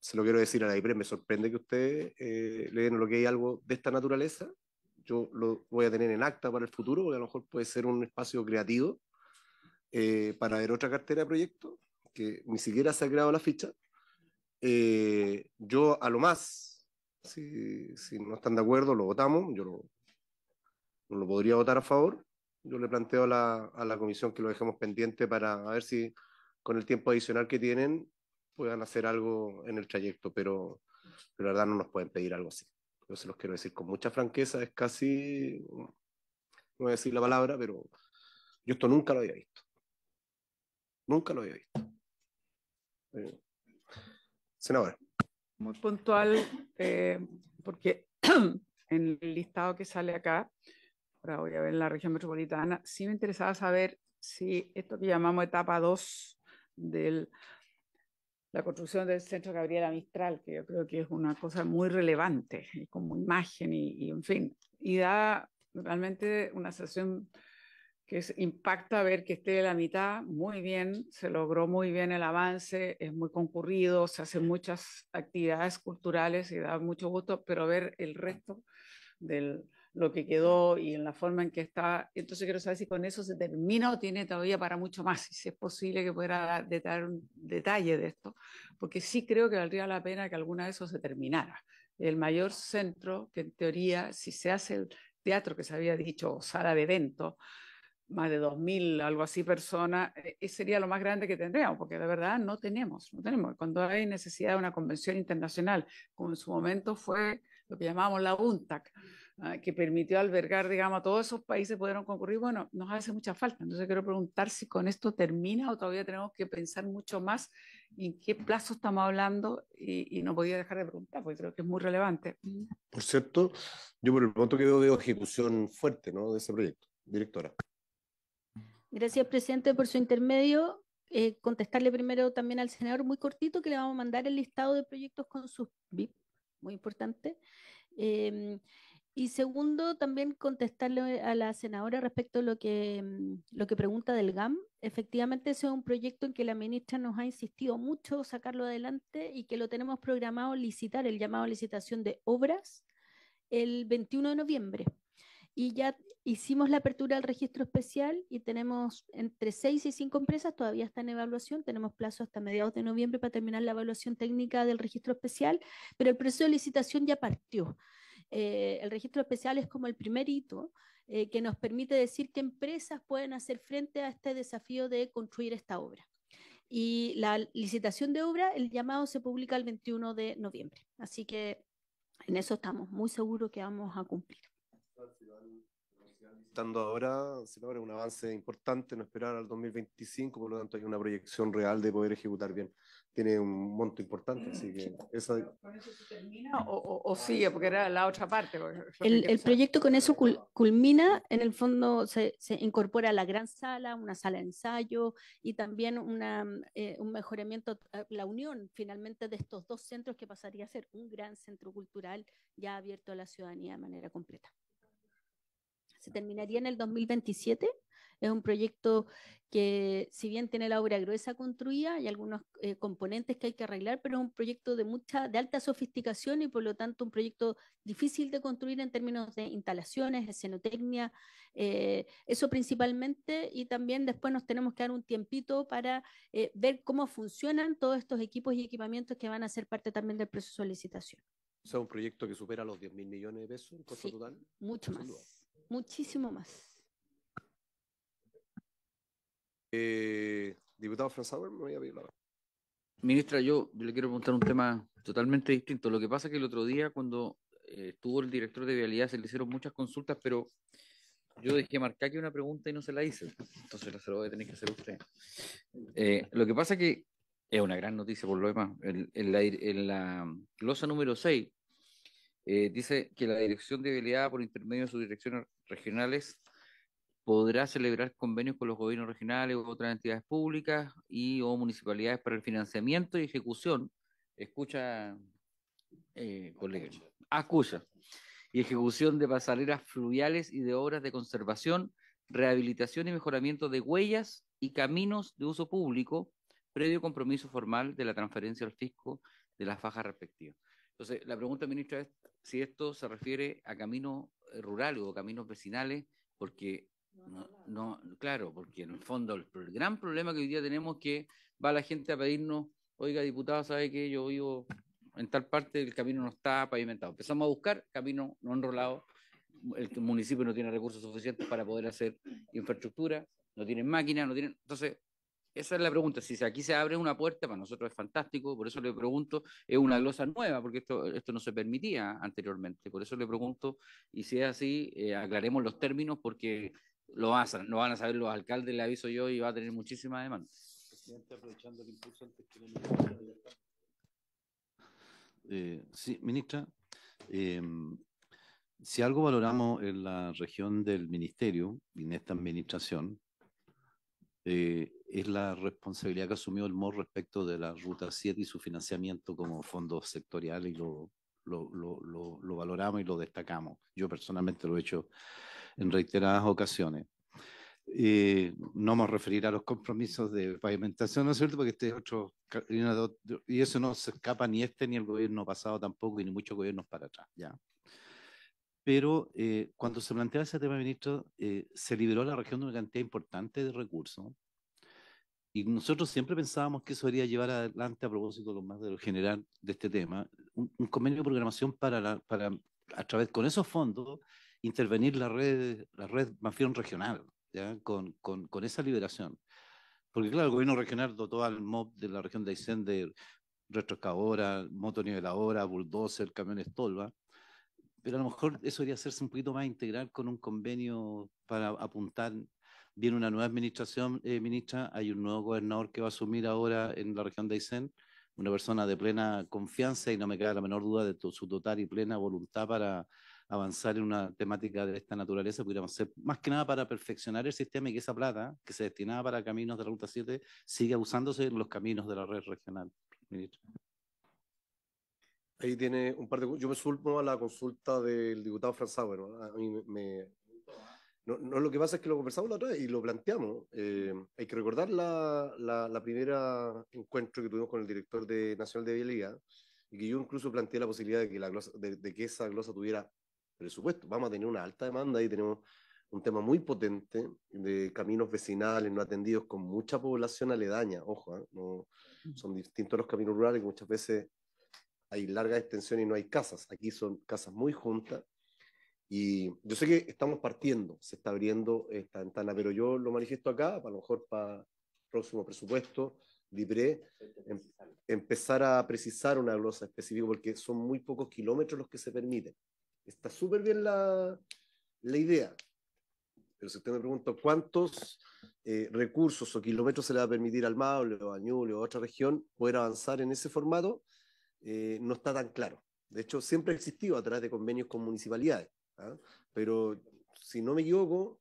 [SPEAKER 1] Se lo quiero decir a la IPRE, me sorprende que ustedes eh, le den lo que hay algo de esta naturaleza. Yo lo voy a tener en acta para el futuro, porque a lo mejor puede ser un espacio creativo eh, para ver otra cartera de proyectos, que ni siquiera se ha creado la ficha. Eh, yo a lo más, si, no están de acuerdo, lo votamos, yo lo, lo podría votar a favor. Yo le planteo a la, comisión que lo dejemos pendiente para ver si con el tiempo adicional que tienen puedan hacer algo en el trayecto, pero, pero la verdad no nos pueden pedir algo así. Yo se los quiero decir con mucha franqueza, es casi, no voy a decir la palabra, pero yo esto nunca lo había visto. Nunca lo había visto. Eh, senadora. Muy puntual, eh, porque
[SPEAKER 8] en el listado que sale acá, ahora voy a ver en la región metropolitana, sí me interesaba saber si esto que llamamos etapa 2 de la construcción del Centro Gabriela Mistral, que yo creo que es una cosa muy relevante, como imagen y, y en fin, y da realmente una sensación que impacta ver que esté de la mitad, muy bien, se logró muy bien el avance, es muy concurrido, se hacen muchas actividades culturales y da mucho gusto, pero ver el resto de lo que quedó y en la forma en que está, entonces quiero saber si con eso se termina o tiene todavía para mucho más, y si es posible que pueda dar un detalle de esto, porque sí creo que valdría la pena que alguna de eso se terminara. El mayor centro, que en teoría, si se hace el teatro que se había dicho, sala de eventos, más de 2.000, algo así, personas, eh, eh, sería lo más grande que tendríamos, porque de verdad no tenemos, no tenemos. Cuando hay necesidad de una convención internacional, como en su momento fue lo que llamábamos la UNTAC, ah, que permitió albergar, digamos, a todos esos países pudieron concurrir, bueno, nos hace mucha falta. Entonces quiero preguntar si con esto termina o todavía tenemos que pensar mucho más en qué plazo estamos hablando y, no podía dejar de preguntar, porque creo que es muy relevante.
[SPEAKER 1] Por cierto, yo por el momento que veo, veo ejecución fuerte ¿no? de ese proyecto, directora.
[SPEAKER 9] Gracias, presidente, por su intermedio. Eh, contestarle primero también al senador, muy cortito, que le vamos a mandar el listado de proyectos con sus VIP, muy importante. Em, y segundo, también contestarle a la senadora respecto a lo que, em, lo que pregunta del GAM. Efectivamente, ese es un proyecto en que la ministra nos ha insistido mucho sacarlo adelante y que lo tenemos programado licitar, el llamado licitación de obras, el 21 de noviembre y ya hicimos la apertura del registro especial y tenemos entre seis y cinco empresas, todavía está en evaluación, tenemos plazo hasta mediados de noviembre para terminar la evaluación técnica del registro especial, pero el proceso de licitación ya partió. Eh, el registro especial es como el primer hito eh, que nos permite decir qué empresas pueden hacer frente a este desafío de construir esta obra. Y la licitación de obra, el llamado se publica el 21 de noviembre. Así que en eso estamos muy seguros que vamos a cumplir.
[SPEAKER 1] Tanto ahora, sino un avance importante, no esperar al 2025, por lo tanto hay una proyección real de poder ejecutar bien. Tiene un monto importante, así que mm, ¿Con eso se
[SPEAKER 8] termina o, sigue?
[SPEAKER 1] Porque era la otra parte.
[SPEAKER 4] El,
[SPEAKER 9] proyecto con eso culmina, en el fondo se, incorpora la gran sala, una sala de ensayo y también eh, un mejoramiento, eh, la unión finalmente de estos dos centros que pasaría a ser un gran centro cultural ya abierto a la ciudadanía de manera completa se terminaría en el 2027. Es un proyecto que, si bien tiene la obra gruesa construida, hay algunos eh, componentes que hay que arreglar, pero es un proyecto de mucha, de alta sofisticación y por lo tanto un proyecto difícil de construir en términos de instalaciones, escenotecnia, eh, eso principalmente, y también después nos tenemos que dar un tiempito para eh, ver cómo funcionan todos estos equipos y equipamientos que van a ser parte también del proceso de licitación.
[SPEAKER 1] O sea, un proyecto que supera los 10 mil millones de pesos, en costo sí, total.
[SPEAKER 9] Mucho más muchísimo más.
[SPEAKER 1] Eh, diputado Franzauer me voy a pedir la Ministra,
[SPEAKER 6] yo le quiero preguntar un tema totalmente distinto. Lo que pasa es que el otro día, cuando eh, estuvo el director de Vialidad, se le hicieron muchas consultas, pero yo dejé marcar que una pregunta y no se la hice. Entonces la se lo voy a tener que hacer usted. Eh, lo que pasa es que es una gran noticia por lo demás. En, la, en la glosa número 6 eh, dice que la dirección de habilidad por intermedio de sus direcciones regionales, podrá celebrar convenios con los gobiernos regionales u otras entidades públicas y o municipalidades para el financiamiento y ejecución. Escucha, eh, colega. Y ejecución de pasarelas fluviales y de obras de conservación, rehabilitación y mejoramiento de huellas y caminos de uso público, previo compromiso formal de la transferencia al fisco de las fajas respectivas. Entonces, la pregunta, ministra, es si esto se refiere a caminos eh, rurales o caminos vecinales, porque no, no, claro, porque en el fondo el, gran problema que hoy día tenemos es que va la gente a pedirnos, oiga, diputado, ¿sabe que yo vivo en tal parte, el camino no está pavimentado? Empezamos a buscar caminos, no enrolado, el municipio no tiene recursos suficientes para poder hacer infraestructura, no tienen máquinas, no tienen... Entonces, esa es la pregunta. Si aquí se abre una puerta, para nosotros es fantástico, por eso le pregunto, es una glosa nueva, porque esto, no se permitía anteriormente. Por eso le pregunto, y si es así, eh, aclaremos los términos, porque lo, hacen, van a saber los alcaldes, le aviso yo, y va a tener muchísima demanda.
[SPEAKER 3] Presidente, aprovechando el impulso eh, sí, ministra. Em, si algo valoramos en la región del ministerio en esta administración, eh, es la responsabilidad que asumió el MOR respecto de la Ruta 7 y su financiamiento como fondo sectorial y lo, lo, valoramos y lo destacamos. Yo personalmente lo he hecho en reiteradas ocasiones. Eh, no vamos a referir a los compromisos de pavimentación, ¿no es cierto? Porque este es otro, y eso no se escapa ni este ni el gobierno pasado tampoco, y ni muchos gobiernos para atrás, ¿ya? pero eh, cuando se planteaba ese tema, ministro, eh, se liberó la región de una cantidad importante de recursos. Y nosotros siempre pensábamos que eso debería llevar adelante, a propósito lo más de lo general de este tema, un, convenio de programación para, para, a través, con esos fondos, intervenir la red, la red mafión regional, ¿ya? Con, con, esa liberación. Porque claro, el gobierno regional dotó al MOB de la región de Aysén de retroexcavadora, motoniveladora, bulldozer, camiones tolva, pero a lo mejor eso debería hacerse un poquito más integral con un convenio para apuntar. Viene una nueva administración, eh, ministra, hay un nuevo gobernador que va a asumir ahora en la región de Aysén, una persona de plena confianza y no me queda la menor duda de su total y plena voluntad para avanzar en una temática de esta naturaleza, pudiéramos ser más que nada para perfeccionar el sistema y que esa plata que se destinaba para caminos de la Ruta 7 siga usándose en los caminos de la red regional, ministro.
[SPEAKER 1] Ahí tiene un par de... Yo me sumo a la consulta del diputado Franzauer. Bueno, a mí me... no, no, lo que pasa es que lo conversamos la otra vez y lo planteamos. Eh, hay que recordar la, la, la, primera encuentro que tuvimos con el director de Nacional de Vialidad y que yo incluso planteé la posibilidad de que, la de, que esa glosa tuviera presupuesto. Vamos a tener una alta demanda y tenemos un tema muy potente de caminos vecinales no atendidos con mucha población aledaña, ojo, ¿eh? no, son distintos los caminos rurales que muchas veces hay larga extensión y no hay casas. Aquí son casas muy juntas. Y yo sé que estamos partiendo, se está abriendo esta ventana, pero yo lo manifiesto acá, a lo mejor para el próximo presupuesto, libre, em-, empezar a precisar una glosa específica, porque son muy pocos kilómetros los que se permiten. Está súper bien la, la idea, pero si usted me pregunta cuántos eh, recursos o kilómetros se le va a permitir al Maule o a Ñuble o a otra región poder avanzar en ese formato, eh, no está tan claro. De hecho, siempre ha existido a través de convenios con municipalidades, ¿ah? pero si no me equivoco,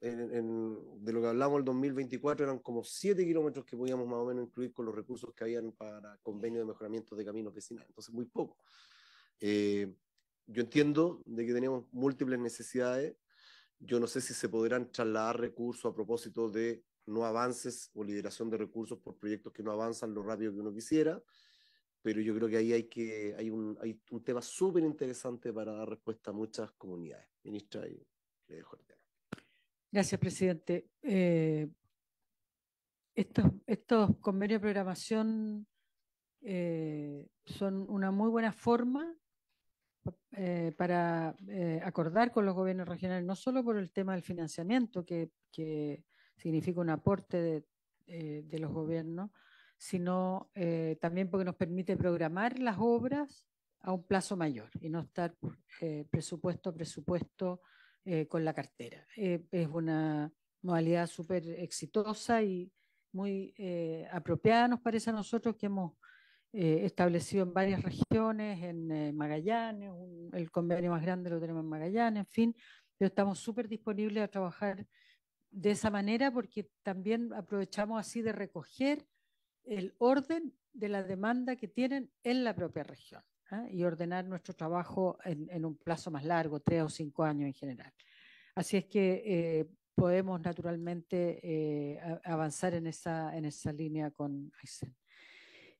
[SPEAKER 1] de lo que hablamos el 2024 eran como 7 kilómetros que podíamos más o menos incluir con los recursos que habían para convenios de mejoramiento de caminos vecinales, entonces muy poco. Eh, yo entiendo de que tenemos múltiples necesidades, yo no sé si se podrán trasladar recursos a propósito de no avances o liberación de recursos por proyectos que no avanzan lo rápido que uno quisiera, pero yo creo que ahí hay, que, hay, un, tema súper interesante para dar respuesta a muchas comunidades. Ministra, le dejo el tema.
[SPEAKER 4] Gracias, presidente. Eh, estos, convenios de programación eh, son una muy buena forma eh, para acordar con los gobiernos regionales, no solo por el tema del financiamiento, que, significa un aporte de los gobiernos, sino eh, también porque nos permite programar las obras a un plazo mayor y no estar eh, presupuesto a presupuesto eh, con la cartera. es una modalidad súper exitosa y muy apropiada, nos parece a nosotros, que hemos establecido en varias regiones, en Magallanes, el convenio más grande lo tenemos en Magallanes, en fin, pero estamos súper disponibles a trabajar de esa manera porque también aprovechamos así de recoger el orden de la demanda que tienen en la propia región ¿ah? y ordenar nuestro trabajo en, un plazo más largo, tres o cinco años en general. Así es que eh, podemos naturalmente eh, avanzar en esa, en esa línea con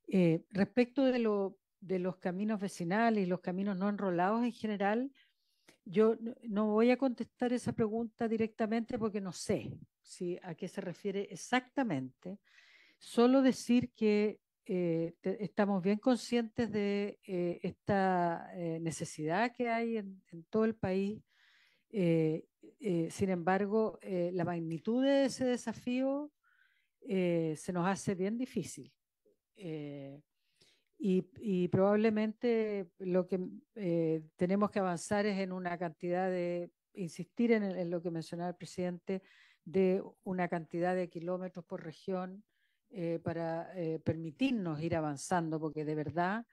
[SPEAKER 4] eh, respecto de, lo, de los caminos vecinales y los caminos no enrolados en general, yo no voy a contestar esa pregunta directamente porque no sé si a qué se refiere exactamente solo decir que eh, estamos bien conscientes de eh, esta eh, necesidad que hay en, todo el país. sin embargo, la magnitud de ese desafío se nos hace bien difícil. Y, probablemente lo que tenemos que avanzar es en una cantidad de, insistir en, en lo que mencionaba el presidente, de una cantidad de kilómetros por región, eh, para eh, permitirnos ir avanzando, porque de verdad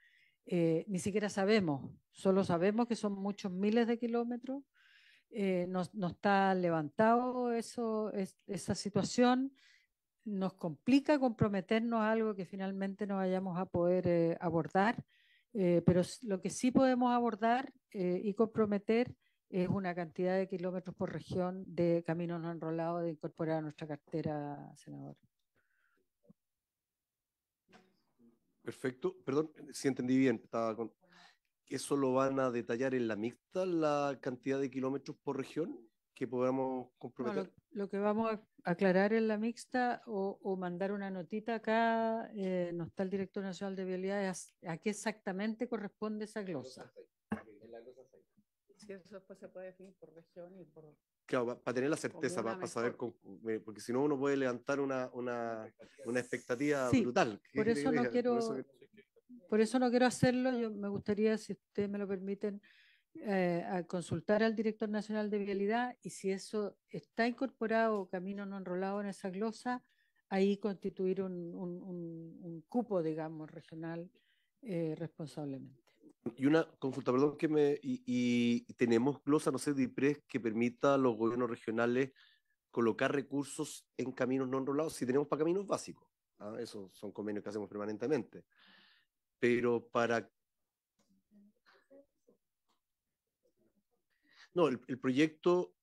[SPEAKER 4] eh, ni siquiera sabemos, solo sabemos que son muchos miles de kilómetros, nos, está levantado eso, esa situación, nos complica comprometernos a algo que finalmente no vayamos a poder abordar, pero lo que sí podemos abordar y comprometer es una cantidad de kilómetros por región de caminos no enrolados de incorporar a nuestra cartera, senador.
[SPEAKER 1] Perfecto. Perdón, si entendí bien, estaba con... ¿Eso lo van a detallar en la mixta, la cantidad de kilómetros por región que podamos comprometer?
[SPEAKER 4] lo, que vamos a aclarar en la mixta o, mandar una notita acá, ¿nos eh, no está el director nacional de vialidad, a, a qué exactamente corresponde esa glosa.
[SPEAKER 8] eso se puede definir por región y por
[SPEAKER 1] Claro, para tener la certeza, para saber, porque si no uno puede levantar una, expectativa brutal. Por eso, no quiero,
[SPEAKER 4] por, eso... no quiero, hacerlo, yo me gustaría, si ustedes me lo permiten, eh, consultar al director nacional de vialidad y si eso está incorporado, camino no enrolado en esa glosa, ahí constituir un, cupo, digamos, regional eh, responsablemente.
[SPEAKER 1] Y una consulta, perdón, que me. Y, tenemos glosa, no sé, de IPRES que permita a los gobiernos regionales colocar recursos en caminos no enrolados, si tenemos para caminos básicos. ¿ah? Esos son convenios que hacemos permanentemente. Pero para. No, el, el proyecto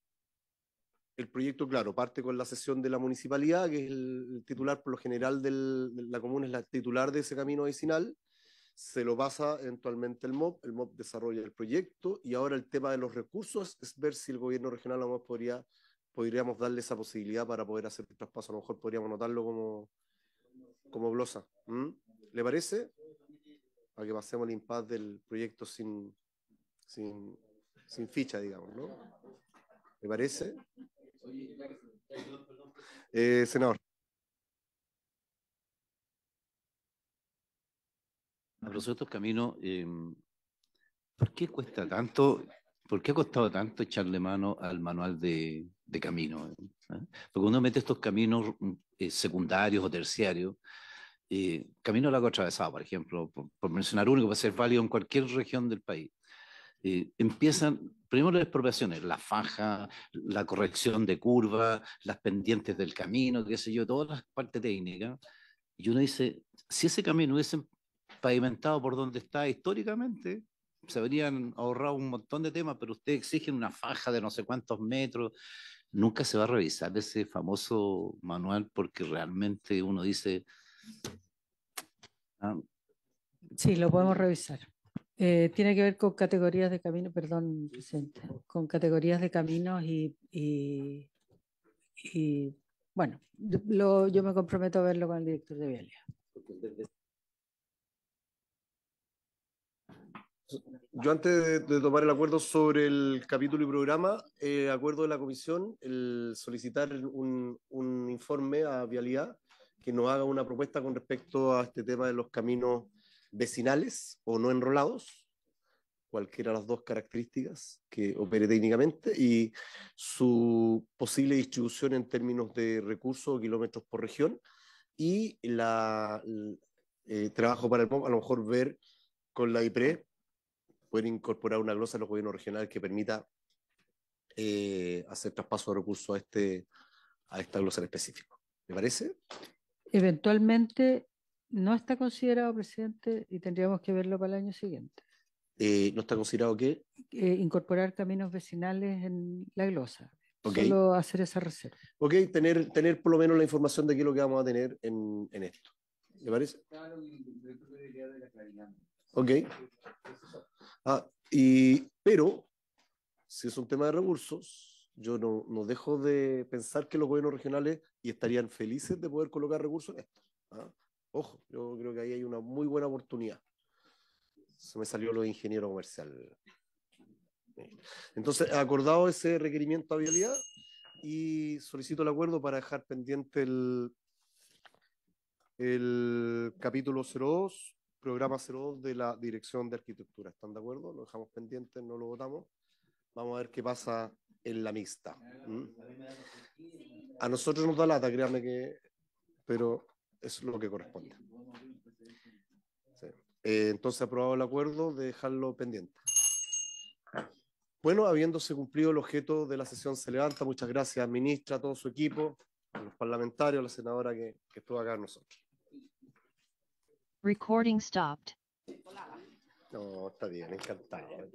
[SPEAKER 1] el proyecto, claro, parte con la sesión de la municipalidad, que es el, titular por lo general de la comuna, es la titular de ese camino vecinal, se lo pasa eventualmente el MOB, el MOB desarrolla el proyecto y ahora el tema de los recursos es ver si el gobierno regional a lo mejor podría, podríamos darle esa posibilidad para poder hacer el traspaso, a lo mejor podríamos notarlo como, como glosa. ¿Le parece? Para que pasemos el impas del proyecto sin, sin, sin ficha, digamos, ¿no? ¿Le parece?
[SPEAKER 3] Eh, senador. A propósito, Camino, em, ¿por qué cuesta tanto, por qué ha costado tanto echarle mano al manual de, camino? Eh? Porque uno mete estos caminos eh, secundarios o terciarios, eh, Camino Lago Atravesado, por ejemplo, por, mencionar uno que puede ser válido en cualquier región del país. empiezan primero las expropiaciones, la faja, la corrección de curvas, las pendientes del camino, qué sé yo, todas las partes técnicas. Y uno dice, si ese camino es pavimentado por donde está históricamente, se habrían ahorrado un montón de temas, pero ustedes exigen una faja de no sé cuántos metros. Nunca se va a revisar ese famoso manual porque realmente uno dice... Ah,
[SPEAKER 4] sí, lo podemos revisar. Eh, tiene que ver con categorías de caminos, perdón, con categorías de caminos y, y, bueno, yo me comprometo a verlo con el director de Vialia.
[SPEAKER 1] Yo antes de, tomar el acuerdo sobre el capítulo y programa, eh, acuerdo de la comisión, el solicitar un, informe a Vialidad que nos haga una propuesta con respecto a este tema de los caminos vecinales o no enrolados, cualquiera de las dos características que opere técnicamente, y su posible distribución en términos de recursos o kilómetros por región, y la, el eh, trabajo para el POM, a lo mejor ver con la IPRE poder incorporar una glosa en los gobiernos regionales que permita eh, hacer traspaso de recursos a, este, a esta glosa en específico. ¿Me parece?
[SPEAKER 4] Eventualmente no está considerado presidente y tendríamos que verlo para el año siguiente.
[SPEAKER 1] Eh, ¿No está considerado qué?
[SPEAKER 4] Eh, incorporar caminos vecinales en la glosa. Solo hacer esa reserva.
[SPEAKER 1] Ok, tener, tener por lo menos la información de qué es lo que vamos a tener en, en esto. ¿Le parece? Ok. Ah, y, pero, si es un tema de recursos, yo no, no, dejo de pensar que los gobiernos regionales y estarían felices de poder colocar recursos en esto. ¿ah? Ojo, yo creo que ahí hay una muy buena oportunidad. Se me salió lo de ingeniero comercial. Entonces, acordado ese requerimiento a vialidad y solicito el acuerdo para dejar pendiente el, el capítulo 02 programa 02 de la Dirección de Arquitectura. ¿Están de acuerdo? Lo dejamos pendiente, no lo votamos. Vamos a ver qué pasa en la mixta. A nosotros nos da lata, créanme que, pero es lo que corresponde. Eh, entonces, aprobado el acuerdo de dejarlo pendiente. Bueno, habiéndose cumplido el objeto de la sesión, se levanta. Muchas gracias, ministra, a todo su equipo, a los parlamentarios, a la senadora que, que estuvo acá con nosotros.
[SPEAKER 7] Recording stopped.
[SPEAKER 1] No, está bien, encantado.